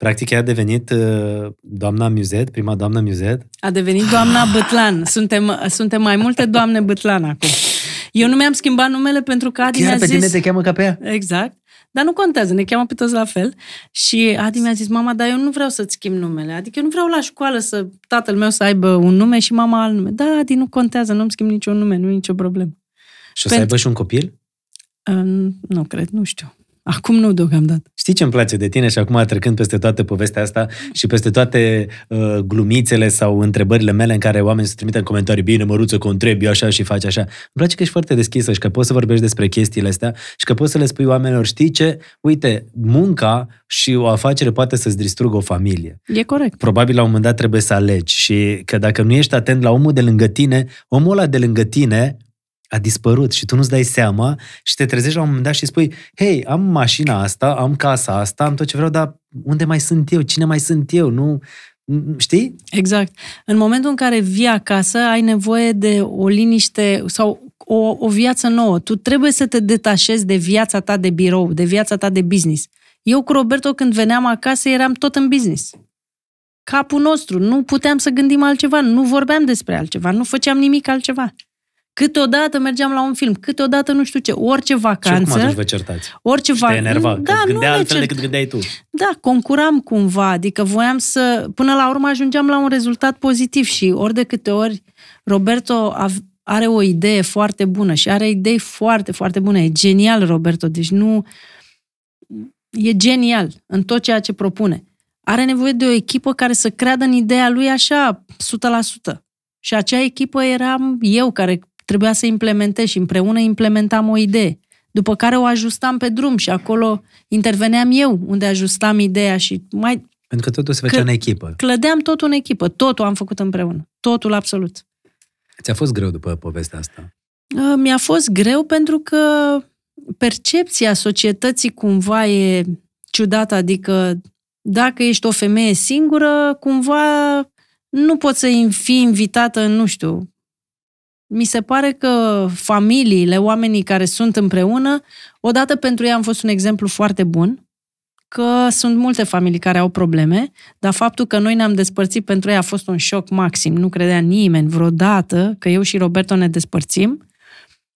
Practic, ea a devenit uh, doamna Muzet, prima doamna Muzet.
A devenit doamna Bătlan. Suntem, suntem mai multe doamne Bătlan acum. Eu nu mi-am schimbat numele pentru că Adi Chiar mi-a pe zis... tine te cheamă ca pe ea? Exact. Dar nu contează, ne cheamă pe toți la fel. Și Adi mi-a zis, mama, dar eu nu vreau să-ți schimb numele. Adică eu nu vreau la școală să tatăl meu să aibă un nume și mama alt nume. Da, Adi, nu contează, nu-mi schimb niciun nume, nu e nicio problemă.
Și o să Pentru... aibă și un copil?
Um, nu cred, nu știu. Acum nu deocamdată.
Știi ce îmi place de tine și acum trecând peste toată povestea asta și peste toate uh, glumițele sau întrebările mele în care oamenii se trimit în comentarii, bine, măruță, că o întrebi așa și faci așa. Îmi place că ești foarte deschisă și că poți să vorbești despre chestiile astea și că poți să le spui oamenilor, știi ce? Uite, munca și o afacere poate să-ți distrugă o familie. E corect. Probabil la un moment dat trebuie să alegi și că dacă nu ești atent la omul de lângă tine, omul ăla de lângă tine a dispărut și tu nu-ți dai seama și te trezești la un moment dat și spui hei, am mașina asta, am casa asta, am tot ce vreau, dar unde mai sunt eu? Cine
mai sunt eu? Nu, Știi? Exact. În momentul în care vii acasă, ai nevoie de o liniște sau o, o viață nouă. Tu trebuie să te detașezi de viața ta de birou, de viața ta de business. Eu cu Roberto, când veneam acasă, eram tot în business. Capul nostru. Nu puteam să gândim altceva. Nu vorbeam despre altceva. Nu făceam nimic altceva. Câteodată mergeam la un film, câteodată nu știu ce, orice vacanță. Și cum atunci vă
certați? Orice vacanță. Da, te enerva, da, că gândea nu altfel cert... decât gândeai tu.
Da, concuram cumva, adică voiam să... Până la urmă ajungeam la un rezultat pozitiv și ori de câte ori Roberto are o idee foarte bună și are idei foarte, foarte bune. E genial, Roberto, deci nu... E genial în tot ceea ce propune. Are nevoie de o echipă care să creadă în ideea lui așa, 100%. Și acea echipă eram eu care Trebuia să implementez și împreună implementam o idee. După care o ajustam pe drum și acolo interveneam eu unde ajustam ideea și mai...
Pentru că totul se făcea că în echipă.
Clădeam totul în echipă. Totul am făcut împreună. Totul absolut.
Ți-a fost greu după povestea asta?
Uh, mi-a fost greu pentru că percepția societății cumva e ciudată, adică dacă ești o femeie singură, cumva nu poți să fii invitată, nu știu, mi se pare că familiile, oamenii care sunt împreună, odată pentru ei am fost un exemplu foarte bun, că sunt multe familii care au probleme, dar faptul că noi ne-am despărțit pentru ei a fost un șoc maxim. Nu credea nimeni vreodată că eu și Roberto ne despărțim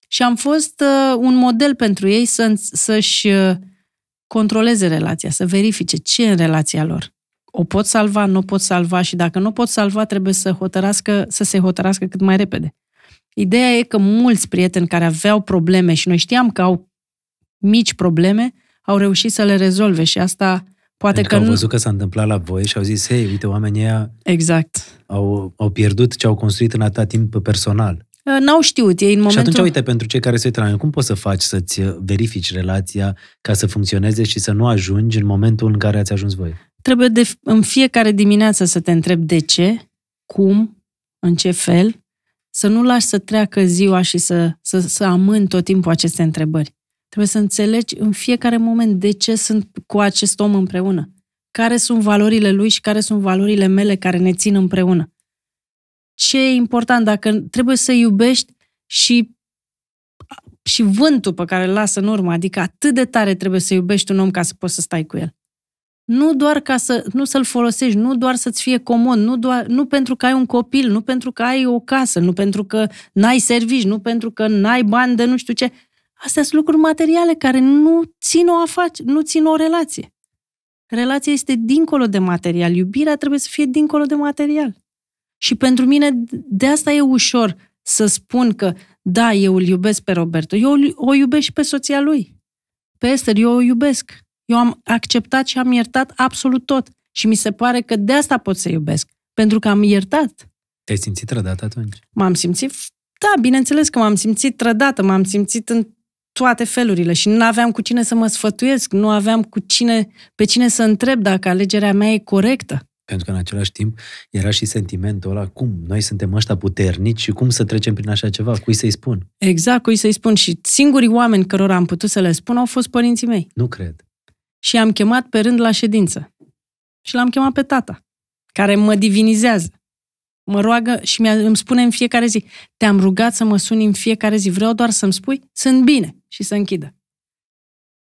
și am fost uh, un model pentru ei să, să-și uh, controleze relația, să verifice ce e în relația lor. O pot salva, nu o pot salva și dacă nu o pot salva, trebuie să, hotărască, să se hotărască cât mai repede. Ideea e că mulți prieteni care aveau probleme și noi știam că au mici probleme, au reușit să le rezolve și asta poate Pentru că, că au văzut
că s-a întâmplat la voi și au zis, hei, uite, oamenii ăia exact. au, au pierdut ce au construit în atâta timp personal.
Ă, n-au știut ei în momentul... Și atunci, uite,
pentru cei care se uită cum poți să faci să-ți uh, verifici relația ca să funcționeze și să nu ajungi în momentul în care ați ajuns voi?
Trebuie de, în fiecare dimineață să te întrebi de ce, cum, în ce fel să nu lași să treacă ziua și să, să, să amâni tot timpul aceste întrebări. Trebuie să înțelegi în fiecare moment de ce sunt cu acest om împreună. Care sunt valorile lui și care sunt valorile mele care ne țin împreună. Ce e important dacă trebuie să iubești și, și vântul pe care îl lasă în urmă, adică atât de tare trebuie să iubești un om ca să poți să stai cu el. Nu doar ca să nu să-l folosești, nu doar să-ți fie comod, nu, doar, nu pentru că ai un copil, nu pentru că ai o casă, nu pentru că n-ai servici, nu pentru că n-ai bani de nu știu ce. Astea sunt lucruri materiale care nu țin o afacere, nu țin o relație. Relația este dincolo de material, iubirea trebuie să fie dincolo de material. Și pentru mine de asta e ușor să spun că da, eu îl iubesc pe Roberto, eu o iubesc și pe soția lui. Pe Esther, eu o iubesc. Eu am acceptat și am iertat absolut tot. Și mi se pare că de asta pot să iubesc. Pentru că am iertat.
Te-ai simțit trădat atunci?
M-am simțit, da, bineînțeles că m-am simțit trădată, m-am simțit în toate felurile și nu aveam cu cine să mă sfătuiesc, nu aveam cu cine, pe cine să întreb dacă alegerea mea e corectă.
Pentru că în același timp era și sentimentul ăla, cum noi suntem ăștia puternici și cum să trecem prin așa ceva, cui să-i spun.
Exact, cui să-i spun și singurii oameni cărora am putut să le spun au fost părinții mei. Nu cred și am chemat pe rând la ședință. Și l-am chemat pe tata, care mă divinizează. Mă roagă și mi îmi spune în fiecare zi, te-am rugat să mă suni în fiecare zi, vreau doar să-mi spui, sunt bine și să închidă.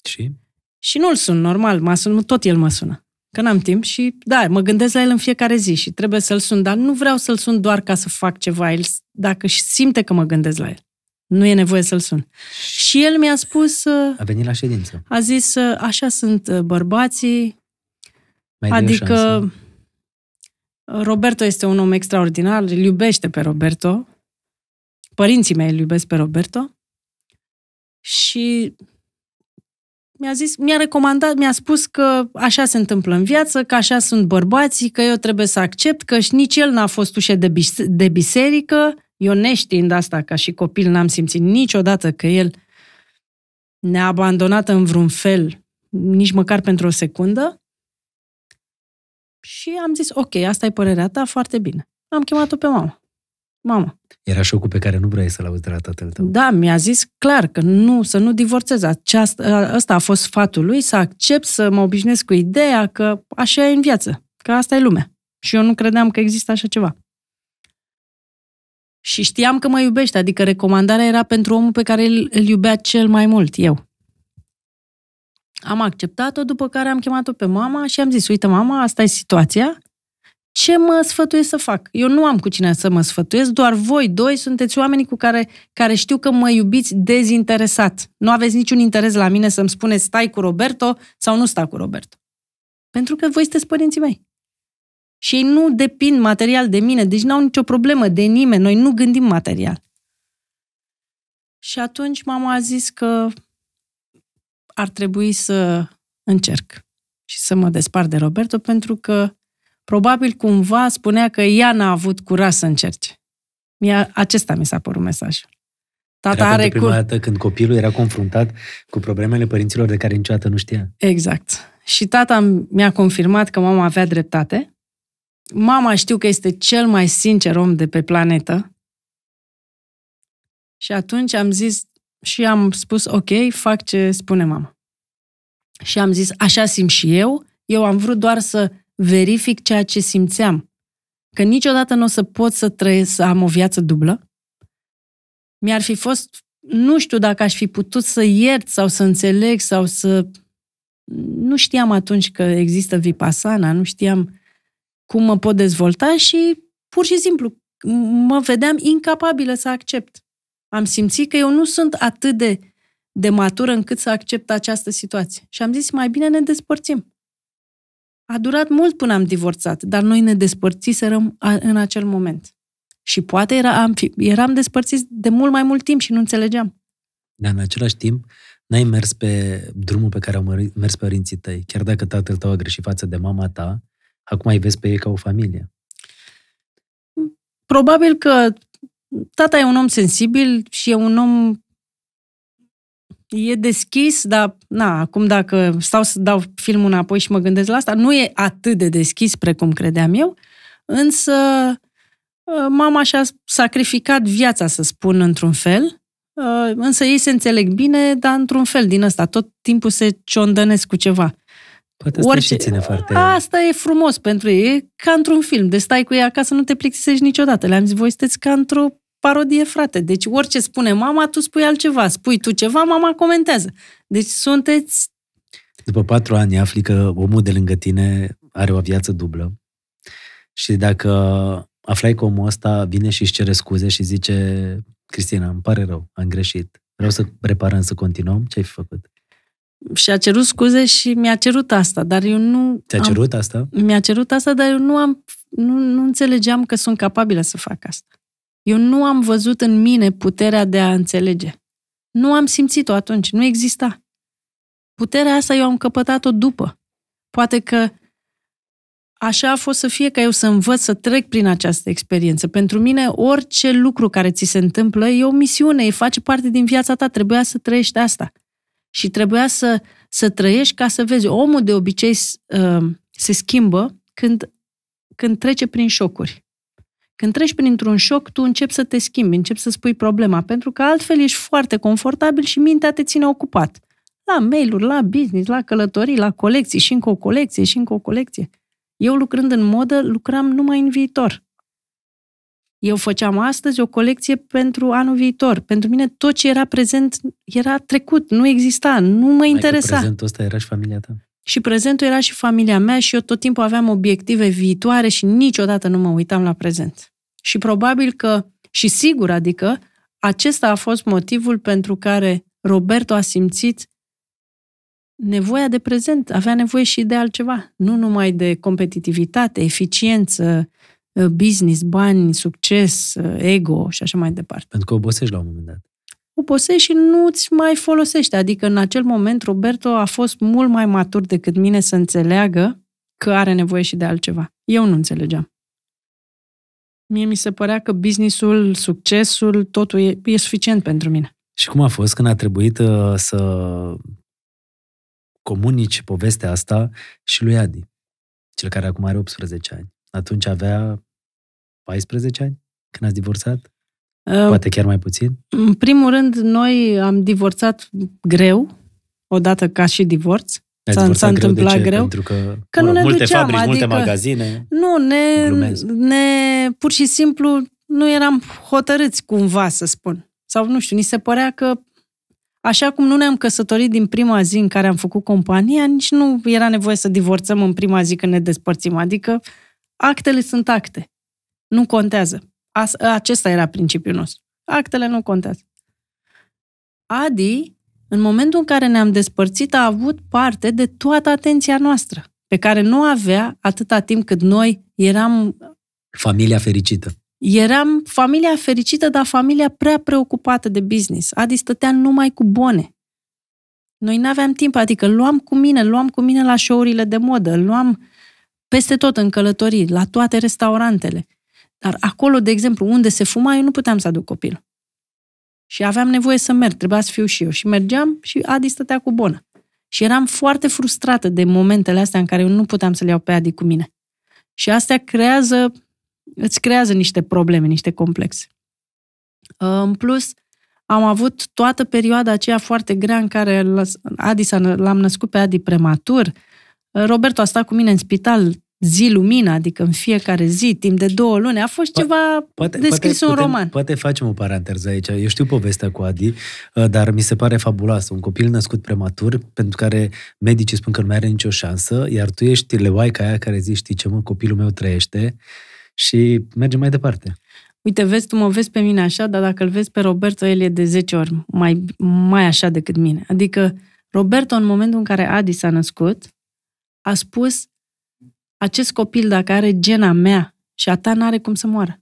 Și? Și nu-l sun, normal, mă sun, tot el mă sună. Că n-am timp și, da, mă gândesc la el în fiecare zi și trebuie să-l sun, dar nu vreau să-l sun doar ca să fac ceva. El, dacă și simte că mă gândesc la el. Nu e nevoie să-l sun. Și el mi-a spus... Uh, a venit la ședință. A zis, uh, așa sunt uh, bărbații, Mai adică Roberto este un om extraordinar, îl iubește pe Roberto, părinții mei îl iubesc pe Roberto și mi-a zis, mi-a recomandat, mi-a spus că așa se întâmplă în viață, că așa sunt bărbații, că eu trebuie să accept, că și nici el n-a fost ușe de, bis- de biserică, eu neștiind asta ca și copil n-am simțit niciodată că el ne-a abandonat în vreun fel, nici măcar pentru o secundă. Și am zis, ok, asta e părerea ta, foarte bine. Am chemat-o pe mama. Mama. Era
șocul pe care nu vrei să-l auzi de la tatăl tău.
Da, mi-a zis clar că nu, să nu divorțez. Aceasta, asta a fost fatul lui, să accept, să mă obișnuiesc cu ideea că așa e în viață, că asta e lumea. Și eu nu credeam că există așa ceva. Și știam că mă iubește, adică recomandarea era pentru omul pe care îl, îl iubea cel mai mult, eu. Am acceptat-o, după care am chemat-o pe mama și am zis, uite mama, asta e situația, ce mă sfătuiesc să fac? Eu nu am cu cine să mă sfătuiesc, doar voi doi sunteți oamenii cu care, care știu că mă iubiți dezinteresat. Nu aveți niciun interes la mine să-mi spuneți stai cu Roberto sau nu stai cu Roberto. Pentru că voi sunteți părinții mei. Și ei nu depind material de mine, deci n-au nicio problemă de nimeni, noi nu gândim material. Și atunci mama a zis că ar trebui să încerc și să mă despart de Roberto pentru că probabil cumva spunea că ea n-a avut curaj să încerce. Mie, acesta mi s-a părut mesajul.
Tata era are prima dată când copilul era confruntat cu problemele părinților de care niciodată nu știa. Exact.
Și tata mi-a confirmat că mama avea dreptate Mama știu că este cel mai sincer om de pe planetă. Și atunci am zis și am spus, ok, fac ce spune mama. Și am zis, așa simt și eu, eu am vrut doar să verific ceea ce simțeam. Că niciodată nu o să pot să trăiesc, să am o viață dublă. Mi-ar fi fost, nu știu dacă aș fi putut să iert sau să înțeleg sau să... Nu știam atunci că există vipasana, nu știam cum mă pot dezvolta și pur și simplu mă vedeam incapabilă să accept. Am simțit că eu nu sunt atât de, de matură încât să accept această situație. Și am zis, mai bine ne despărțim. A durat mult până am divorțat, dar noi ne despărțiserăm în acel moment. Și poate era, am fi, eram despărțiți de mult mai mult timp și nu înțelegeam.
Dar în același timp, n-ai mers pe drumul pe care au mers părinții tăi. Chiar dacă tatăl tău a greșit față de mama ta, Acum îi vezi pe ei ca o familie.
Probabil că tata e un om sensibil și e un om e deschis, dar na, acum dacă stau să dau filmul înapoi și mă gândesc la asta, nu e atât de deschis precum credeam eu, însă ă, mama și-a sacrificat viața, să spun, într-un fel, ă, însă ei se înțeleg bine, dar într-un fel din ăsta, tot timpul se ciondănesc cu ceva.
Poate asta orice. ține foarte... Asta
e frumos pentru ei, ca într-un film. De stai cu ei acasă, nu te plictisești niciodată. Le-am zis, voi sunteți ca într-o parodie, frate. Deci orice spune mama, tu spui altceva. Spui tu ceva, mama comentează. Deci sunteți...
După patru ani afli că omul de lângă tine are o viață dublă și dacă aflai că omul ăsta vine și își cere scuze și zice Cristina, îmi pare rău, am greșit, vreau să reparăm, să continuăm, ce ai fi făcut?
și a cerut scuze și mi-a cerut asta, dar eu nu... Ți-a cerut am, asta? Mi-a cerut asta, dar eu nu am... Nu, nu înțelegeam că sunt capabilă să fac asta. Eu nu am văzut în mine puterea de a înțelege. Nu am simțit-o atunci, nu exista. Puterea asta eu am căpătat-o după. Poate că așa a fost să fie ca eu să învăț să trec prin această experiență. Pentru mine, orice lucru care ți se întâmplă e o misiune, e face parte din viața ta, trebuia să trăiești asta și trebuia să, să trăiești ca să vezi. Omul de obicei uh, se schimbă când, când trece prin șocuri. Când treci printr-un șoc, tu începi să te schimbi, începi să spui problema, pentru că altfel ești foarte confortabil și mintea te ține ocupat. La mail-uri, la business, la călătorii, la colecții și încă o colecție și încă o colecție. Eu lucrând în modă, lucram numai în viitor. Eu făceam astăzi o colecție pentru anul viitor. Pentru mine tot ce era prezent era trecut, nu exista, nu mă Mai interesa. prezentul
ăsta era și familia ta?
Și prezentul era și familia mea și eu tot timpul aveam obiective viitoare și niciodată nu mă uitam la prezent. Și probabil că, și sigur, adică, acesta a fost motivul pentru care Roberto a simțit nevoia de prezent, avea nevoie și de altceva, nu numai de competitivitate, eficiență, Uh, business, bani, succes, uh, ego și așa mai departe.
Pentru că obosești la un moment dat.
Obosești și nu-ți mai folosești. Adică în acel moment Roberto a fost mult mai matur decât mine să înțeleagă că are nevoie și de altceva. Eu nu înțelegeam. Mie mi se părea că businessul, succesul, totul e, e suficient pentru mine.
Și cum a fost când a trebuit uh, să comunici povestea asta și lui Adi, cel care acum are 18 ani? Atunci avea 14 ani când ați divorțat? Poate chiar mai puțin?
În primul rând, noi am divorțat greu, odată ca și divorț. s-a, s-a întâmplat greu, greu. Pentru
că, că mă rog, nu ne multe duceam, fabrici, adică, multe magazine.
Nu, ne, ne, pur și simplu nu eram hotărâți cumva, să spun. Sau nu știu, ni se părea că Așa cum nu ne-am căsătorit din prima zi în care am făcut compania, nici nu era nevoie să divorțăm în prima zi când ne despărțim. Adică Actele sunt acte. Nu contează. Acesta era principiul nostru. Actele nu contează. Adi, în momentul în care ne-am despărțit, a avut parte de toată atenția noastră, pe care nu avea atâta timp cât noi eram...
Familia fericită.
Eram familia fericită, dar familia prea preocupată de business. Adi stătea numai cu bone. Noi nu aveam timp, adică luam cu mine, luam cu mine la show-urile de modă, luam peste tot în călătorii, la toate restaurantele. Dar acolo, de exemplu, unde se fuma, eu nu puteam să aduc copil. Și aveam nevoie să merg, trebuia să fiu și eu. Și mergeam și Adi stătea cu bonă. Și eram foarte frustrată de momentele astea în care eu nu puteam să le iau pe Adi cu mine. Și astea creează, îți creează niște probleme, niște complexe. Ă, în plus, am avut toată perioada aceea foarte grea în care Adi s-a, l-am născut pe Adi prematur, Ă, Roberto a stat cu mine în spital zi lumină, adică în fiecare zi, timp de două luni, a fost ceva poate, descris poate, putem, roman.
Poate facem o paranteză aici. Eu știu povestea cu Adi, ă, dar mi se pare fabuloasă. Un copil născut prematur, pentru care medicii spun că nu mai are nicio șansă, iar tu ești leoaica aia care zici, știi ce mă, copilul meu trăiește și merge mai departe.
Uite, vezi, tu mă vezi pe mine așa, dar dacă îl vezi pe Roberto, el e de 10 ori mai, mai așa decât mine. Adică Roberto, în momentul în care Adi s-a născut, a spus acest copil, dacă are gena mea și a ta, n-are cum să moară.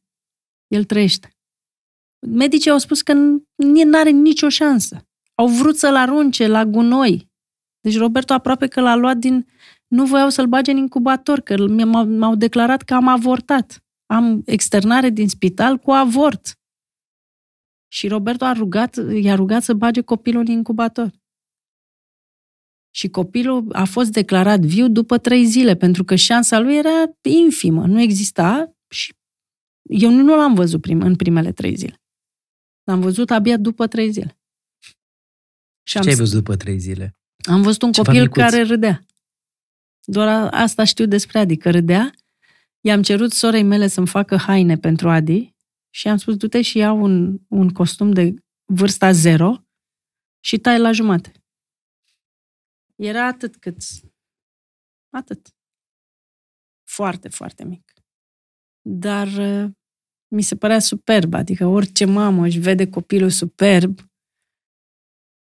El trăiește. Medicii au spus că nu are nicio șansă. Au vrut să-l arunce la gunoi. Deci Roberto aproape că l-a luat din... Nu voiau să-l bage în incubator, că m-au, m-au declarat că am avortat. Am externare din spital cu avort. Și Roberto a rugat, i-a rugat să bage copilul în incubator. Și copilul a fost declarat viu după trei zile, pentru că șansa lui era infimă, nu exista și eu nu l-am văzut prim, în primele trei zile. L-am văzut abia după trei zile. Și am ai văzut
după trei zile?
Am văzut un Ceva copil micuț. care râdea. Doar asta știu despre Adi, că râdea. I-am cerut sorei mele să-mi facă haine pentru Adi și am spus, du-te și iau un, un costum de vârsta zero și tai la jumate. Era atât cât... Atât. Foarte, foarte mic. Dar uh, mi se părea superb, adică orice mamă își vede copilul superb,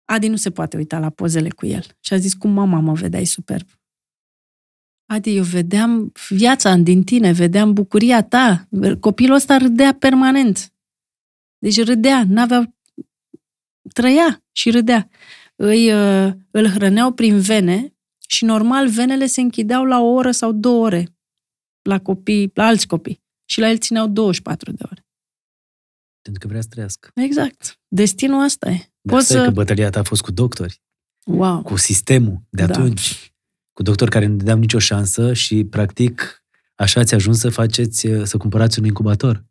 Adi nu se poate uita la pozele cu el. Și a zis, cum mama mă vedeai superb? Adi, eu vedeam viața din tine, vedeam bucuria ta. Copilul ăsta râdea permanent. Deci râdea, n-avea... Trăia și râdea îi, uh, îl hrăneau prin vene și normal venele se închideau la o oră sau două ore la copii, la alți copii. Și la el țineau 24 de ore.
Pentru că vrea să trăiască.
Exact. Destinul asta e. Dar Poți să... că
bătălia ta a fost cu doctori. Wow. Cu sistemul de da. atunci. Cu doctori care nu dădeam nicio șansă și, practic, așa ați ajuns să faceți, uh, să cumpărați un incubator.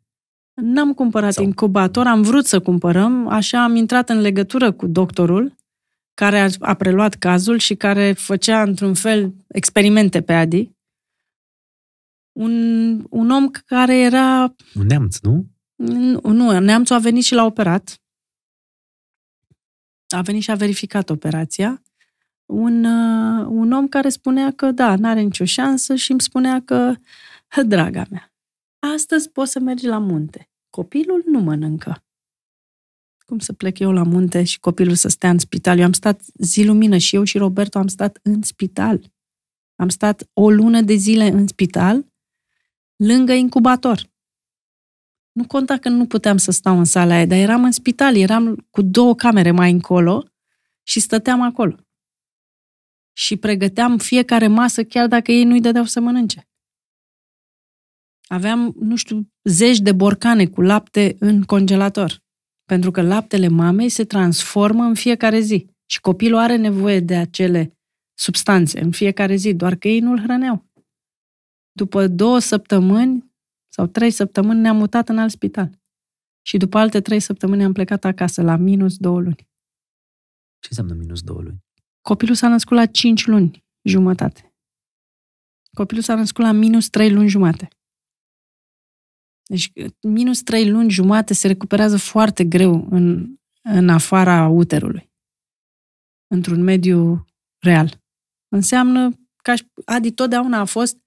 N-am cumpărat Sau... incubator, am vrut să cumpărăm, așa am intrat în legătură cu doctorul care a, a preluat cazul și care făcea, într-un fel, experimente pe Adi. Un, un om care era...
Un neamț, nu?
Nu, nu neamțul a venit și l-a operat. A venit și a verificat operația. Un, uh, un om care spunea că da, n-are nicio șansă și îmi spunea că, draga mea, astăzi poți să mergi la munte. Copilul nu mănâncă cum să plec eu la munte și copilul să stea în spital. Eu am stat zi lumină și eu și Roberto am stat în spital. Am stat o lună de zile în spital, lângă incubator. Nu conta că nu puteam să stau în sala aia, dar eram în spital, eram cu două camere mai încolo și stăteam acolo. Și pregăteam fiecare masă chiar dacă ei nu-i dădeau să mănânce. Aveam, nu știu, zeci de borcane cu lapte în congelator. Pentru că laptele mamei se transformă în fiecare zi și copilul are nevoie de acele substanțe în fiecare zi, doar că ei nu-l hrăneau. După două săptămâni sau trei săptămâni ne-am mutat în alt spital. Și după alte trei săptămâni am plecat acasă, la minus două luni.
Ce înseamnă minus două luni?
Copilul s-a născut la cinci luni jumătate. Copilul s-a născut la minus trei luni jumate. Deci minus 3 luni jumate se recuperează foarte greu în, în afara uterului, într-un mediu real. Înseamnă că Adi totdeauna a fost,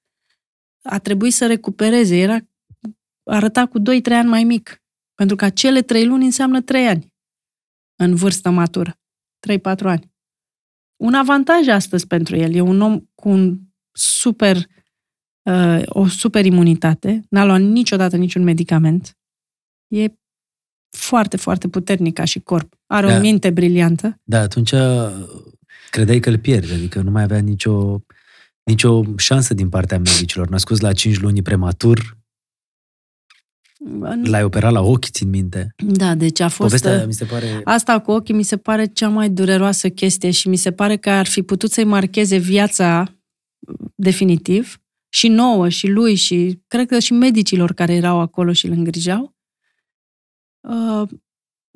a trebuit să recupereze, era, arăta cu 2-3 ani mai mic, pentru că cele 3 luni înseamnă 3 ani în vârstă matură, 3-4 ani. Un avantaj astăzi pentru el, e un om cu un super uh, uh, o super imunitate, n-a luat niciodată niciun medicament. E foarte, foarte puternic ca și corp. Are da. o minte briliantă.
Da, atunci uh, credeai că îl pierzi, adică nu mai avea nicio, nicio șansă din partea medicilor. Născut la 5 luni prematur, L-ai operat la ochi, țin minte.
Da, deci a fost... Povestea, uh, mi se pare... Asta cu ochii mi se pare cea mai dureroasă chestie și mi se pare că ar fi putut să-i marcheze viața uh, definitiv și nouă, și lui, și cred că și medicilor care erau acolo și îl îngrijau. Uh,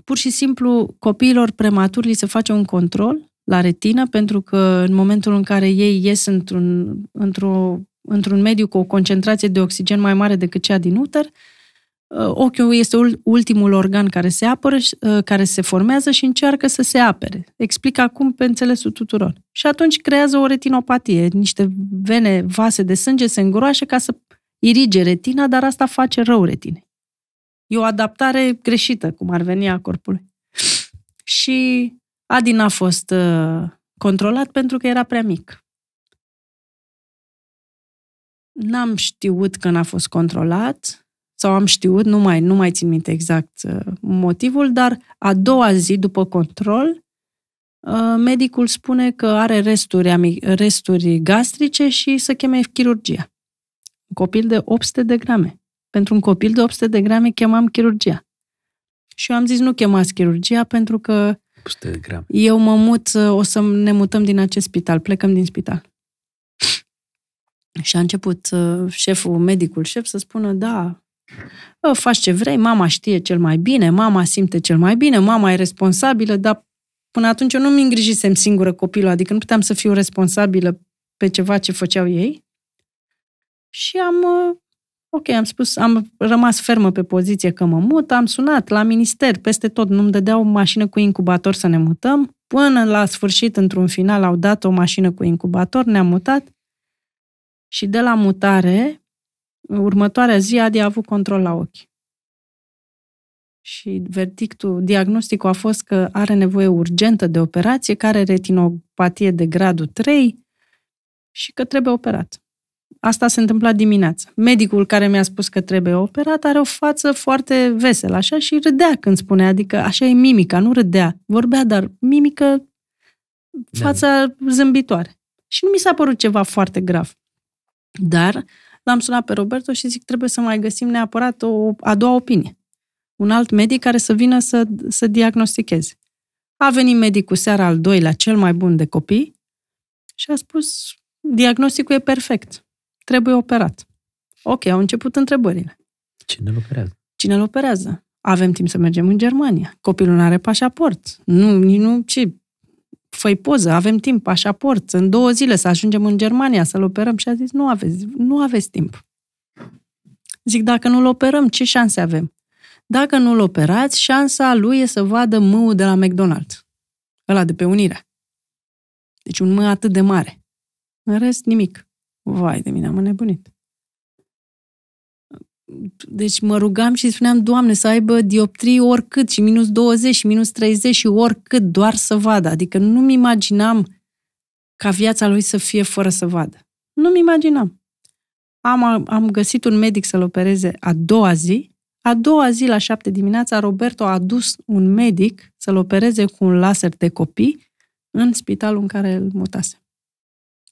pur și simplu, copiilor prematuri li se face un control la retină, pentru că în momentul în care ei ies într-un, într-o, într-un mediu cu o concentrație de oxigen mai mare decât cea din uter, uh, Uh, ochiul este ultimul organ care se apără, uh, care se formează și încearcă să se apere. Explic acum pe înțelesul tuturor. Și atunci creează o retinopatie. Niște vene, vase de sânge se îngroașă ca să irige retina, dar asta face rău retinei. E o adaptare greșită, cum ar veni a corpului. Și Adi a fost uh, controlat pentru că era prea mic. N-am știut că a fost controlat, sau am știut, nu mai, nu mai țin minte exact uh, motivul, dar a doua zi după control, uh, medicul spune că are resturi, resturi gastrice și să cheme chirurgia. Un copil de 800 de grame. Pentru un copil de 800 de grame chemam chirurgia. Și eu am zis nu chemați chirurgia pentru că 100 de grame. eu mă mut, uh, o să ne mutăm din acest spital, plecăm din spital. Și a început șeful, medicul șef să spună, da, Faci ce vrei, mama știe cel mai bine, mama simte cel mai bine, mama e responsabilă, dar până atunci eu nu mi îngrijisem singură copilul, adică nu puteam să fiu responsabilă pe ceva ce făceau ei. Și am, uh, ok, am spus, am rămas fermă pe poziție că mă mut, am sunat la minister, peste tot, nu-mi dădeau mașină cu incubator să ne mutăm. Până la sfârșit, într-un final, au dat o mașină cu incubator, ne-am mutat. Și de la mutare, următoarea zi Adi a avut control la ochi. Și verdictul, diagnosticul a fost că are nevoie urgentă de operație, care retinopatie de gradul 3 și că trebuie operat. Asta s-a întâmplat dimineața. Medicul care mi-a spus că trebuie operat are o față foarte veselă, așa, și râdea când spunea, adică așa e mimica, nu râdea. Vorbea, dar mimică fața da. zâmbitoare. Și nu mi s-a părut ceva foarte grav. Dar L-am sunat pe Roberto și zic, trebuie să mai găsim neapărat o a doua opinie. Un alt medic care să vină să, să diagnosticheze. A venit medicul seara al doilea, cel mai bun de copii, și a spus, diagnosticul e perfect, trebuie operat. Ok, au început întrebările.
Cine îl operează?
Cine îl operează? Avem timp să mergem în Germania. Copilul nu are pașaport. Nu, nu, ce, făi poză, avem timp, pașaport, în două zile să ajungem în Germania să-l operăm. Și a zis, nu aveți, nu aveți timp. Zic, dacă nu-l operăm, ce șanse avem? Dacă nu-l operați, șansa lui e să vadă mâul de la McDonald's. Ăla de pe Unirea. Deci un mâ atât de mare. În rest, nimic. Vai de mine, am înnebunit deci mă rugam și spuneam, Doamne, să aibă dioptrii oricât și minus 20 și minus 30 și oricât, doar să vadă. Adică nu-mi imaginam ca viața lui să fie fără să vadă. Nu-mi imaginam. Am, am găsit un medic să-l opereze a doua zi. A doua zi, la șapte dimineața, Roberto a adus un medic să-l opereze cu un laser de copii în spitalul în care îl mutase.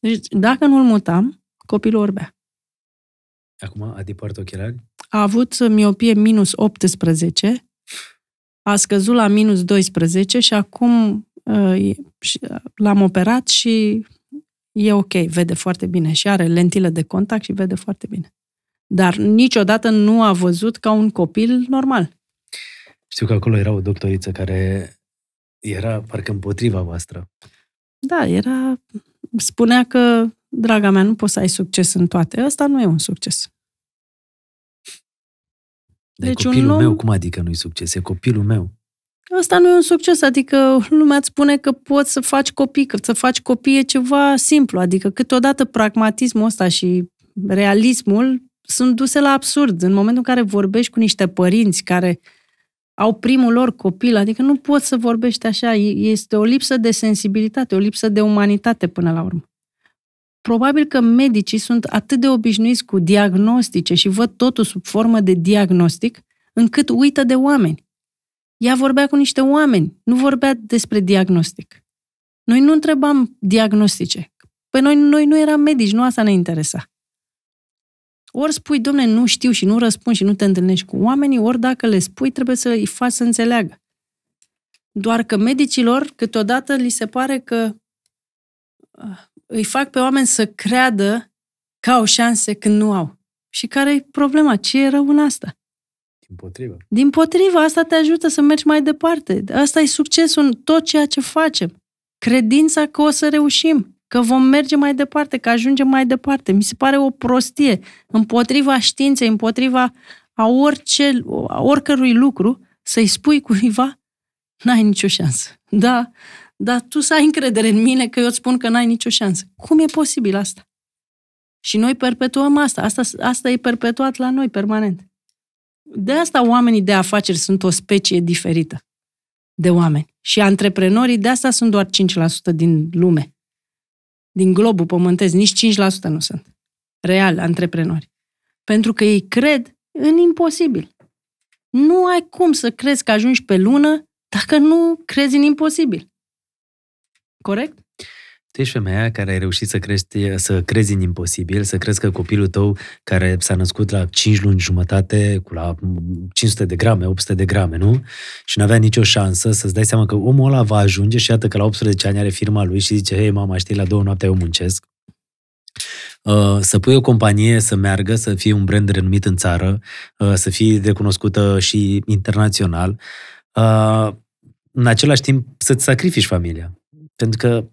Deci, dacă nu-l mutam, copilul orbea.
Acum a depărtat ochelari?
a avut miopie minus 18, a scăzut la minus 12 și acum uh, uh, l-am operat și e ok, vede foarte bine și are lentilă de contact și vede foarte bine. Dar niciodată nu a văzut ca un copil normal.
Știu că acolo era o doctoriță care era parcă împotriva voastră.
Da, era... Spunea că, draga mea, nu poți să ai succes în toate. Ăsta nu e un succes. Dar deci copilul un om... meu, cum
adică nu-i succes? E copilul meu.
Asta nu e un succes, adică lumea îți spune că poți să faci copii, că să faci copii e ceva simplu, adică câteodată pragmatismul ăsta și realismul sunt duse la absurd. În momentul în care vorbești cu niște părinți care au primul lor copil, adică nu poți să vorbești așa, este o lipsă de sensibilitate, o lipsă de umanitate până la urmă probabil că medicii sunt atât de obișnuiți cu diagnostice și văd totul sub formă de diagnostic, încât uită de oameni. Ea vorbea cu niște oameni, nu vorbea despre diagnostic. Noi nu întrebam diagnostice. Pe noi, noi nu eram medici, nu asta ne interesa. Ori spui, domne, nu știu și nu răspund și nu te întâlnești cu oamenii, ori dacă le spui, trebuie să îi faci să înțeleagă. Doar că medicilor, câteodată, li se pare că ah, îi fac pe oameni să creadă că au șanse când nu au. Și care e problema? Ce e rău în asta? Din potrivă. Din potrivă, asta te ajută să mergi mai departe. Asta e succesul în tot ceea ce facem. Credința că o să reușim, că vom merge mai departe, că ajungem mai departe. Mi se pare o prostie. Împotriva științei, împotriva a, orice, a oricărui lucru, să-i spui cuiva, n-ai nicio șansă. Da, dar tu să ai încredere în mine că eu îți spun că n-ai nicio șansă. Cum e posibil asta? Și noi perpetuăm asta. Asta, asta e perpetuat la noi permanent. De asta oamenii de afaceri sunt o specie diferită de oameni. Și antreprenorii de asta sunt doar 5% din lume. Din globul pământesc, nici 5% nu sunt. Real, antreprenori. Pentru că ei cred în imposibil. Nu ai cum să crezi că ajungi pe lună dacă nu crezi în imposibil. Corect?
Tu ești femeia care ai reușit să, crești, să crezi în imposibil, să crezi că copilul tău care s-a născut la 5 luni jumătate, cu la 500 de grame, 800 de grame, nu? Și n-avea nicio șansă să-ți dai seama că omul ăla va ajunge și iată că la 18 ani are firma lui și zice, hei mama, știi, la două noapte eu muncesc. Uh, să pui o companie să meargă, să fie un brand renumit în țară, uh, să fie recunoscută și internațional. Uh, în același timp să-ți sacrifici familia pentru că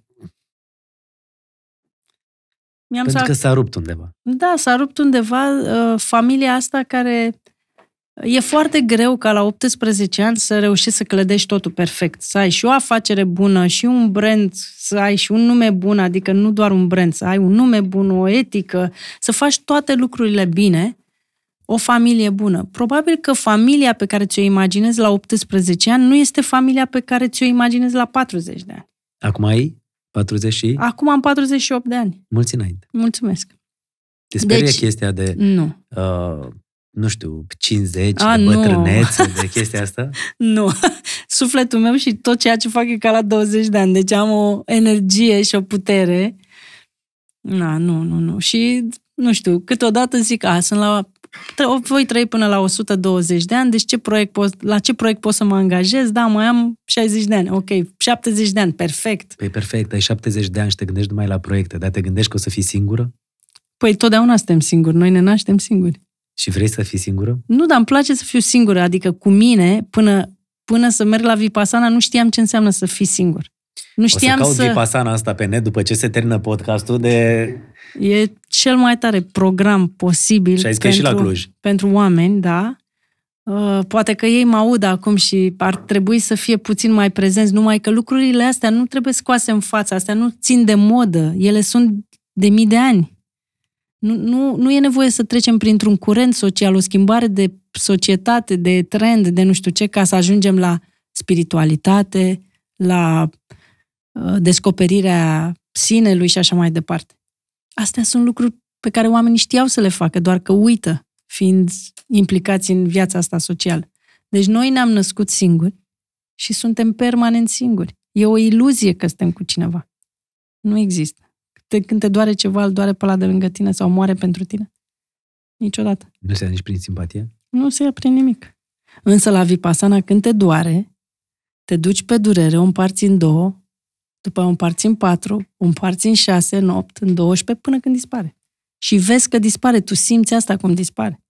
Mi-am pentru s-a... că s-a rupt undeva. Da, s-a rupt undeva uh, familia asta care E foarte greu ca la 18 ani să reușești să clădești totul perfect, să ai și o afacere bună, și un brand, să ai și un nume bun, adică nu doar un brand, să ai un nume bun, o etică, să faci toate lucrurile bine, o familie bună. Probabil că familia pe care ți-o imaginezi la 18 ani nu este familia pe care ți-o imaginezi la 40 de ani.
Acum ai 40 și...
Acum am 48 de ani. Mulți înainte. Mulțumesc.
Te sperie deci, chestia de... Nu. Uh, nu știu, 50 A, de bătrânețe, nu. de chestia asta?
(laughs) nu. Sufletul meu și tot ceea ce fac e ca la 20 de ani. Deci am o energie și o putere. Na, nu, nu, nu. Și, nu știu, câteodată zic, a, sunt la voi trăi până la 120 de ani, deci ce proiect pot, la ce proiect pot să mă angajez? Da, mai am 60 de ani, ok, 70 de ani, perfect.
Păi perfect, ai 70 de ani și te gândești numai la proiecte, dar te gândești că o să fii singură?
Păi totdeauna suntem singuri, noi ne naștem singuri.
Și vrei să fii singură?
Nu, dar îmi place să fiu singură, adică cu mine, până, până să merg la Vipassana, nu știam ce înseamnă să fii singur. Nu știam o să caut să...
Vipassana asta pe net după ce se termină podcastul de
E cel mai tare program posibil și ai pentru, și la Cluj. pentru oameni, da. Uh, poate că ei mă aud acum și ar trebui să fie puțin mai prezenți, numai că lucrurile astea nu trebuie scoase în față, astea nu țin de modă, ele sunt de mii de ani. Nu, nu, nu e nevoie să trecem printr-un curent social, o schimbare de societate, de trend, de nu știu ce, ca să ajungem la spiritualitate, la uh, descoperirea sinelui și așa mai departe. Astea sunt lucruri pe care oamenii știau să le facă, doar că uită, fiind implicați în viața asta socială. Deci noi ne-am născut singuri și suntem permanent singuri. E o iluzie că suntem cu cineva. Nu există. Când te doare ceva, îl doare pe la de lângă tine sau moare pentru tine. Niciodată.
Nu se ia nici prin simpatie?
Nu se ia prin nimic. Însă la Vipassana, când te doare, te duci pe durere, o împarți în două, după o împarți în patru, o împarți în șase, în opt, în 12, până când dispare. Și vezi că dispare, tu simți asta cum dispare.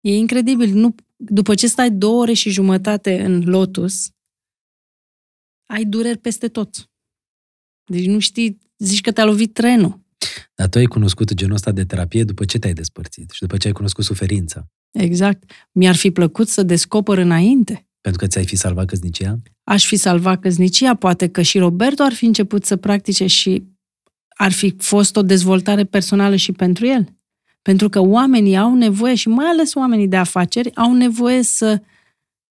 E incredibil. Nu, după ce stai două ore și jumătate în lotus, ai dureri peste tot. Deci nu știi, zici că te-a lovit trenul.
Dar tu ai cunoscut genul ăsta de terapie după ce te-ai despărțit și după ce ai cunoscut suferința.
Exact. Mi-ar fi plăcut să descopăr înainte.
Pentru că ți-ai fi salvat căsnicia?
Aș fi salvat căsnicia, poate că și Roberto ar fi început să practice și ar fi fost o dezvoltare personală și pentru el. Pentru că oamenii au nevoie și mai ales oamenii de afaceri au nevoie să,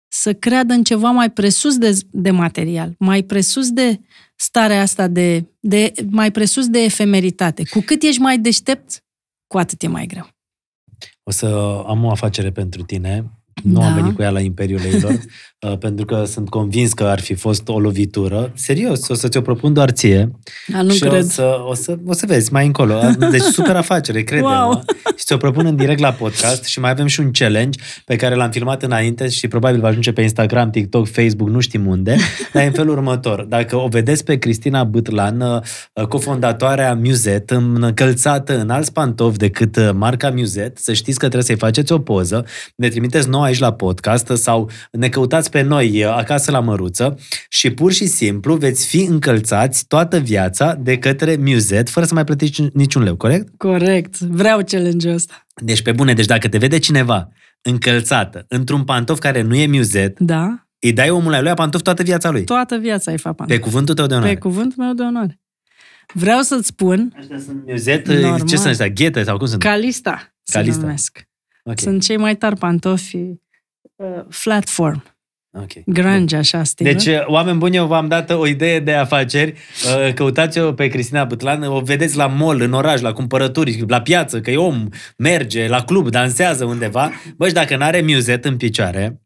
să creadă în ceva mai presus de, de material, mai presus de starea asta de, de mai presus de efemeritate. Cu cât ești mai deștept, cu atât e mai greu.
O să am o afacere pentru tine nu da. am venit cu ea la Imperiul Leilor, (laughs) uh, pentru că sunt convins că ar fi fost o lovitură. Serios, o să ți-o propun doar ție. A, nu și cred. O, să, o, să, o să vezi mai încolo. Deci super afacere, crede wow. (laughs) Și ți-o propun în direct la podcast și mai avem și un challenge pe care l-am filmat înainte și probabil va ajunge pe Instagram, TikTok, Facebook, nu știm unde, (laughs) dar e în felul următor. Dacă o vedeți pe Cristina Bătlan, uh, cofondatoarea Muzet, încălțată în alți pantofi decât uh, marca Muzet, să știți că trebuie să-i faceți o poză, ne trimiteți nouă nou aici la podcast sau ne căutați pe noi acasă la Măruță și pur și simplu veți fi încălțați toată viața de către Muzet fără să mai plătiți niciun leu, corect?
Corect. Vreau challenge-ul ăsta.
Deci pe bune, deci dacă te vede cineva încălțată într-un pantof care nu e Muzet, da. îi dai omul la lui pantof toată viața lui. Toată viața îi fac pantof. Pe cuvântul tău de onoare. Pe
cuvântul meu de onoare. Vreau să-ți spun... Aștia sunt Muzet, ce sunt ăștia?
Ghete sau cum sunt? Calista. Calista. Se
numesc. Okay. Sunt cei mai tari pantofi uh, flatform. Okay. Grunge, așa, stilul. Deci, uh,
oameni buni, eu v-am dat o idee de afaceri. Uh, căutați-o pe Cristina Butlan, o vedeți la mall, în oraș, la cumpărături, la piață, că e om, merge, la club, dansează undeva. Băi, dacă n-are muzet în picioare,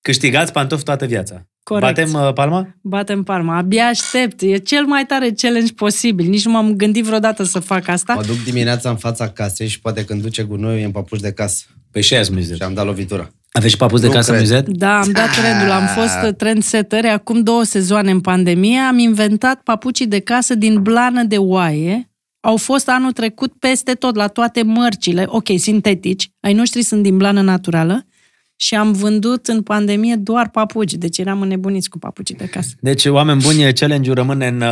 câștigați pantofi toată viața. Corect. Batem uh, palma?
Batem palma. Abia aștept. E cel mai tare challenge posibil. Nici nu m-am gândit vreodată să fac asta. Mă duc
dimineața în fața casei și poate când duce gunoiul e în papuș de casă. Păi și aia Și am dat lovitura. Aveți și papuz de casă cred. muzet? Da,
am dat trendul. Am fost ah. trendsetări acum două sezoane în pandemie. Am inventat papucii de casă din blană de oaie. Au fost anul trecut peste tot, la toate mărcile. Ok, sintetici. Ai noștri sunt din blană naturală și am vândut în pandemie doar papuci, deci eram înnebuniți cu papuci de casă.
Deci, oameni buni, challenge-ul rămâne în,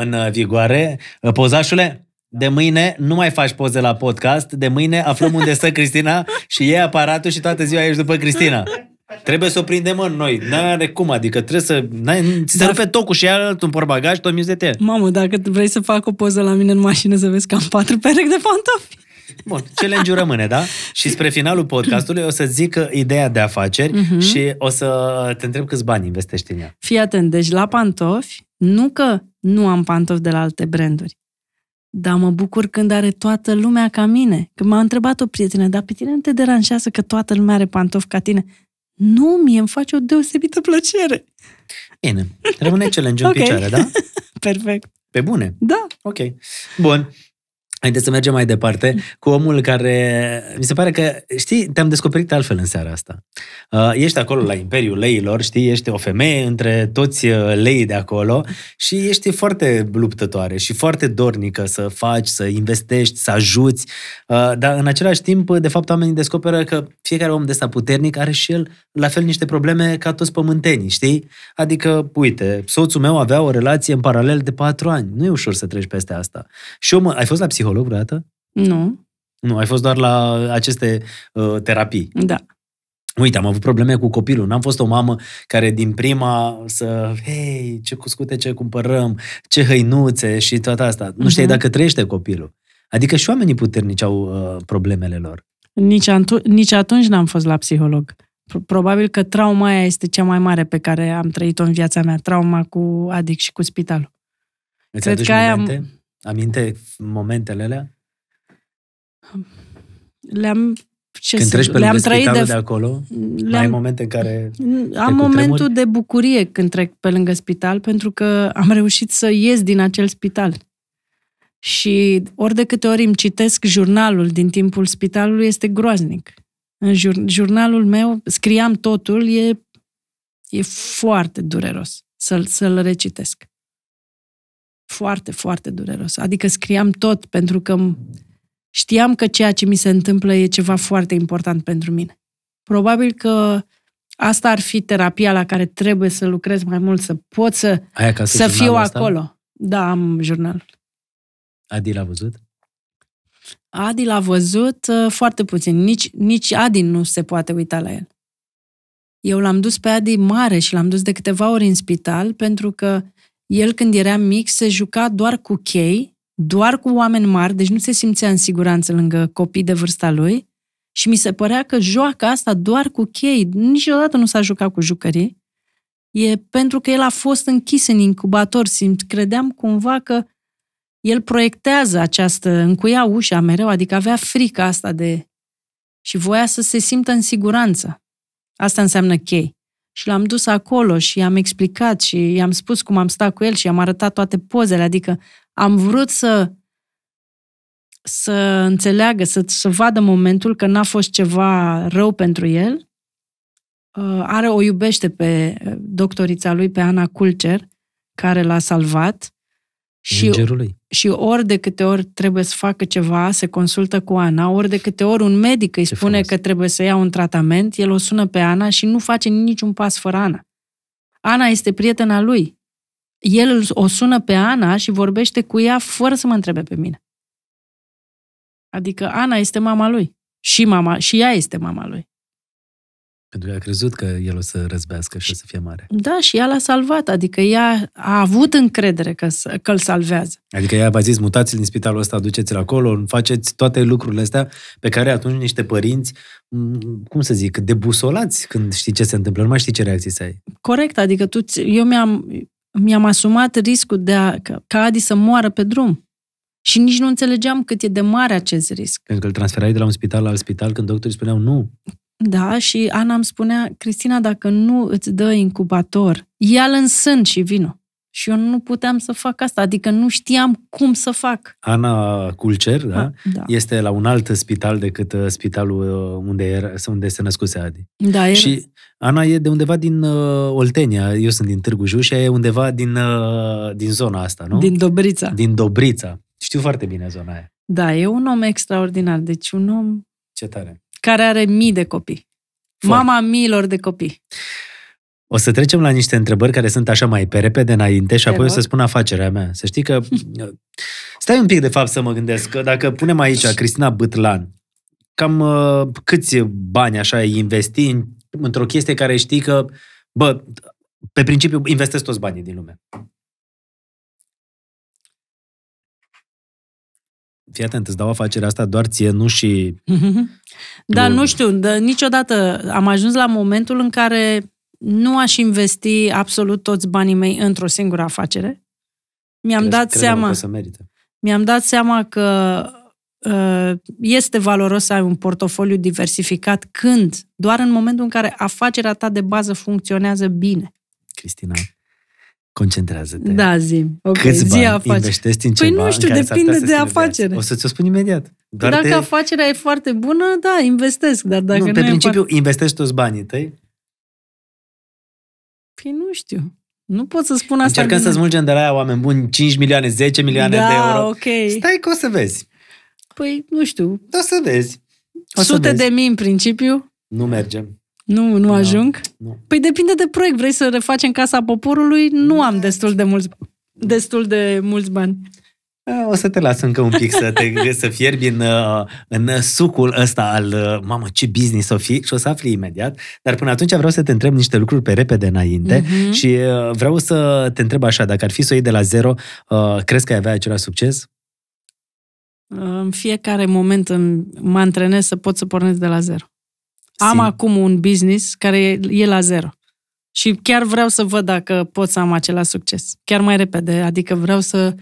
în vigoare. Pozașule, de mâine nu mai faci poze la podcast, de mâine aflăm unde stă Cristina și e aparatul și toată ziua ești după Cristina. Trebuie să o prindem în noi. N-are cum, adică trebuie să... N-ai, ți se rupe tocul cu și alt un porbagaj, tot de te.
Mamă, dacă vrei să fac o poză la mine în mașină să vezi că am patru perechi de pantofi.
Bun, challenge-ul rămâne, da? Și spre finalul podcastului o să zic ideea de afaceri uh-huh. și o să te întreb câți bani investești în ea.
Fii atent, deci la pantofi, nu că nu am pantofi de la alte branduri, dar mă bucur când are toată lumea ca mine. Când m-a întrebat o prietenă, dar pe tine nu te deranjează că toată lumea are pantofi ca tine? Nu, mie îmi face o deosebită plăcere.
Bine, rămâne challenge în okay. picioare, da?
(laughs) Perfect. Pe bune? Da. Ok.
Bun. Haideți să mergem mai departe cu omul care... Mi se pare că, știi, te-am descoperit altfel în seara asta. Uh, ești acolo la Imperiul Leilor, știi, ești o femeie între toți uh, leii de acolo și ești foarte luptătoare și foarte dornică să faci, să investești, să ajuți, uh, dar în același timp, de fapt, oamenii descoperă că fiecare om de ăsta puternic are și el la fel niște probleme ca toți pământenii, știi? Adică, uite, soțul meu avea o relație în paralel de patru ani. Nu e ușor să treci peste asta. Și omul, ai fost la psiholog acolo vreodată? Nu. Nu, ai fost doar la aceste uh, terapii. Da. Uite, am avut probleme cu copilul. N-am fost o mamă care din prima să, hei, ce cuscute ce cumpărăm, ce hăinuțe și toată asta. Uh-huh. Nu știi mhm. dacă trăiește copilul. Adică și oamenii puternici au uh, problemele lor.
Nici, antu- nici atunci n-am fost la psiholog. Probabil că trauma aia este cea mai mare pe care am trăit-o în viața mea, trauma cu adic și cu spitalul.
Îți Cred că momente? aia... Aminte momentele alea?
Le-am ce Când treci pe le-am trăit de... de acolo,
le-am... ai momente în care Am momentul
de bucurie când trec pe lângă spital, pentru că am reușit să ies din acel spital. Și ori de câte ori îmi citesc jurnalul din timpul spitalului, este groaznic. În jur- jurnalul meu, scriam totul, e, e foarte dureros să-l, să-l recitesc foarte, foarte dureros. Adică scriam tot pentru că știam că ceea ce mi se întâmplă e ceva foarte important pentru mine. Probabil că asta ar fi terapia la care trebuie să lucrez mai mult, să pot să, să fiu asta? acolo. Da, am jurnal.
Adi l-a văzut?
Adi l-a văzut uh, foarte puțin. Nici, nici Adi nu se poate uita la el. Eu l-am dus pe Adi mare și l-am dus de câteva ori în spital pentru că el, când era mic, se juca doar cu chei, doar cu oameni mari, deci nu se simțea în siguranță lângă copii de vârsta lui și mi se părea că joacă asta doar cu chei. Niciodată nu s-a jucat cu jucării. E pentru că el a fost închis în incubator. Simt, credeam cumva că el proiectează această, încuia ușa mereu, adică avea frica asta de... și voia să se simtă în siguranță. Asta înseamnă chei și l-am dus acolo și i-am explicat și i-am spus cum am stat cu el și i-am arătat toate pozele, adică am vrut să să înțeleagă, să, să vadă momentul că n-a fost ceva rău pentru el. Uh, are o iubește pe doctorița lui, pe Ana Culcer, care l-a salvat și, Îngerului. și ori de câte ori trebuie să facă ceva, se consultă cu Ana, ori de câte ori un medic îi Ce spune frumos. că trebuie să ia un tratament, el o sună pe Ana și nu face niciun pas fără Ana. Ana este prietena lui. El o sună pe Ana și vorbește cu ea fără să mă întrebe pe mine. Adică Ana este mama lui. Și mama, și ea este mama lui.
Pentru că a crezut că el o să răzbească și o să fie mare.
Da, și ea l-a salvat, adică ea a avut încredere că, că îl salvează.
Adică ea v-a zis, mutați-l din spitalul ăsta, duceți-l acolo, faceți toate lucrurile astea pe care atunci niște părinți, mm, cum să zic, debusolați când știi ce se întâmplă, nu mai știi ce reacții să ai.
Corect, adică tu, eu mi-am, mi-am asumat riscul de a, ca Adi să moară pe drum. Și nici nu înțelegeam cât e de mare acest risc.
Pentru că îl transferai de la un spital la alt spital când doctorii spuneau nu.
Da, și Ana îmi spunea, Cristina, dacă nu îți dă incubator, ia-l în sân și vină. Și eu nu puteam să fac asta, adică nu știam cum să fac.
Ana Culcer, da? Ah, da. Este la un alt spital decât uh, spitalul uh, unde, era, unde se născuse Adi. Da, era. Și Ana e de undeva din uh, Oltenia, eu sunt din Târgu Jiu și e undeva din, uh, din zona asta, nu? Din Dobrița. Din Dobrița. Știu foarte bine zona aia.
Da, e un om extraordinar, deci un om... Ce tare care are mii de copii. Foarte. Mama miilor de copii.
O să trecem la niște întrebări care sunt așa mai pe repede înainte și apoi o să spun afacerea mea. Să știi că... Stai un pic, de fapt, să mă gândesc. Că dacă punem aici Cristina Bătlan, cam uh, câți bani așa investi în, într-o chestie care știi că, bă, pe principiu investesc toți banii din lume. fii atent, îți dau afacerea asta doar ție, nu și...
(laughs) Dar nu, nu știu, dar niciodată am ajuns la momentul în care nu aș investi absolut toți banii mei într-o singură afacere. Mi-am dat seama... Că se merită. Mi-am dat seama că uh, este valoros să ai un portofoliu diversificat când? Doar în momentul în care afacerea ta de bază funcționează bine.
Cristina, Concentrează-te.
Da, zi. Okay. Câți zi afaceri. în păi ceva Păi nu știu, depinde de afacere. O să
ți-o spun imediat. Doar dacă te...
afacerea e foarte bună, da, investesc. Dar dacă nu, nu pe nu principiu,
e... investești toți banii tăi?
Păi nu știu. Nu pot să spun asta. Încercăm să
smulgem de la aia oameni buni 5 milioane, 10 milioane da, de euro.
ok. Stai că o să vezi. Păi, nu știu. O să vezi. O Sute să vezi. de mii în principiu.
Nu mergem.
Nu, nu da, ajung? Nu. Păi depinde de proiect. Vrei să refacem Casa Poporului? Nu am destul de mulți, destul de mulți bani. O
să te las încă un pic să te să fierbi în, uh, în sucul ăsta al uh, mamă, ce business o fi și o să afli imediat. Dar până atunci vreau să te întreb niște lucruri pe repede înainte uh-huh. și uh, vreau să te întreb așa, dacă ar fi să o iei de la zero, crezi că ai avea același succes?
În fiecare moment în, mă antrenez să pot să pornesc de la zero. Sim. Am acum un business care e, e la zero. Și chiar vreau să văd dacă pot să am acela succes. Chiar mai repede. Adică vreau să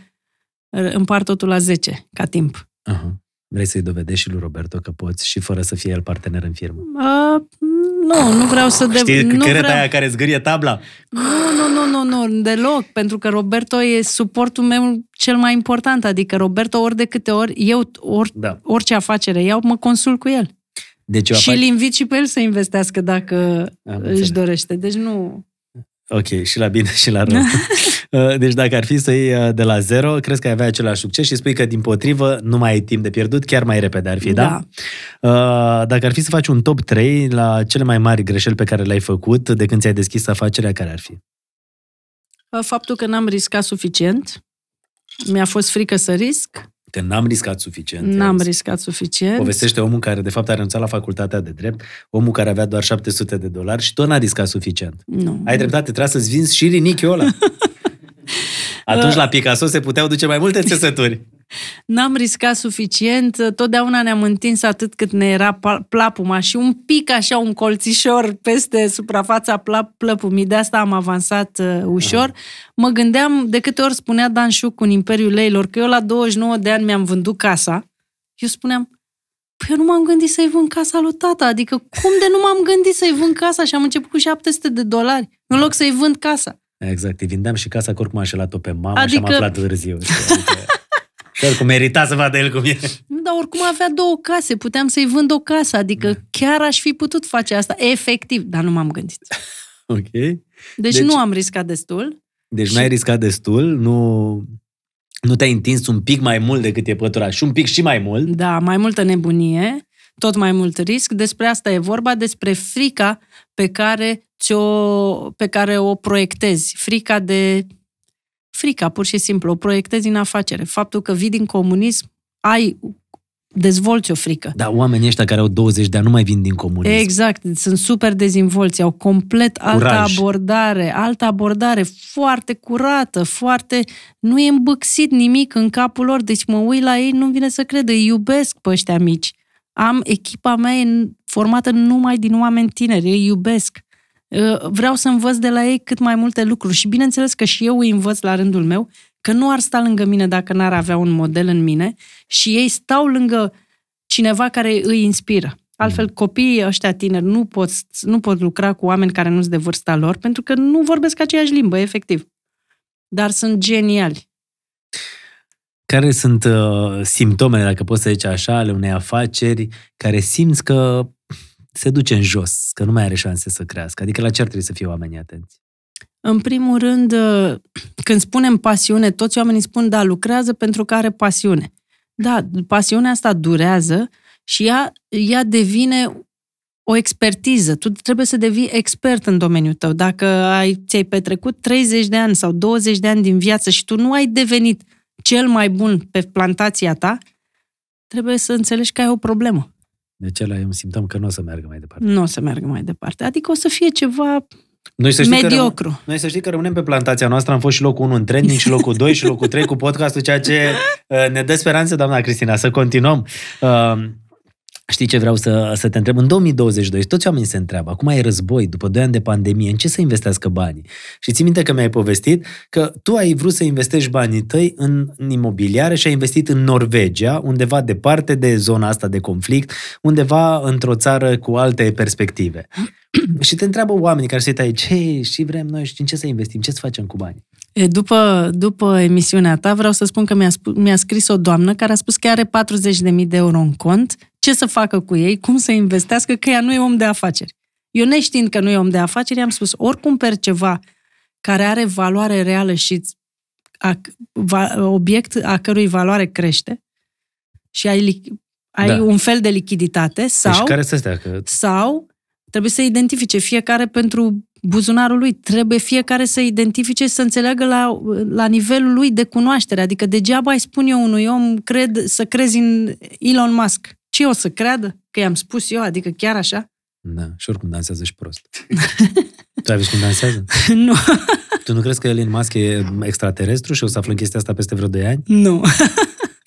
uh, împart totul la 10 ca timp.
Aha. Vrei să-i dovedești și lui Roberto că poți și fără să fie el partener în firmă?
A, uh, nu, nu vreau să... De- Știi nu creta vreau... aia
care zgârie tabla?
Nu, nu, nu, nu, nu, deloc, pentru că Roberto e suportul meu cel mai important, adică Roberto ori de câte ori, eu or, da. orice afacere iau, mă consult cu el. Deci și îl invit și pe el să investească dacă Am își dorește. Deci nu...
Ok, și la bine și la rău. (laughs) (laughs) Uh, deci dacă ar fi să iei uh, de la zero, crezi că ai avea același succes și spui că, din potrivă, nu mai ai timp de pierdut, chiar mai repede ar fi, da? da? Uh, dacă ar fi să faci un top 3 la cele mai mari greșeli pe care le-ai făcut de când ți-ai deschis afacerea, care ar fi?
Faptul că n-am riscat suficient, mi-a fost frică să risc,
Uite, n-am riscat suficient. N-am
riscat suficient. Povestește
omul care, de fapt, a renunțat la facultatea de drept, omul care avea doar 700 de dolari și tot n-a riscat suficient. Nu. Ai dreptate, trebuie să-ți vinzi și rinichiul ăla. (laughs) Atunci la Picasso se puteau duce mai multe țesături. (laughs)
N-am riscat suficient, totdeauna ne-am întins atât cât ne era plapuma și un pic așa un colțișor peste suprafața plapumii. plăpumii, de asta am avansat uh, ușor. Aha. Mă gândeam, de câte ori spunea Dan Șuc în Imperiul Leilor, că eu la 29 de ani mi-am vândut casa, eu spuneam, Păi eu nu m-am gândit să-i vând casa lui tata, adică cum de nu m-am gândit să-i vând casa și am început cu 700 de dolari, în loc să-i vând casa.
Exact, îi vindeam și casa că oricum așa la o pe mama adică... și am adică- aflat târziu. Adică... (laughs) oricum merita să vadă el cum e.
Dar oricum avea două case, puteam să-i vând o casă, adică da. chiar aș fi putut face asta, efectiv, dar nu m-am gândit.
(laughs) ok. Deci, deci nu
am riscat destul.
Deci și... n-ai riscat destul, nu, nu te-ai întins un pic mai mult decât e pătura și un pic și mai mult.
Da, mai multă nebunie, tot mai mult risc. Despre asta e vorba, despre frica pe care ți-o, pe care o proiectezi. Frica de... Frica, pur și simplu, o proiectezi în afacere. Faptul că vii din comunism, ai dezvolți o frică. Da,
oamenii ăștia care au 20 de ani nu mai vin din comunism.
Exact, sunt super dezinvolți, au complet altă Curaj. abordare, altă abordare foarte curată, foarte... Nu e îmbâxit nimic în capul lor, deci mă uit la ei, nu-mi vine să cred, îi iubesc pe ăștia mici. Am echipa mea formată numai din oameni tineri, îi iubesc. Uh, vreau să învăț de la ei cât mai multe lucruri și bineînțeles că și eu îi învăț la rândul meu că nu ar sta lângă mine dacă n-ar avea un model în mine și ei stau lângă cineva care îi inspiră. Altfel, mm. copiii ăștia tineri nu pot, nu pot lucra cu oameni care nu sunt de vârsta lor pentru că nu vorbesc aceeași limbă, efectiv. Dar sunt geniali.
Care sunt uh, simptomele, dacă poți să zici așa, ale unei afaceri care simți că se duce în jos, că nu mai are șanse să crească? Adică la ce ar trebui să fie oamenii atenți?
În primul rând, uh, când spunem pasiune, toți oamenii spun, da, lucrează pentru că are pasiune. Da, pasiunea asta durează și ea, ea devine o expertiză. Tu trebuie să devii expert în domeniul tău. Dacă ai, ți-ai petrecut 30 de ani sau 20 de ani din viață și tu nu ai devenit cel mai bun pe plantația ta, trebuie să înțelegi că ai o problemă.
Deci ăla îmi simțeam că nu o să meargă mai
departe. Nu o să meargă mai departe. Adică o să fie ceva noi să știi mediocru. Că, răm- noi să știi că rămânem
pe plantația noastră, am fost și locul 1 în trending, și locul 2, și locul 3 cu podcastul, ceea ce uh, ne dă speranță, doamna Cristina, să continuăm. Uh, Știi ce vreau să, să te întreb? În 2022 toți oamenii se întreabă, acum e război, după 2 ani de pandemie, în ce să investească banii? Și ții minte că mi-ai povestit că tu ai vrut să investești banii tăi în, în imobiliare și ai investit în Norvegia, undeva departe de zona asta de conflict, undeva într-o țară cu alte perspective. (clears throat) și te întreabă oamenii care se uită aici, ce și vrem noi și în ce să investim, ce să facem cu banii?
După, după emisiunea ta, vreau să spun că mi-a, sp- mi-a scris o doamnă care a spus că are 40.000 de euro în cont, ce să facă cu ei, cum să investească, că ea nu e om de afaceri. Eu neștiind că nu e om de afaceri, am spus, oricum cumperi ceva care are valoare reală și a, va, obiect a cărui valoare crește și ai, li, ai da. un fel de lichiditate deci sau, deci care să stea, că... sau trebuie să identifice fiecare pentru buzunarul lui. Trebuie fiecare să identifice și să înțeleagă la, la nivelul lui de cunoaștere. Adică degeaba îi spun eu unui om cred, să crezi în Elon Musk. Ce o să creadă? Că i-am spus eu, adică chiar așa?
Da, și oricum dansează și prost. (laughs) tu ai cum dansează? (laughs) nu. tu nu crezi că Elon Musk e extraterestru și o să aflăm chestia asta peste vreo 2 ani?
Nu. (laughs)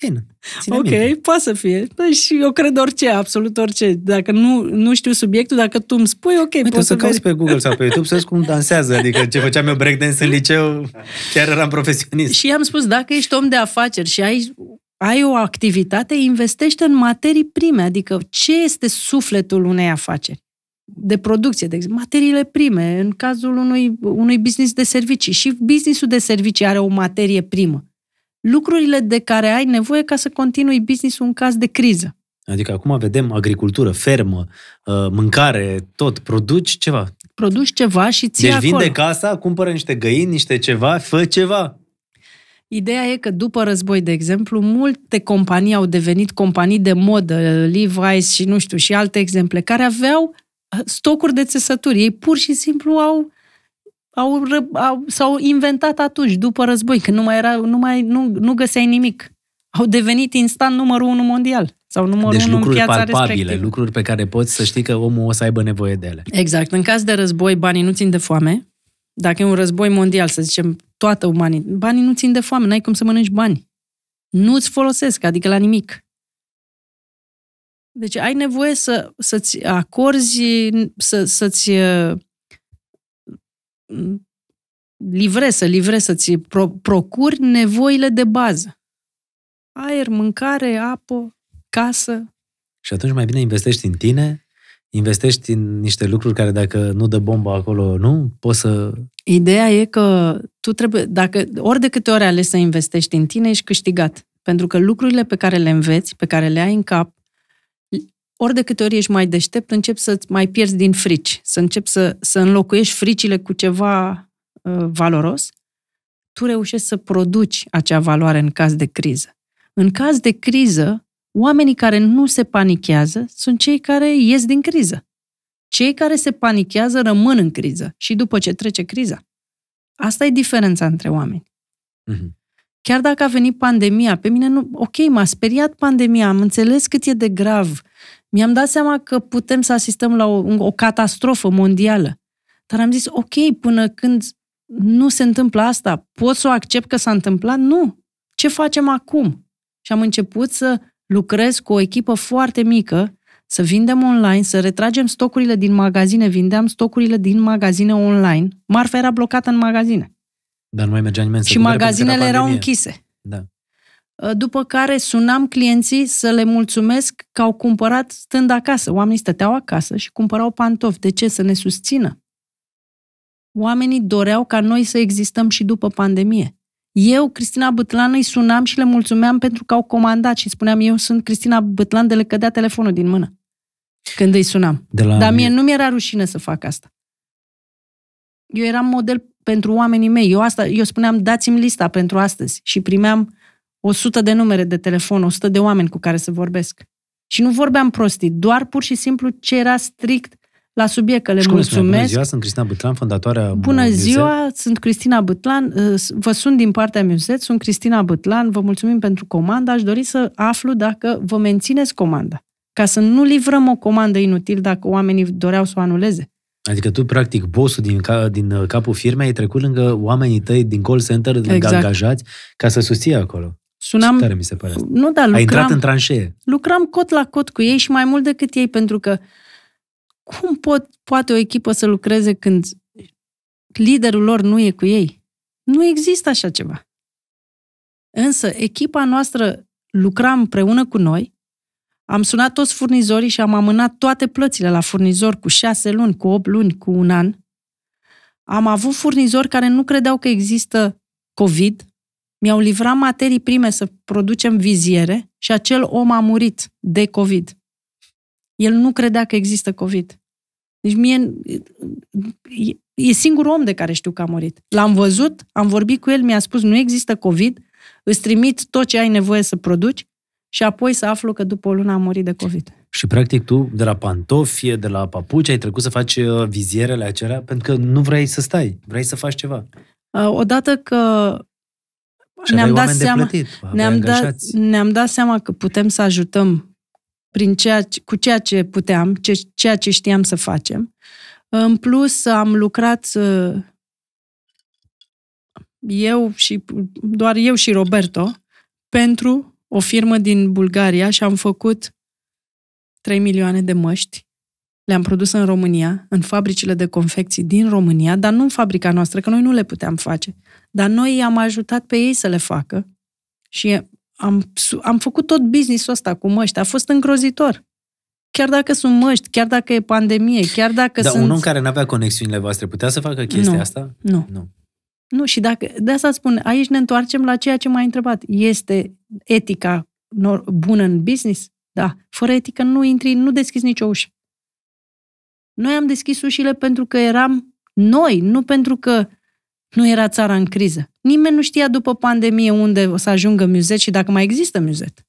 Bine. Ține ok, minte. poate să fie. Da, și eu cred orice, absolut orice. Dacă nu, nu știu subiectul, dacă tu îmi spui, ok, Uite, poți să, să cauți
pe Google sau pe YouTube să vezi cum dansează. Adică ce făceam eu breakdance în liceu, chiar eram profesionist. Și
am spus, dacă ești om de afaceri și ai ai o activitate, investește în materii prime, adică ce este sufletul unei afaceri de producție, de exemplu, materiile prime, în cazul unui, unui business de servicii. Și businessul de servicii are o materie primă lucrurile de care ai nevoie ca să continui business în caz de criză.
Adică acum vedem agricultură, fermă, uh, mâncare, tot, produci ceva.
Produci ceva și ții Deci acolo.
casa, cumpără niște găini, niște ceva, fă ceva.
Ideea e că după război, de exemplu, multe companii au devenit companii de modă, Levi's și nu știu, și alte exemple, care aveau uh, stocuri de țesături. Ei pur și simplu au au, au, s-au inventat atunci, după război, când nu mai, era, nu, mai nu, nu găseai nimic. Au devenit instant numărul unu mondial sau numărul deci, unu lucruri în piața palpabile, respectivă.
lucruri pe care poți să știi că omul o să aibă nevoie de ele.
Exact. În caz de război, banii nu țin de foame. Dacă e un război mondial, să zicem, toată umanitatea, banii nu țin de foame, n-ai cum să mănânci bani. Nu-ți folosesc, adică la nimic. Deci ai nevoie să, să-ți acorzi, să, să-ți uh, livrezi, să livrezi, să-ți pro- procuri nevoile de bază. Aer, mâncare, apă, casă.
Și atunci mai bine investești în tine, investești în niște lucruri care dacă nu dă bomba acolo, nu, poți să...
Ideea e că tu trebuie, dacă ori de câte ori ales să investești în tine, ești câștigat. Pentru că lucrurile pe care le înveți, pe care le ai în cap, ori de câte ori ești mai deștept, începi să-ți mai pierzi din frici, să începi să, să înlocuiești fricile cu ceva uh, valoros, tu reușești să produci acea valoare în caz de criză. În caz de criză, oamenii care nu se panichează sunt cei care ies din criză. Cei care se panichează rămân în criză și după ce trece criza. Asta e diferența între oameni. Mm-hmm. Chiar dacă a venit pandemia, pe mine nu. Ok, m-a speriat pandemia, am înțeles cât e de grav, mi-am dat seama că putem să asistăm la o, o catastrofă mondială. Dar am zis, ok, până când nu se întâmplă asta, pot să o accept că s-a întâmplat? Nu. Ce facem acum? Și am început să lucrez cu o echipă foarte mică, să vindem online, să retragem stocurile din magazine, vindeam stocurile din magazine online. Marfa era blocată în magazine.
Dar nu mai mergea nimeni să Și magazinele erau închise. Da.
Ă, după care sunam clienții să le mulțumesc că au cumpărat stând acasă. Oamenii stăteau acasă și cumpărau pantofi. De ce? Să ne susțină. Oamenii doreau ca noi să existăm și după pandemie. Eu, Cristina Bătlan, îi sunam și le mulțumeam pentru că au comandat și spuneam, eu sunt Cristina Bătlan, de le cădea telefonul din mână când îi sunam. De la Dar mie nu mi-era rușine să fac asta. Eu eram model pentru oamenii mei. Eu, asta, eu spuneam, dați-mi lista pentru astăzi și primeam 100 de numere de telefon, 100 de oameni cu care să vorbesc. Și nu vorbeam prostii, doar pur și simplu ce era strict la subiect, că le și mulțumesc. Spune, bună ziua, sunt
Cristina Bătlan, fondatoarea Bună Muzet. ziua,
sunt Cristina Bătlan, uh, vă sunt din partea Muzet, sunt Cristina Bătlan, vă mulțumim pentru comanda, aș dori să aflu dacă vă mențineți comanda, ca să nu livrăm o comandă inutil dacă oamenii doreau să o anuleze.
Adică tu, practic, bossul din, ca, din uh, capul firmei ai trecut lângă oamenii tăi din call center, lângă exact. angajați, ca să susții acolo. Sunam, Ce tare mi se pare asta. Nu, da, lucram, Ai intrat în tranșee.
Lucram cot la cot cu ei și mai mult decât ei, pentru că cum pot, poate o echipă să lucreze când liderul lor nu e cu ei? Nu există așa ceva. Însă, echipa noastră lucra împreună cu noi, am sunat toți furnizorii și am amânat toate plățile la furnizor cu șase luni, cu opt luni, cu un an. Am avut furnizori care nu credeau că există COVID mi-au livrat materii prime să producem viziere și acel om a murit de COVID. El nu credea că există COVID. Deci mie e singurul om de care știu că a murit. L-am văzut, am vorbit cu el, mi-a spus nu există COVID, îți trimit tot ce ai nevoie să produci și apoi să aflu că după o lună a murit de COVID.
Și practic tu de la pantofie, de la papuci, ai trecut să faci uh, vizierele acelea pentru că nu vrei să stai, vrei să faci ceva.
Uh, odată că ne-am dat, seama, plătit, ne-am, dat, ne-am dat seama că putem să ajutăm prin ceea ce, cu ceea ce puteam, ce, ceea ce știam să facem. În plus, am lucrat eu și doar eu și Roberto pentru o firmă din Bulgaria și am făcut 3 milioane de măști le-am produs în România, în fabricile de confecții din România, dar nu în fabrica noastră, că noi nu le puteam face. Dar noi i-am ajutat pe ei să le facă și am, am făcut tot business-ul ăsta cu măști. A fost îngrozitor. Chiar dacă sunt măști, chiar dacă e pandemie, chiar dacă Dar sunt... un om
care nu avea conexiunile voastre putea să facă chestia nu, asta?
Nu. Nu. Nu, și dacă, de asta spun, aici ne întoarcem la ceea ce m-ai întrebat. Este etica bună în business? Da. Fără etică nu intri, nu deschizi nicio ușă. Noi am deschis ușile pentru că eram noi, nu pentru că nu era țara în criză. Nimeni nu știa după pandemie unde o să ajungă muzet și dacă mai există muzet.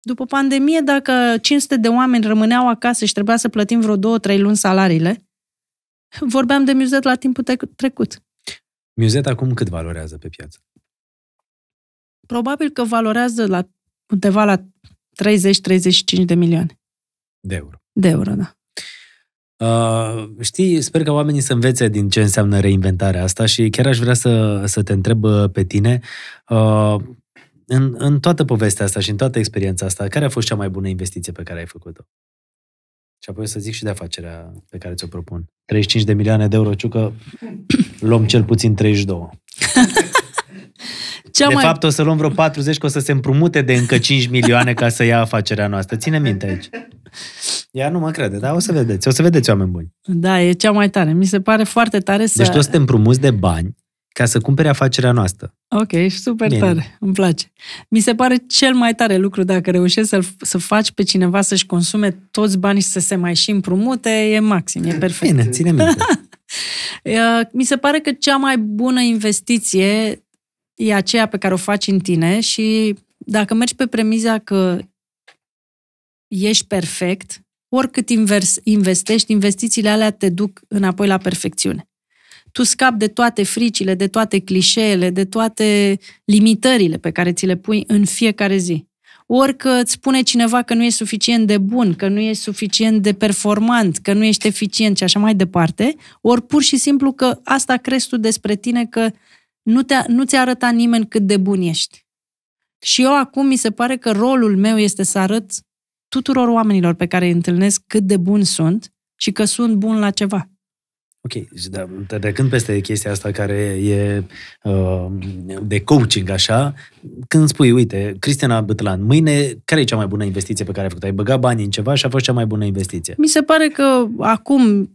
După pandemie, dacă 500 de oameni rămâneau acasă și trebuia să plătim vreo două, trei luni salariile, vorbeam de muzet la timpul trecut.
Muzet acum cât valorează pe piață?
Probabil că valorează la undeva la 30-35 de milioane.
De euro. De euro, da. Uh, știi, sper că oamenii să învețe din ce înseamnă reinventarea asta și chiar aș vrea să, să te întreb uh, pe tine, uh, în, în toată povestea asta și în toată experiența asta, care a fost cea mai bună investiție pe care ai făcut-o? Și apoi să zic și de afacerea pe care ți-o propun. 35 de milioane de euro, ciucă luăm cel puțin 32. (laughs) Cea de mai... fapt, o să luăm vreo 40 că o să se împrumute de încă 5 milioane ca să ia afacerea noastră. Ține minte aici. Ea nu mă crede, dar o să vedeți. O să vedeți oameni buni.
Da, e cea mai tare. Mi se pare foarte tare să... Deci tu o să te
împrumuți de bani ca să cumpere afacerea noastră.
Ok, super Bine. tare, îmi place. Mi se pare cel mai tare lucru dacă reușești să, să faci pe cineva să-și consume toți banii și să se mai și împrumute, e maxim, e perfect. Bine, ține minte. (laughs) Mi se pare că cea mai bună investiție e aceea pe care o faci în tine și dacă mergi pe premiza că ești perfect, oricât invers, investești, investițiile alea te duc înapoi la perfecțiune. Tu scapi de toate fricile, de toate clișeele, de toate limitările pe care ți le pui în fiecare zi. Orică îți spune cineva că nu e suficient de bun, că nu e suficient de performant, că nu ești eficient și așa mai departe, ori pur și simplu că asta crezi tu despre tine că nu, te, nu ți arăta nimeni cât de bun ești. Și eu acum mi se pare că rolul meu este să arăt tuturor oamenilor pe care îi întâlnesc cât de bun sunt și că sunt bun la ceva.
Ok, și de da, când peste chestia asta care e uh, de coaching, așa, când spui, uite, Cristiana Bătlan, mâine, care e cea mai bună investiție pe care ai făcut? Ai băgat bani în ceva și a fost cea mai bună investiție.
Mi se pare că acum...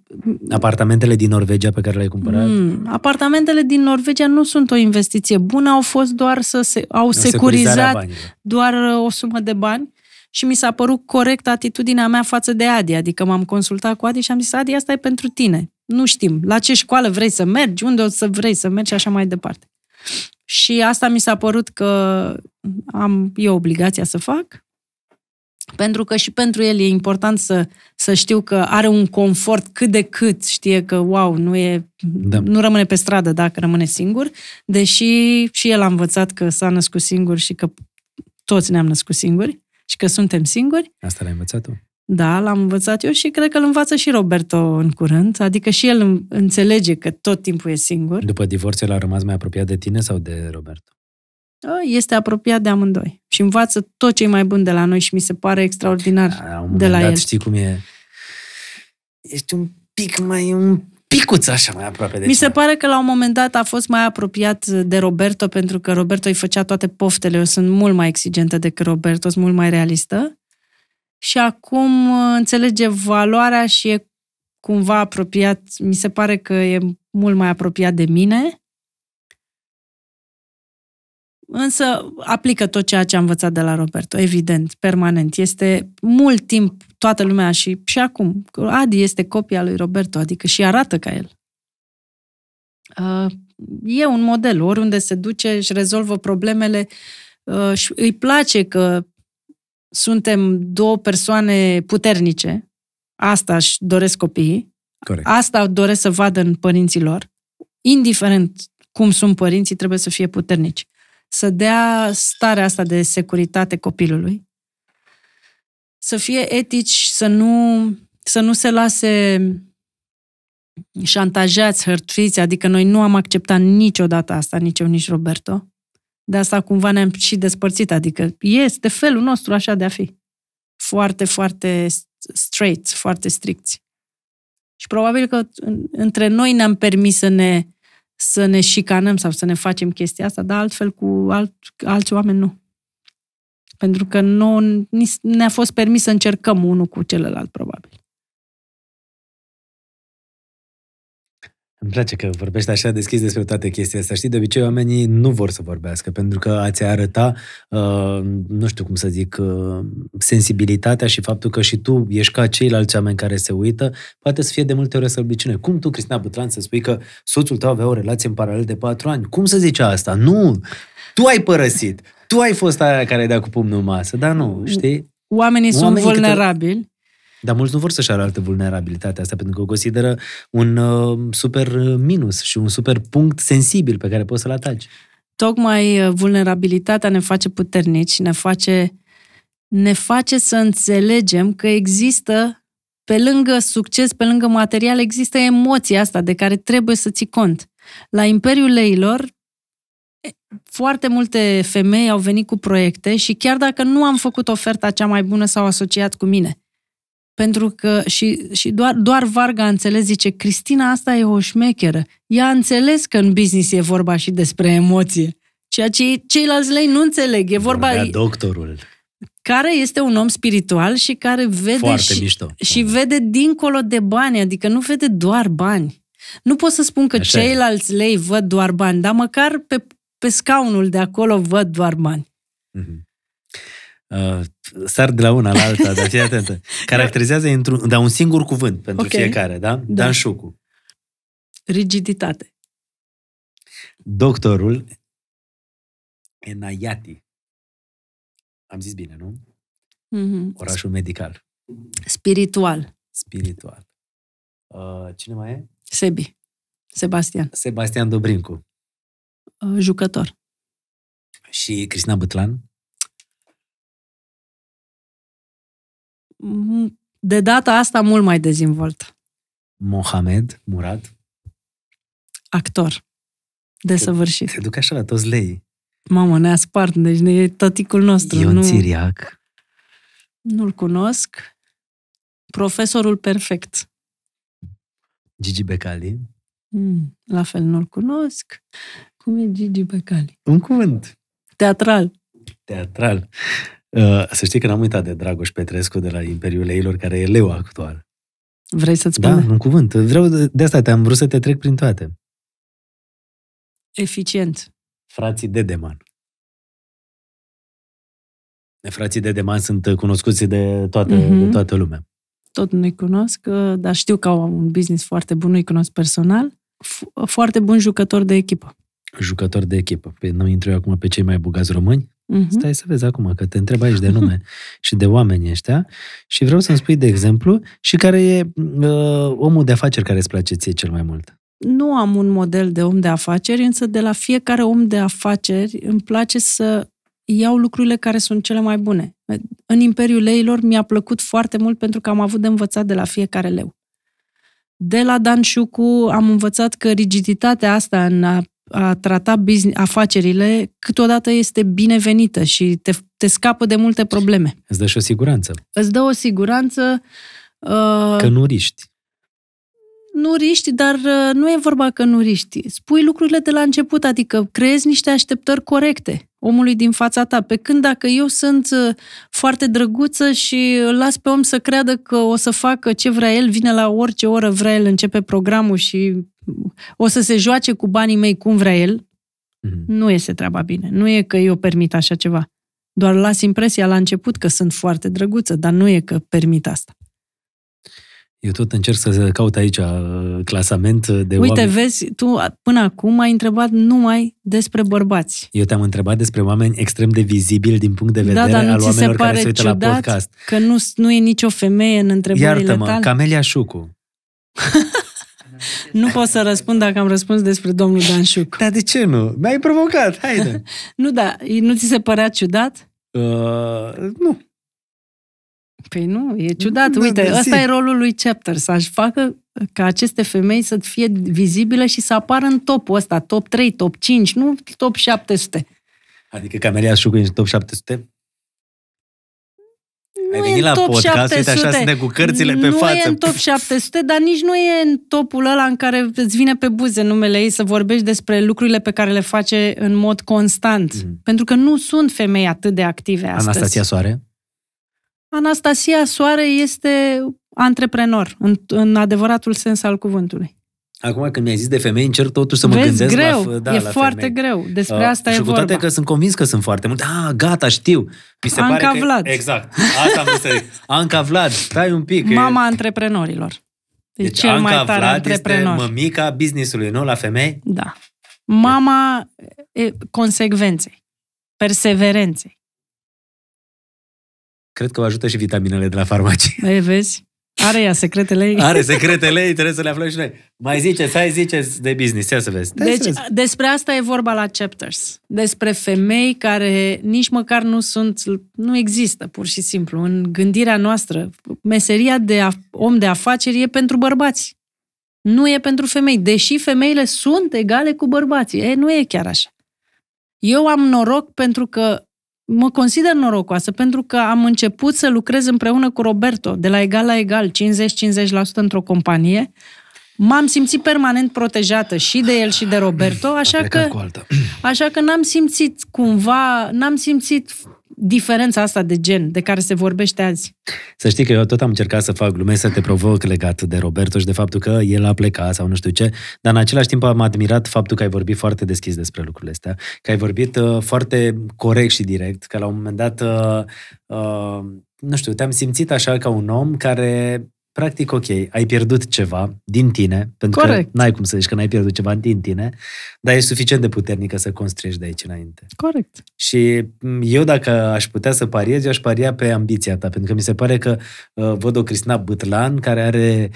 Apartamentele din Norvegia pe care le-ai cumpărat?
Mm, apartamentele din Norvegia nu sunt o investiție bună, au fost doar să se... au securizat doar uh, o sumă de bani și mi s-a părut corect atitudinea mea față de Adi, adică m-am consultat cu Adi și am zis, Adi, asta e pentru tine nu știm la ce școală vrei să mergi, unde o să vrei să mergi și așa mai departe. Și asta mi s-a părut că am eu obligația să fac, pentru că și pentru el e important să, să știu că are un confort cât de cât, știe că, wow, nu, e, da. nu rămâne pe stradă dacă rămâne singur, deși și el a învățat că s-a născut singur și că toți ne-am născut singuri și că suntem singuri.
Asta l-ai învățat tu?
Da, l-am învățat eu și cred că îl învață și Roberto în curând, adică și el înțelege că tot timpul e singur.
După divorț, el a rămas mai apropiat de tine sau de Roberto?
Este apropiat de amândoi și învață tot ce e mai bun de la noi și mi se pare extraordinar la un de la dat, el.
știi cum e?
Ești un pic mai, un
picuț așa mai aproape de Mi se
pare că la un moment dat a fost mai apropiat de Roberto pentru că Roberto îi făcea toate poftele. Eu sunt mult mai exigentă decât Roberto, sunt mult mai realistă și acum uh, înțelege valoarea și e cumva apropiat, mi se pare că e mult mai apropiat de mine. Însă aplică tot ceea ce a învățat de la Roberto, evident, permanent. Este mult timp toată lumea și, și acum. Adi este copia lui Roberto, adică și arată ca el. Uh, e un model, oriunde se duce își rezolvă problemele uh, și îi place că suntem două persoane puternice, asta își doresc copiii, Corect. asta doresc să vadă în părinții lor, indiferent cum sunt părinții, trebuie să fie puternici. Să dea starea asta de securitate copilului, să fie etici, să nu, să nu se lase șantajați, hărțuiți, adică noi nu am acceptat niciodată asta, nici eu, nici Roberto. De asta cumva ne-am și despărțit, adică este felul nostru așa de a fi. Foarte, foarte straight, foarte stricți. Și probabil că între noi ne-am permis să ne, să ne șicanăm sau să ne facem chestia asta, dar altfel cu alt, alți oameni nu. Pentru că nu ne-a fost permis să încercăm unul cu celălalt, probabil.
Îmi place că vorbești așa deschis despre toate chestiile astea. Știi, de obicei oamenii nu vor să vorbească, pentru că ați arăta, uh, nu știu cum să zic, uh, sensibilitatea și faptul că și tu ești ca ceilalți oameni care se uită, poate să fie de multe ori sălbiciune. Cum tu, Cristina Butran, să spui că soțul tău avea o relație în paralel de patru ani? Cum să zice asta? Nu! Tu ai părăsit! Tu ai fost aia care dat cu pumnul în masă, dar nu, știi?
Oamenii, Oamenii sunt vulnerabili. Câte
dar mulți nu vor să-și arate vulnerabilitatea asta, pentru că o consideră un uh, super minus și un super punct sensibil pe care poți să-l ataci.
Tocmai uh, vulnerabilitatea ne face puternici, ne face, ne face să înțelegem că există, pe lângă succes, pe lângă material, există emoția asta de care trebuie să ții cont. La Imperiul Leilor, foarte multe femei au venit cu proiecte și chiar dacă nu am făcut oferta cea mai bună, s-au asociat cu mine. Pentru că și, și doar, doar Varga a înțeles, zice, Cristina asta e o șmecheră. Ea a înțeles că în business e vorba și despre emoție. Ceea ce ceilalți lei nu înțeleg. E vorba... Vorbea
doctorul
care este un om spiritual și care vede Foarte și, mișto. și vede dincolo de bani, adică nu vede doar bani. Nu pot să spun că Așa ceilalți e. lei văd doar bani, dar măcar pe, pe scaunul de acolo văd doar bani. Mm-hmm.
Uh, sar de la una la alta, dar fii atentă. (laughs) Da. Caracterizează într-un, dar un singur cuvânt pentru okay. fiecare, da? da? Dan Șucu.
Rigiditate.
Doctorul Enayati. Am zis bine, nu? Mm-hmm. Orașul medical.
Spiritual.
Spiritual. Uh, cine mai e?
Sebi. Sebastian.
Sebastian Dobrincu.
Uh, jucător.
Și Cristina Bătlan?
Mm, de data asta mult mai dezvolt.
Mohamed Murad?
Actor. Desăvârșit. Se te
duc așa la toți lei.
Mamă, ne-a spart, deci ne e tăticul nostru. Ion nu...
Țiriac.
Nu-l cunosc. Profesorul perfect.
Gigi Becali.
Mm, la fel nu-l cunosc. Cum e Gigi Becali?
Un cuvânt. Teatral. Teatral. Uh, să știi că n-am uitat de Dragoș Petrescu de la Imperiul Eilor, care e leu actual. Vrei să-ți spun? Da, un cuvânt. Vreau de asta te-am vrut să te trec prin toate.
Eficient.
Frații Dedeman. Frații Dedeman sunt uh, cunoscuți de toată, mm-hmm. de mhm. toată lumea.
Tot nu-i cunosc, uh, dar știu că au un business foarte bun, nu-i cunosc personal. Foarte bun jucător de echipă.
Jucător de echipă. Pe, păi nu intru eu acum pe cei mai bogați români, Uh-huh. Stai să vezi acum, că te întreb aici de nume (laughs) și de oameni ăștia și vreau să-mi spui, de exemplu, și care e uh, omul de afaceri care îți place ție cel mai mult?
Nu am un model de om de afaceri, însă de la fiecare om de afaceri îmi place să iau lucrurile care sunt cele mai bune. În Imperiul Leilor mi-a plăcut foarte mult pentru că am avut de învățat de la fiecare leu. De la Dan Șucu am învățat că rigiditatea asta în a a trata business, afacerile câteodată este binevenită și te, te scapă de multe probleme.
Îți dă și o siguranță.
Îți dă o siguranță... Uh, că nu riști. Nu riști, dar uh, nu e vorba că nu riști. Spui lucrurile de la început, adică creezi niște așteptări corecte omului din fața ta. Pe când dacă eu sunt uh, foarte drăguță și îl las pe om să creadă că o să facă ce vrea el, vine la orice oră vrea el, începe programul și o să se joace cu banii mei cum vrea el, mm-hmm. nu este treaba bine. Nu e că eu permit așa ceva. Doar las impresia la început că sunt foarte drăguță, dar nu e că permit asta.
Eu tot încerc să caut aici uh, clasament de Uite, oameni.
vezi, tu până acum ai întrebat numai despre bărbați.
Eu te-am întrebat despre oameni extrem de vizibili din punct de da, vedere da, dar al oamenilor se pare care se uită la podcast.
că nu, nu e nicio femeie în întrebările Iartă-mă, tale?
Camelia Șucu.
(laughs) nu pot să răspund dacă am răspuns despre domnul Danșuc. Dar de ce nu? Mi-ai provocat, haide! (laughs) nu, da, nu ți se părea ciudat? Uh, nu. Păi nu, e ciudat. Uite, da, ăsta e rolul lui Chapter, să-și facă ca aceste femei să fie vizibile și să apară în topul ăsta, top 3, top 5, nu top 700.
Adică Camelia Șucu e în top 700?
nu e în top podcast, 700, uite așa cu cărțile pe nu față. Nu e în top 700, dar nici nu e în topul ăla în care îți vine pe buze numele ei să vorbești despre lucrurile pe care le face în mod constant. mm Pentru că nu sunt femei atât de active astăzi. Anastasia Soare? Anastasia Soare este antreprenor, în, în adevăratul sens al cuvântului.
Acum când mi-ai zis de femei, încerc totuși să mă Vezi, gândesc greu, la, da, e la foarte femei. greu. Despre uh, asta uh, e și cu toate vorba. că sunt convins că sunt foarte multe. Ah, gata, știu. Mi se Anca pare Vlad. Că, exact. Asta am să (laughs) Anca Vlad, stai un pic. Mama
e... antreprenorilor. E deci cel Anca mai tare Vlad antreprenor. este
mămica business-ului, nu? La femei?
Da. Mama e, consecvenței, perseverenței.
Cred că o ajută și vitaminele de la farmacie.
E, vezi? Are ea secretele ei. Are
secretele ei, trebuie să le aflăm și noi. Mai ziceți, hai ziceți de business, ia să vezi. Hai deci, să vezi.
despre asta e vorba la chapters. Despre femei care nici măcar nu sunt, nu există, pur și simplu, în gândirea noastră. Meseria de a, om de afaceri e pentru bărbați. Nu e pentru femei, deși femeile sunt egale cu bărbații. E, nu e chiar așa. Eu am noroc pentru că mă consider norocoasă pentru că am început să lucrez împreună cu Roberto, de la egal la egal, 50-50% într-o companie. M-am simțit permanent protejată și de el și de Roberto, așa că, așa că n-am simțit cumva, n-am simțit diferența asta de gen de care se vorbește azi.
Să știi că eu tot am încercat să fac glume, să te provoc legat de Roberto și de faptul că el a plecat sau nu știu ce, dar în același timp am admirat faptul că ai vorbit foarte deschis despre lucrurile astea, că ai vorbit uh, foarte corect și direct, că la un moment dat, uh, uh, nu știu, te-am simțit așa ca un om care practic, ok, ai pierdut ceva din tine, pentru Corect. că n-ai cum să zici că n-ai pierdut ceva din tine, dar e suficient de puternică să construiești de aici înainte. Corect. Și mm, eu, dacă aș putea să pariez, eu aș paria pe ambiția ta, pentru că mi se pare că uh, văd o Cristina Bătlan care are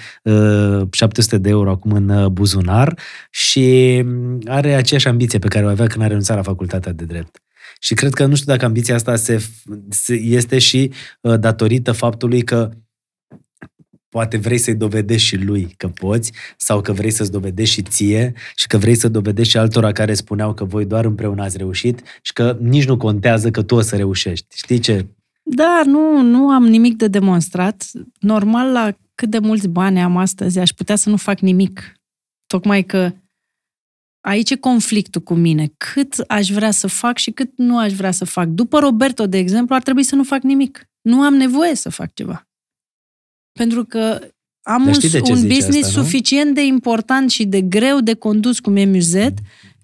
uh, 700 de euro acum în uh, buzunar și mm, are aceeași ambiție pe care o avea când a renunțat la facultatea de drept. Și cred că nu știu dacă ambiția asta se, se este și uh, datorită faptului că Poate vrei să-i dovedești și lui că poți sau că vrei să-ți dovedești și ție și că vrei să dovedești și altora care spuneau că voi doar împreună ați reușit și că nici nu contează că tu o să reușești. Știi ce?
Da, nu, nu am nimic de demonstrat. Normal, la cât de mulți bani am astăzi, aș putea să nu fac nimic. Tocmai că aici e conflictul cu mine. Cât aș vrea să fac și cât nu aș vrea să fac. După Roberto, de exemplu, ar trebui să nu fac nimic. Nu am nevoie să fac ceva. Pentru că am un, un business asta, suficient de important și de greu de condus cum e muzet,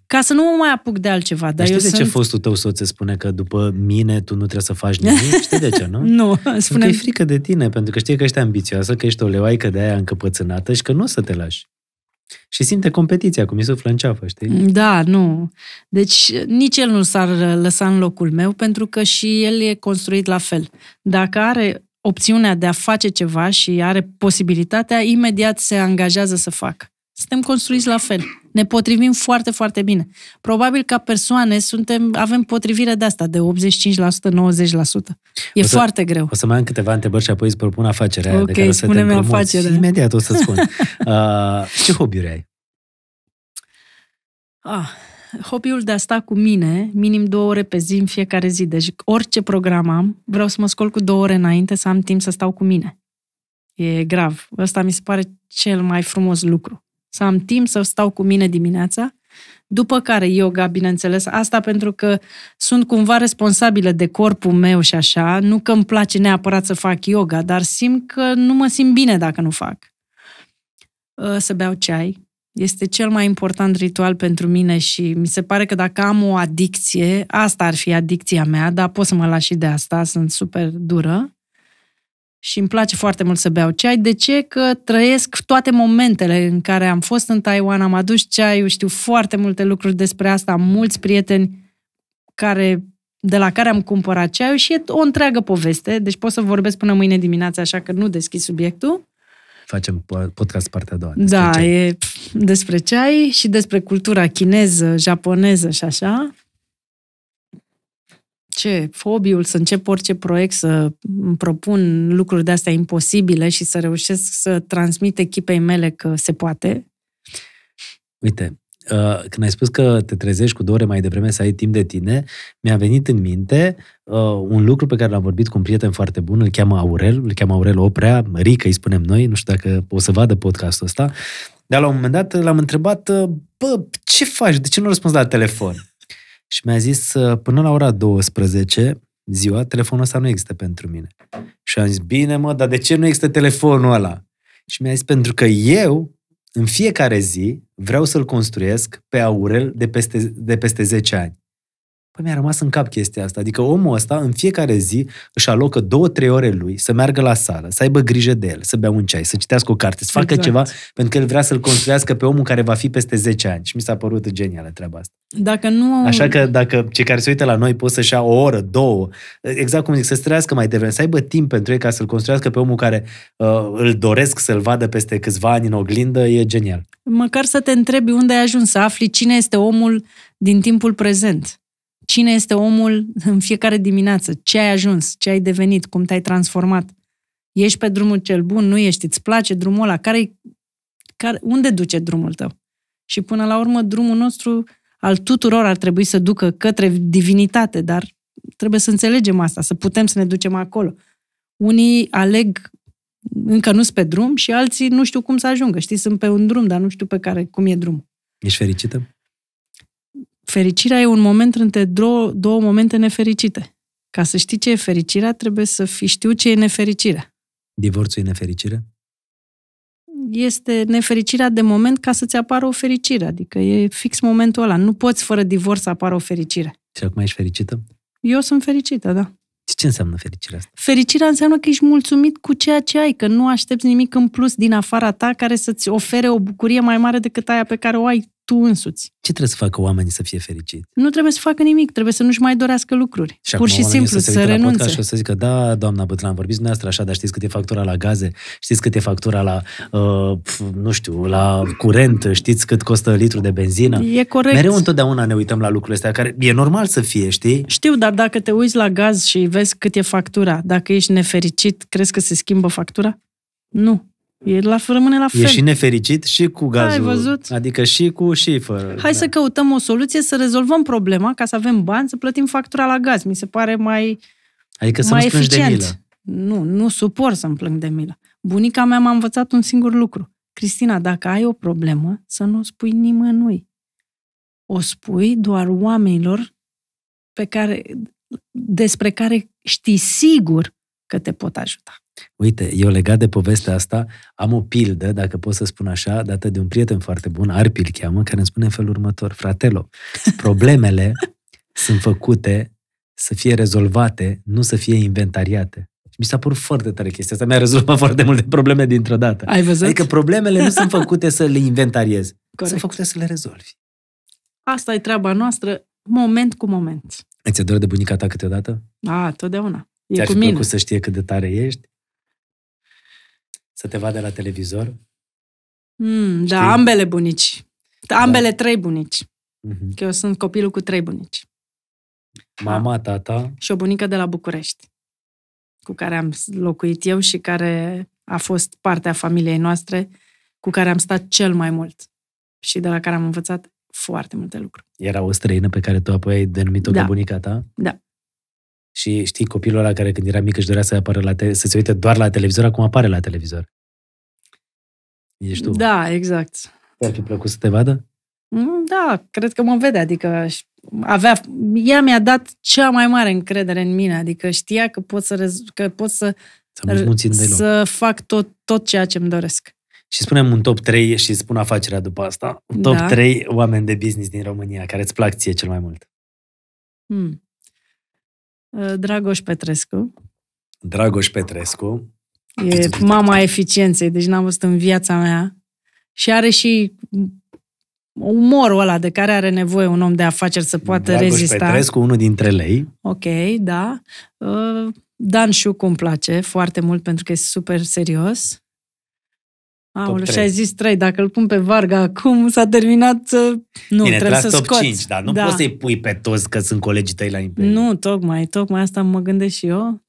ca să nu mă mai apuc de altceva. Dar, dar știi eu de sunt... ce
fostul tău soț spune că după mine tu nu trebuie să faci nimic? (laughs) Știi de ce, nu? nu,
spune... Că e frică
de tine, pentru că știi că ești ambițioasă, că ești o leoaică de aia încăpățânată și că nu o să te lași. Și simte competiția, cum îi suflă în ceafă, știi?
Da, nu. Deci nici el nu s-ar lăsa în locul meu, pentru că și el e construit la fel. Dacă are opțiunea de a face ceva și are posibilitatea, imediat se angajează să facă. Suntem construiți la fel. Ne potrivim foarte, foarte bine. Probabil ca persoane suntem, avem potrivire de asta, de 85%, 90%. E să, foarte greu. O
să mai am câteva întrebări și apoi îți propun afacerea okay, de care să te afacere. Imediat o să spun. (laughs) Uh, ce hobby ai?
Ah, hobby-ul de a sta cu mine, minim două ore pe zi în fiecare zi. Deci orice program am, vreau să mă scol cu două ore înainte să am timp să stau cu mine. E grav. Ăsta mi se pare cel mai frumos lucru. Să am timp să stau cu mine dimineața, după care yoga, bineînțeles, asta pentru că sunt cumva responsabilă de corpul meu și așa, nu că îmi place neapărat să fac yoga, dar simt că nu mă simt bine dacă nu fac. Ă, să beau ceai, este cel mai important ritual pentru mine și mi se pare că dacă am o adicție, asta ar fi adicția mea, dar pot să mă las și de asta, sunt super dură. Și îmi place foarte mult să beau ceai. De ce? Că trăiesc toate momentele în care am fost în Taiwan, am adus Eu știu foarte multe lucruri despre asta, am mulți prieteni care, de la care am cumpărat ceaiul și e o întreagă poveste, deci pot să vorbesc până mâine dimineața, așa că nu deschid subiectul
facem podcast partea a doua.
Da, ceai. e despre ceai și despre cultura chineză, japoneză și așa. Ce, fobiul să încep orice proiect, să propun lucruri de-astea imposibile și să reușesc să transmit echipei mele că se poate.
Uite, Uh, când ai spus că te trezești cu două ore mai devreme să ai timp de tine, mi-a venit în minte uh, un lucru pe care l-am vorbit cu un prieten foarte bun, îl cheamă Aurel, îl cheamă Aurel Oprea, Rică îi spunem noi, nu știu dacă o să vadă podcastul ăsta, dar la un moment dat l-am întrebat, uh, bă, ce faci, de ce nu răspunzi la telefon? (laughs) Și mi-a zis, uh, până la ora 12, ziua, telefonul ăsta nu există pentru mine. Și am zis, bine mă, dar de ce nu există telefonul ăla? Și mi-a zis, pentru că eu în fiecare zi vreau să-l construiesc pe Aurel de peste, de peste 10 ani. Păi mi-a rămas în cap chestia asta. Adică omul ăsta în fiecare zi își alocă două, trei ore lui să meargă la sală, să aibă grijă de el, să bea un ceai, să citească o carte, să facă exact. ceva, pentru că el vrea să-l construiască pe omul care va fi peste 10 ani. Și mi s-a părut genială treaba asta.
Dacă nu... Așa că
dacă cei care se uită la noi pot să-și ia o oră, două, exact cum zic, să străiască mai devreme, să aibă timp pentru ei ca să-l construiască pe omul care uh, îl doresc să-l vadă peste câțiva ani în oglindă, e genial.
Măcar să te întrebi unde ai ajuns, să afli cine este omul din timpul prezent cine este omul în fiecare dimineață, ce ai ajuns, ce ai devenit, cum te-ai transformat. Ești pe drumul cel bun, nu ești, îți place drumul ăla, care, care, unde duce drumul tău? Și până la urmă, drumul nostru al tuturor ar trebui să ducă către divinitate, dar trebuie să înțelegem asta, să putem să ne ducem acolo. Unii aleg încă nu pe drum și alții nu știu cum să ajungă. Știi, sunt pe un drum, dar nu știu pe care, cum e drumul.
Ești fericită?
fericirea e un moment între două, două momente nefericite. Ca să știi ce e fericirea, trebuie să fi știu ce e nefericirea.
Divorțul e nefericire?
Este nefericirea de moment ca să-ți apară o fericire. Adică e fix momentul ăla. Nu poți fără divorț să apară o fericire.
Și acum ești fericită?
Eu sunt fericită, da.
Și ce înseamnă fericirea asta?
Fericirea înseamnă că ești mulțumit cu ceea ce ai, că nu aștepți nimic în plus din afara ta care să-ți ofere o bucurie mai mare decât aia pe care o ai tu însuți.
Ce trebuie să facă oamenii să fie fericiți?
Nu trebuie să facă nimic, trebuie să nu-și mai dorească lucruri. Și Pur și simplu, să, să renunțe. Și o să
zică, da, doamna am vorbit dumneavoastră așa, dar știți cât e factura la gaze, știți cât e factura la, uh, nu știu, la curent, știți cât costă litru de benzină. E corect. Mereu întotdeauna ne uităm la lucrurile astea, care e normal să fie, știi?
Știu, dar dacă te uiți la gaz și vezi cât e factura, dacă ești nefericit, crezi că se schimbă factura? Nu. E la, rămâne la fel. E și
nefericit și cu gazul. Ai văzut? Adică și cu și fără. Hai da.
să căutăm o soluție, să rezolvăm problema, ca să avem bani, să plătim factura la gaz. Mi se pare mai Adică să mai nu eficient. de milă. Nu, nu suport să-mi plâng de milă. Bunica mea m-a învățat un singur lucru. Cristina, dacă ai o problemă, să nu o spui nimănui. O spui doar oamenilor pe care, despre care știi sigur că te pot ajuta.
Uite, eu legat de povestea asta am o pildă, dacă pot să spun așa, dată de un prieten foarte bun, Arpi îl cheamă, care îmi spune în felul următor, fratelo, (laughs) problemele sunt făcute să fie rezolvate, nu să fie inventariate. Și mi s-a părut foarte tare chestia asta, mi-a rezolvat (laughs) foarte multe probleme dintr-o dată. Ai văzut? Adică problemele nu sunt făcute să le inventariezi,
Corect. sunt făcute să le rezolvi. Asta e treaba noastră, moment cu moment.
Ai ți dor de bunica ta câteodată?
A, totdeauna. E Ți-ar cu fi mine. plăcut să
știe cât de tare ești? Să te vadă la televizor?
Mm, da, ambele bunici. Ambele da. trei bunici. Mm-hmm. Că eu sunt copilul cu trei bunici.
Mama, ah. tata...
Și o bunică de la București, cu care am locuit eu și care a fost partea familiei noastre, cu care am stat cel mai mult și de la care am învățat foarte multe lucruri.
Era o străină pe care tu apoi ai denumit-o da. ca bunica ta? Da. Și știi, copilul ăla care când era mic își dorea să, apară la te- să se uite doar la televizor, acum apare la televizor. Ești tu. Da, exact. Ți-ar
fi plăcut să te vadă? Mm, da, cred că mă vede, adică avea, ea mi-a dat cea mai mare încredere în mine, adică știa că pot să, rez, că pot să, să fac tot, tot ceea ce îmi doresc. Și
spunem un top 3 și spun afacerea după asta. Un top da. 3 oameni de business din România care îți plac ție cel mai mult.
Hmm. Uh, Dragoș Petrescu.
Dragoș Petrescu.
E mama eficienței, deci n-am văzut în viața mea. Și are și umorul ăla de care are nevoie un om de afaceri să poată Dragoș rezista. Petrescu,
unul dintre lei.
Ok, da. Uh, Dan Șucu îmi place foarte mult pentru că e super serios. Aole, și ai zis 3, dacă îl pun pe Varga acum, s-a terminat, nu, Bine, trebuie să top scoți. 5, dar nu da. poți să-i
pui pe toți că sunt colegii tăi la
Imperiu. Nu, tocmai, tocmai asta mă gândesc și eu.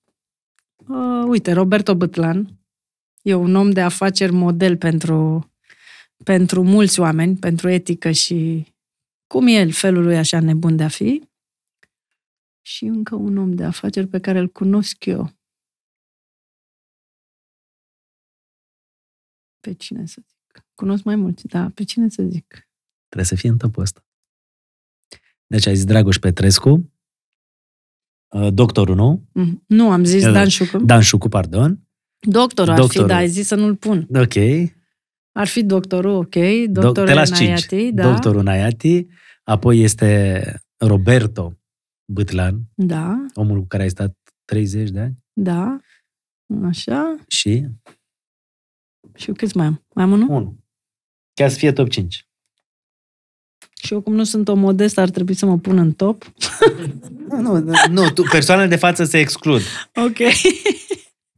Uh, uite, Roberto Bătlan e un om de afaceri model pentru, pentru mulți oameni, pentru etică și cum e el, felul lui așa nebun de a fi. Și încă un om de afaceri pe care îl cunosc eu pe cine să zic. Cunosc mai mulți, dar pe cine să zic?
Trebuie să fie în topul ăsta. Deci ai zis Dragoș Petrescu, uh, doctorul nu?
Mm-hmm. Nu, am zis El, da, da. Dan Șucu. Dan
Șucu, pardon.
Doctorul, doctorul ar fi, da, ai zis să nu-l pun. Ok. Ar fi doctorul, ok. Doctorul Doc, Naiati, da. Doctorul
Naiati. Apoi este Roberto Bătlan. Da. Omul cu care ai stat 30 de ani.
Da. Așa. Și? Și câți mai am? Mai am unul?
Unu. Chiar să fie top 5.
Și eu, cum nu sunt o modestă, ar trebui să mă pun în top. nu, (laughs) nu, nu,
nu tu, persoanele de față se exclud. Ok.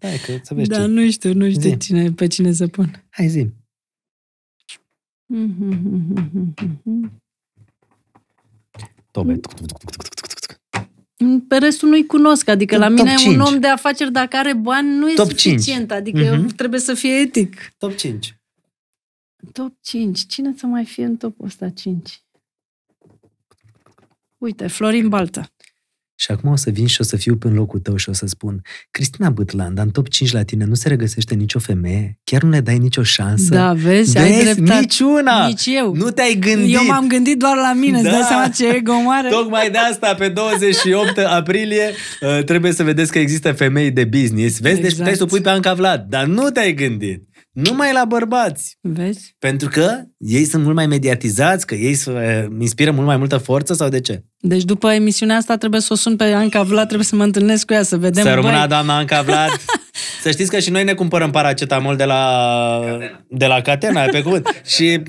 Hai că să vezi Da, ce. nu
știu, nu știu cine, pe cine să pun. Hai, zi. Mhm, mhm, mhm, Tobe. Pe restul nu-i cunosc, adică la mine 5. un om de afaceri dacă are bani nu e Top suficient, 5. adică uh-huh. trebuie să fie etic. Top 5. Top 5. Cine să mai fie în topul ăsta 5? Uite, Florin Balta.
Și acum o să vin și o să fiu în locul tău și o să spun Cristina Bătlan, dar în top 5 la tine nu se regăsește nicio femeie? Chiar nu le dai nicio șansă? Da, vezi, vezi ai dreptat. Niciuna! Nici eu. Nu te-ai gândit. Eu m-am gândit doar la mine, da. îți dai da. seama ce ego mare. Tocmai de asta, pe 28 aprilie, uh, trebuie să vedeți că există femei de business. Vezi, exact. deci puteai să o exact. pui pe Anca Vlad, dar nu te-ai gândit numai la bărbați. Vezi? Pentru că ei sunt mult mai mediatizați, că ei uh, inspiră mult mai multă forță sau de ce?
Deci după emisiunea asta trebuie să o sun pe Anca Vlad, trebuie să mă întâlnesc cu ea, să vedem. Să rămână
doamna Anca Vlad. (laughs) Să știți că și noi ne cumpărăm paracetamol de la Catena, de la Catena pe cuvânt. (laughs) și...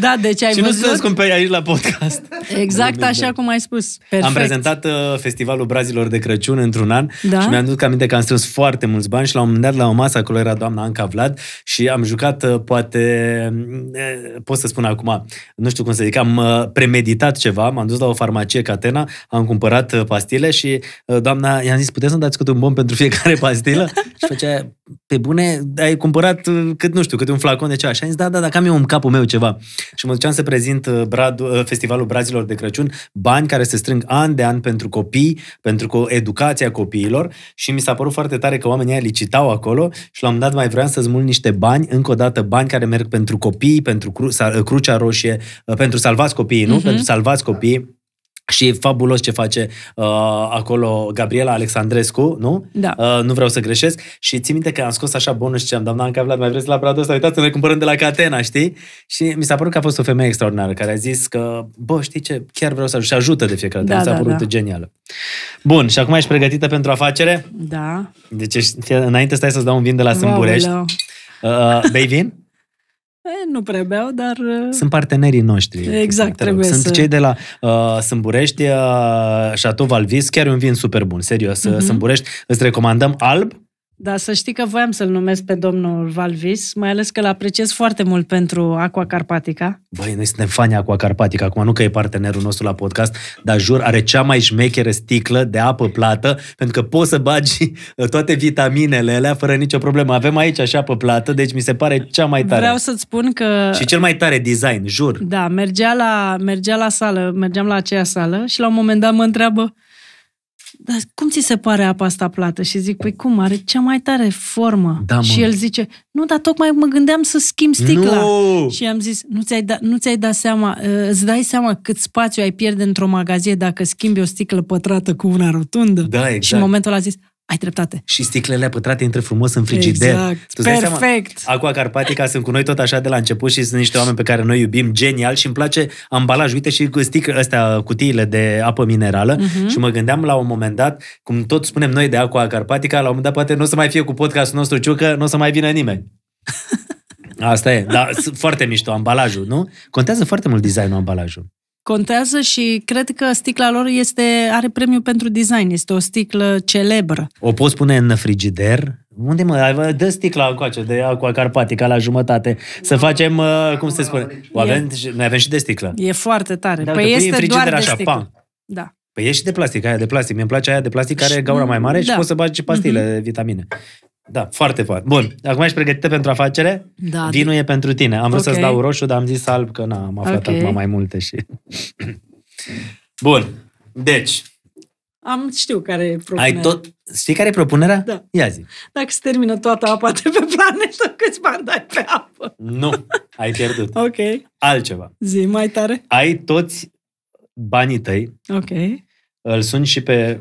Da, deci ai și văzut? nu sunteți cumperi
aici la podcast.
Exact așa cum ai spus. Perfect. Am prezentat
uh, Festivalul Brazilor de Crăciun într-un an da? și mi-am dus aminte că am strâns foarte mulți bani și la un moment dat la o masă acolo era doamna Anca Vlad și am jucat, uh, poate, uh, pot să spun acum, nu știu cum să zic, am premeditat ceva, m-am dus la o farmacie Catena, am cumpărat pastile și doamna i-am zis, puteți să-mi dați cât un bon pentru fiecare pastilă? (laughs) și făcea, pe bune, ai cumpărat uh, cât, nu știu, cât un flacon de ceva. Și am zis, da, da, dacă am eu în capul meu ceva. Și mă duceam să prezint uh, Brad, uh, Festivalul Brazilor de Crăciun, bani care se strâng an de an pentru copii, pentru educația copiilor și mi s-a părut foarte tare că oamenii aia licitau acolo și l-am dat mai vreau să smul niște bani, încă o dată bani care merg pentru copii, pentru cru, Crucea Roșie, pentru salvați copiii, nu? Uh-huh. Pentru salvați copiii și e fabulos ce face uh, acolo Gabriela Alexandrescu, nu? Da. Uh, nu vreau să greșesc. Și țin minte că am scos așa bonus și am doamna Anca Vlad, mai vreți la bradul ăsta? Uitați, ne cumpărăm de la Catena, știi? Și mi s-a părut că a fost o femeie extraordinară care a zis că, bă, știi ce, chiar vreau să ajut. Și ajută de fiecare dată. Da, mi s-a da, părut da. genială. Bun, și acum ești pregătită pentru afacere? Da. Deci înainte stai să-ți dau un vin de la Sâmburești. Wow, da. uh, uh, bei vin?
E, nu prea beau, dar... Uh, Sunt
partenerii noștri. Exact, trebuie Sunt să... cei de la uh, Sâmburești, uh, Chateau Valvis, chiar un vin super bun, serios. Uh-huh. Sâmburești, îți recomandăm alb,
dar să știi că voiam să-l numesc pe domnul Valvis, mai ales că îl apreciez foarte mult pentru Aqua Carpatica.
Băi, noi suntem fani Aqua Carpatica, acum nu că e partenerul nostru la podcast, dar jur, are cea mai șmecheră sticlă de apă plată, pentru că poți să bagi uh, toate vitaminele alea fără nicio problemă. Avem aici așa apă plată, deci mi se pare cea mai tare. Vreau
să-ți spun că... Și cel
mai tare design, jur.
Da, mergea la, mergea la sală, mergeam la aceea sală și la un moment dat mă întreabă, dar cum ți se pare apa asta plată? Și zic, păi cum, are cea mai tare formă. Da, mă. și el zice, nu, dar tocmai mă gândeam să schimb sticla. Nu! Și am zis, nu ți-ai, da, nu ți-ai dat seama, uh, îți dai seama cât spațiu ai pierde într-o magazie dacă schimbi o sticlă pătrată cu una rotundă? Da, exact. Și în exact. momentul a zis, ai dreptate.
Și sticlele pătrate intră frumos în frigider. Exact. Tu Perfect. Seama? Aqua Carpatica sunt cu noi tot așa de la început și sunt niște oameni pe care noi iubim genial și îmi place ambalaj. Uite și sticle astea, cutiile de apă minerală uh-huh. și mă gândeam la un moment dat, cum tot spunem noi de Aqua Carpatica, la un moment dat poate nu o să mai fie cu podcastul nostru ciucă, nu o să mai vină nimeni. (laughs) Asta e, dar foarte mișto ambalajul, nu? Contează foarte mult designul ambalajului
contează și cred că sticla lor este, are premiu pentru design, este o sticlă celebră.
O poți pune în frigider, unde mă, dă sticla acea, de aqua carpatica la jumătate, să facem, uh, cum se spune, o avem, e, noi avem și de sticlă.
E foarte tare. Da, păi este doar așa, de Pam. Da.
Păi e și de plastic, aia de plastic. Mi-e place aia de plastic care are gaura mm, mai mare și da. poți să bagi pastile, mm-hmm. vitamine. Da, foarte foarte. Bun, acum ești pregătită pentru afacere? Da. Vinul de... e pentru tine. Am vrut okay. să-ți dau roșu, dar am zis alb că na, am aflat okay. acum mai multe și... (clears throat) Bun, deci...
Am, știu care e propunerea. Ai tot...
Știi care e propunerea? Da. Ia zi.
Dacă se termină toată apa de pe planetă, (laughs) câți bani dai pe apă?
Nu, ai pierdut. ok. Altceva.
Zi mai tare.
Ai toți banii tăi. Ok. Îl suni și pe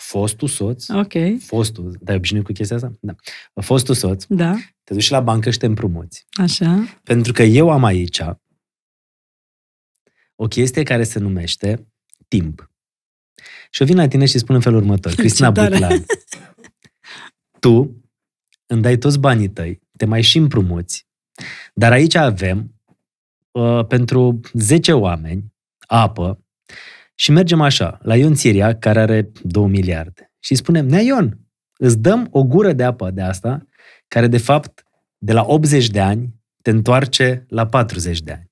fostul soț, okay. fostul, dar ai obișnuit cu chestia asta? Da. Fostul soț, da. te duci la bancă și te împrumuți. Așa. Pentru că eu am aici o chestie care se numește timp. Și eu vin la tine și spun în felul următor. (laughs) Cristina Buclan, tu îmi dai toți banii tăi, te mai și împrumuți, dar aici avem uh, pentru 10 oameni apă, și mergem așa, la Ion Țiria, care are 2 miliarde. Și spunem, nea Ion, îți dăm o gură de apă de asta, care de fapt, de la 80 de ani, te întoarce la 40 de ani.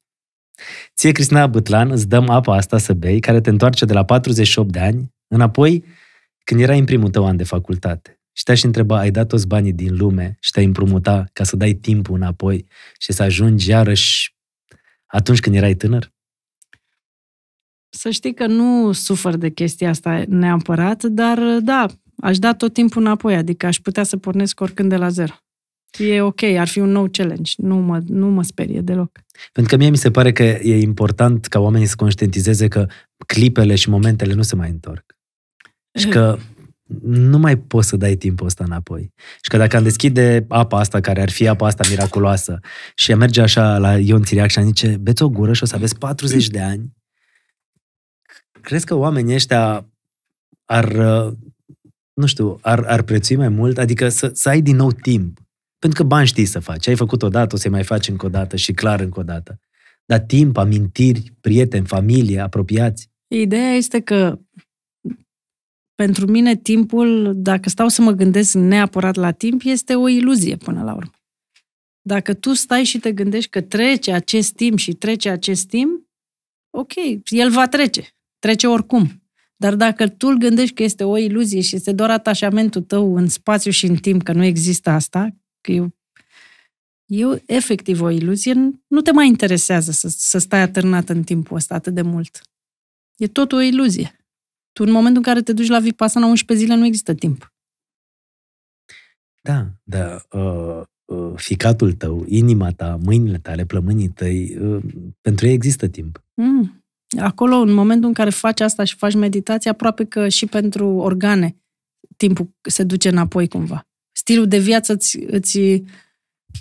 Ție, Cristina Bătlan, îți dăm apa asta să bei, care te întoarce de la 48 de ani, înapoi când erai în primul tău an de facultate. Și te-aș întreba, ai dat toți banii din lume și te-ai împrumuta ca să dai timpul înapoi și să ajungi iarăși atunci când erai tânăr?
Să știi că nu sufăr de chestia asta neapărat, dar da, aș da tot timpul înapoi, adică aș putea să pornesc oricând de la zero. E ok, ar fi un nou challenge, nu mă, nu mă sperie deloc.
Pentru că mie mi se pare că e important ca oamenii să conștientizeze că clipele și momentele nu se mai întorc. Și că nu mai poți să dai timpul ăsta înapoi. Și că dacă am deschide apa asta, care ar fi apa asta miraculoasă, și merge așa la Ion Țiriac și am zice, beți o gură și o să aveți 40 de ani Crezi că oamenii ăștia ar, uh, nu știu, ar, ar prețui mai mult? Adică să, să ai din nou timp. Pentru că bani știi să faci. Ai făcut odată, o să mai faci încă o dată și clar încă o dată. Dar timp, amintiri, prieteni, familie, apropiați.
Ideea este că pentru mine timpul, dacă stau să mă gândesc neapărat la timp, este o iluzie până la urmă. Dacă tu stai și te gândești că trece acest timp și trece acest timp, ok, el va trece trece oricum. Dar dacă tu îl gândești că este o iluzie și este doar atașamentul tău în spațiu și în timp, că nu există asta, că eu, eu efectiv o iluzie, nu te mai interesează să, să stai atârnat în timpul ăsta atât de mult. E tot o iluzie. Tu în momentul în care te duci la Vipassana 11 zile nu există timp. Da,
da. Uh, uh, ficatul tău, inima ta, mâinile tale, plămânii tăi, uh, pentru ei există timp.
Mm. Acolo, în momentul în care faci asta și faci meditație, aproape că și pentru organe timpul se duce înapoi cumva. Stilul de viață îți, îți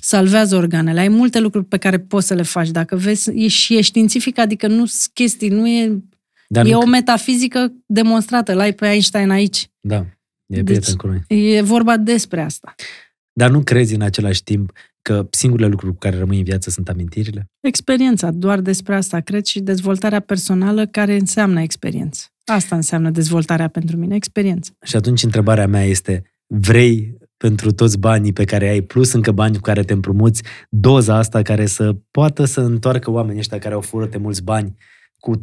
salvează organele. Ai multe lucruri pe care poți să le faci. Dacă vezi, e și e științific, adică nu sunt chestii, nu e... Dar e nu... o metafizică demonstrată. L-ai pe Einstein aici.
Da, e deci, prieten cu noi.
E vorba despre asta.
Dar nu crezi în același timp că singurele lucruri cu care rămâi în viață sunt amintirile?
Experiența, doar despre asta cred și dezvoltarea personală care înseamnă experiență. Asta înseamnă dezvoltarea pentru mine, experiență.
Și atunci întrebarea mea este, vrei pentru toți banii pe care ai, plus încă bani cu care te împrumuți, doza asta care să poată să întoarcă oamenii ăștia care au furat mulți bani cu 30-40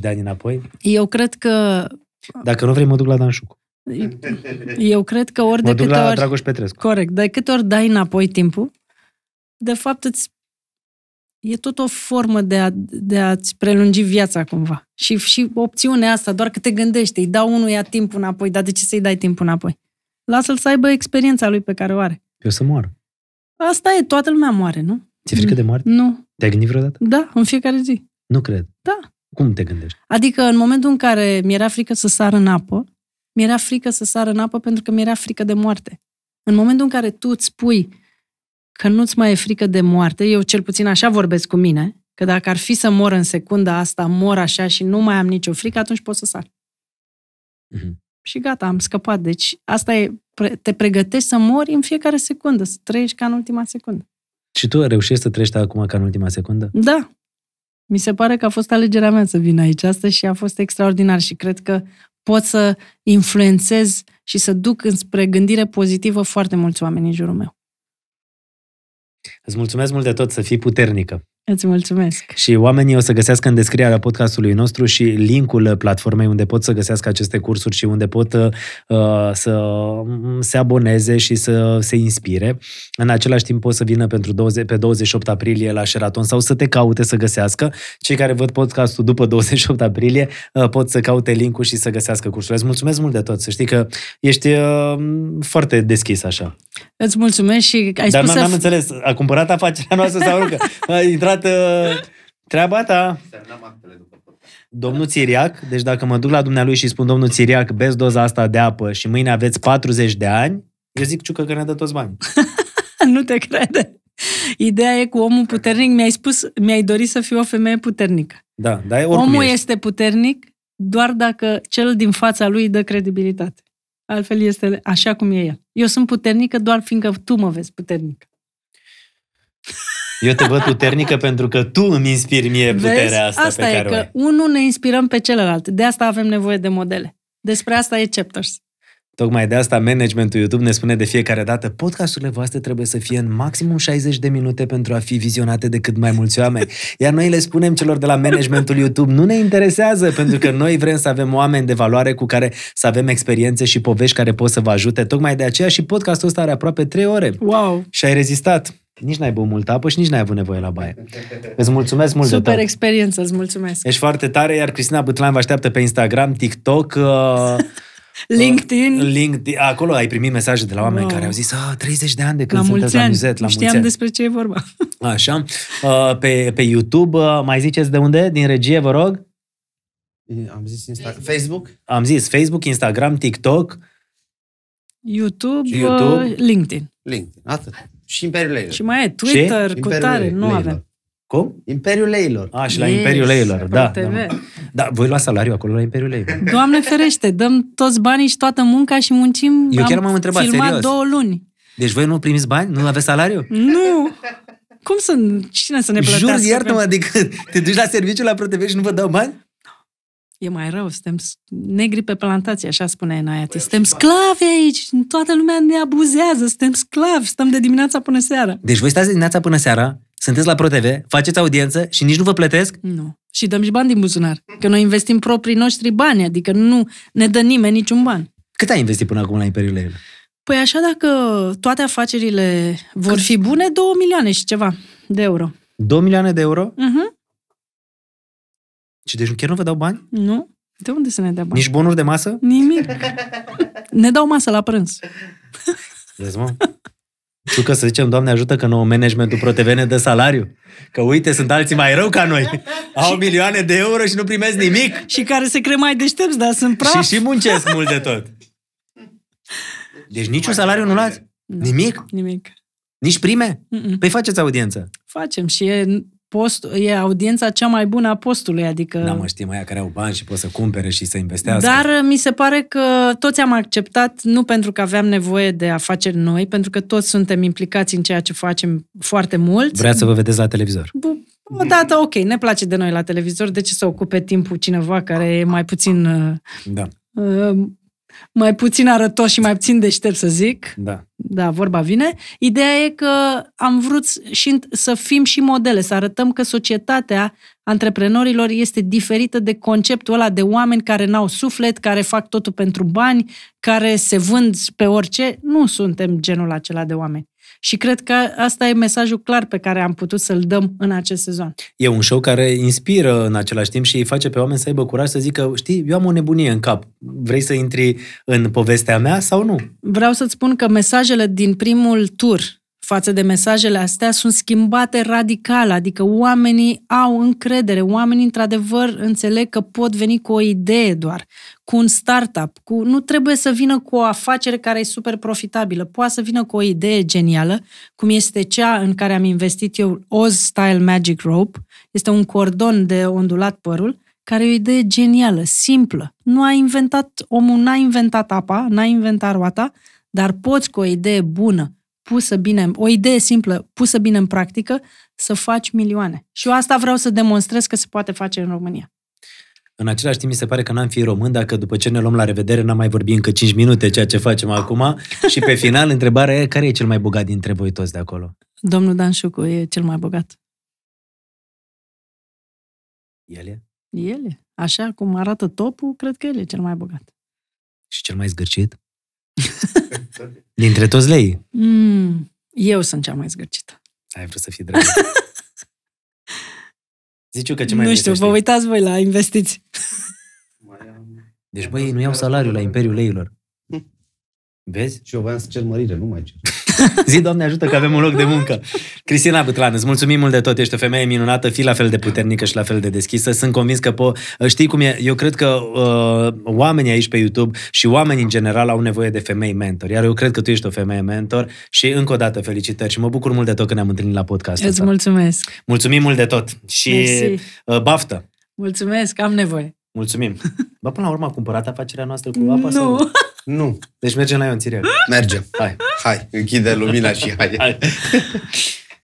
de ani înapoi?
Eu cred că... Dacă
nu vrei, mă duc la Dan
eu cred că ori mă de câte la ori... Dragoș Petrescu. Corect. De câte ori dai înapoi timpul, de fapt îți e tot o formă de, a, de a-ți prelungi viața cumva. Și, și opțiunea asta, doar că te gândești, îi dau unuia timp înapoi, dar de ce să-i dai timp înapoi? Lasă-l să aibă experiența lui pe care o are. Eu să moară. Asta e, toată lumea moare, nu? Ți-e frică de moarte? Nu.
Te-ai gândit vreodată?
Da, în fiecare zi. Nu cred. Da.
Cum te gândești?
Adică în momentul în care mi-era frică să sar în apă, mi-era frică să sară în apă pentru că mi-era frică de moarte. În momentul în care tu îți spui că nu-ți mai e frică de moarte, eu cel puțin așa vorbesc cu mine, că dacă ar fi să mor în secunda asta, mor așa și nu mai am nicio frică, atunci pot să sar. Mm-hmm. Și gata, am scăpat. Deci asta e, te pregătești să mori în fiecare secundă, să trăiești ca în ultima secundă.
Și tu reușești să trăiești acum ca în ultima secundă?
Da. Mi se pare că a fost alegerea mea să vin aici astăzi și a fost extraordinar și cred că pot să influențez și să duc înspre gândire pozitivă foarte mulți oameni în jurul meu.
Îți mulțumesc mult de tot, să fii puternică!
Îți mulțumesc!
Și oamenii o să găsească în descrierea podcastului nostru și linkul platformei unde pot să găsească aceste cursuri și unde pot uh, să se aboneze și să se inspire. În același timp pot să vină pentru 20, pe 28 aprilie la Sheraton sau să te caute să găsească. Cei care văd podcastul după 28 aprilie uh, pot să caute linkul și să găsească cursul. Îți mulțumesc mult de tot! Să știi că ești uh, foarte deschis așa.
Îți mulțumesc și ai Dar spus Dar n-am f- înțeles,
a cumpărat afacerea noastră sau nu? Că a intrat uh, treaba ta. Domnul Țiriac, deci dacă mă duc la dumnealui și spun domnul Țiriac, beți doza asta de apă și mâine aveți 40 de ani, eu zic ciucă că ne dat toți bani.
(laughs) nu te crede. Ideea e cu omul puternic, mi-ai spus, mi-ai dorit să fiu o femeie puternică. Da, dar Omul ești. este puternic doar dacă cel din fața lui dă credibilitate. Altfel este așa cum e ea. Eu sunt puternică doar fiindcă tu mă vezi puternică.
Eu te văd puternică (laughs) pentru că tu îmi inspiri mie vezi? puterea asta, asta pe e care că o ai.
unul ne inspirăm pe celălalt. De asta avem nevoie de modele. Despre asta e Chapters.
Tocmai de asta managementul YouTube ne spune de fiecare dată podcasturile voastre trebuie să fie în maximum 60 de minute pentru a fi vizionate de cât mai mulți oameni. Iar noi le spunem celor de la managementul YouTube, nu ne interesează, pentru că noi vrem să avem oameni de valoare cu care să avem experiențe și povești care pot să vă ajute. Tocmai de aceea și podcastul ăsta are aproape 3 ore. Wow! Și ai rezistat. Nici n-ai băut multă apă și nici n-ai avut nevoie la baie. Îți mulțumesc mult Super de tot.
experiență, îți mulțumesc. Ești
foarte tare, iar Cristina Bâtlan vă așteaptă pe Instagram, TikTok. Uh... (laughs)
LinkedIn.
LinkedIn. Acolo ai primit mesaje de la oameni wow. care au zis, ah, 30 de ani de când la sunteți la muzet. la Știam mulți despre ce e vorba. (laughs) Așa. Uh, pe, pe YouTube, uh, mai ziceți de unde? Din regie, vă rog? Eh, am zis Insta- Facebook. Facebook? Am zis Facebook, Instagram, TikTok.
YouTube, YouTube. Uh, LinkedIn.
LinkedIn, atât. Și Imperiul Și mai e Twitter, Ce? cu tare, nu avem. Cum? Imperiul Leilor. A, ah, și la yes, Imperiul Leilor, da, da. Da, voi lua salariu acolo la Imperiul Leilor. Doamne
ferește, dăm toți banii și toată munca și muncim. Eu chiar m-am întrebat, filmat serios. două luni.
Deci voi nu primiți bani? Nu aveți salariu?
Nu! Cum să... Cine să ne plătească? Jur, iartă-mă,
adică te duci la serviciu la ProTV și nu vă dau
bani? E mai rău, suntem negri pe plantație, așa spune Enaiati. Suntem sclavi aici, toată lumea ne abuzează, suntem sclavi, stăm de dimineața până seara.
Deci voi stați de dimineața până seara, sunteți la ProTV, faceți audiență și nici nu vă plătesc?
Nu. Și dăm și bani din buzunar. Că noi investim proprii noștri bani, adică nu ne dă nimeni niciun ban.
Cât ai investit până acum la Imperiul Leila?
Păi așa dacă toate afacerile vor fi bune, 2 milioane și ceva de euro.
2 milioane de euro? Mhm. Și deci chiar nu vă dau bani?
Nu. De unde să ne dea bani? Nici
bonuri de masă?
Nimic. (laughs) ne dau masă la prânz.
Vezi, mă? (laughs) Tu că să zicem, Doamne ajută că nouă managementul ProTV ne dă salariu. Că uite, sunt alții mai rău ca noi. Au milioane de euro și nu primesc nimic. Și care se cred mai deștepți, dar sunt praf. Și și muncesc mult de tot. Deci niciun salariu nu luați? Da. Nimic? Nimic. Nici prime? Mm-mm. Păi faceți audiență.
Facem și e post, e audiența cea mai bună a postului, adică... Da, mă
știm aia care au bani și pot să cumpere și să investească. Dar
uh, mi se pare că toți am acceptat, nu pentru că aveam nevoie de afaceri noi, pentru că toți suntem implicați în ceea ce facem foarte mult. vrea să vă vedeți la televizor. Bu- dată ok, ne place de noi la televizor, de ce să ocupe timpul cineva care e mai puțin uh, da. Uh, mai puțin arătos și mai puțin deștept, să zic. Da. Da, vorba vine. Ideea e că am vrut și să fim și modele, să arătăm că societatea antreprenorilor este diferită de conceptul ăla de oameni care n-au suflet, care fac totul pentru bani, care se vând pe orice. Nu suntem genul acela de oameni. Și cred că asta e mesajul clar pe care am putut să-l dăm în acest sezon.
E un show care inspiră în același timp și îi face pe oameni să aibă curaj să zică, știi, eu am o nebunie în cap, vrei să intri în povestea
mea sau nu? Vreau să-ți spun că mesajele din primul tur față de mesajele astea sunt schimbate radical, adică oamenii au încredere, oamenii într-adevăr înțeleg că pot veni cu o idee doar, cu un startup, cu... nu trebuie să vină cu o afacere care e super profitabilă, poate să vină cu o idee genială, cum este cea în care am investit eu, Oz Style Magic Rope, este un cordon de ondulat părul, care e o idee genială, simplă. Nu a inventat, omul n-a inventat apa, n-a inventat roata, dar poți cu o idee bună pusă bine, o idee simplă pusă bine în practică, să faci milioane. Și eu asta vreau să demonstrez că se poate face în România.
În același timp, mi se pare că n-am fi român dacă după ce ne luăm la revedere n-am mai vorbit încă 5 minute, ceea ce facem acum. (laughs) Și pe final, întrebarea e, care e cel mai bogat dintre voi toți de acolo?
Domnul Dan Șucu e cel mai bogat. El e? El e. Așa cum arată topul, cred că el e cel mai bogat.
Și cel mai zgârcit?
Exact.
(laughs) Dintre toți lei?
Mm, eu sunt cea mai zgârcită. Ai vrut să fii drăguț.
(laughs)
Zici că ce mai Nu știu, vă uitați voi la investiții.
Deci, băi, nu iau salariul la Imperiul Leilor. (laughs) Vezi? Și eu voiam să cer mărire, nu mai cer. (laughs) Zi, Doamne, ajută că avem un loc de muncă. Cristina Butlan, îți mulțumim mult de tot. Ești o femeie minunată, fii la fel de puternică și la fel de deschisă. Sunt convins că po- știi cum e. Eu cred că uh, oamenii aici pe YouTube și oamenii în general au nevoie de femei mentor. Iar eu cred că tu ești o femeie mentor și încă o dată felicitări și mă bucur mult de tot că ne-am întâlnit la podcast. Îți
mulțumesc.
Mulțumim mult de tot și Uh, baftă.
Mulțumesc,
am nevoie. Mulțumim. (laughs) Bă, până la urmă a cumpărat afacerea noastră cu apa? Nu. Sau? (laughs) Nu. Deci mergem la Ion Țiriac. Mergem. Hai. Hai, închide lumina și hai. hai. (laughs)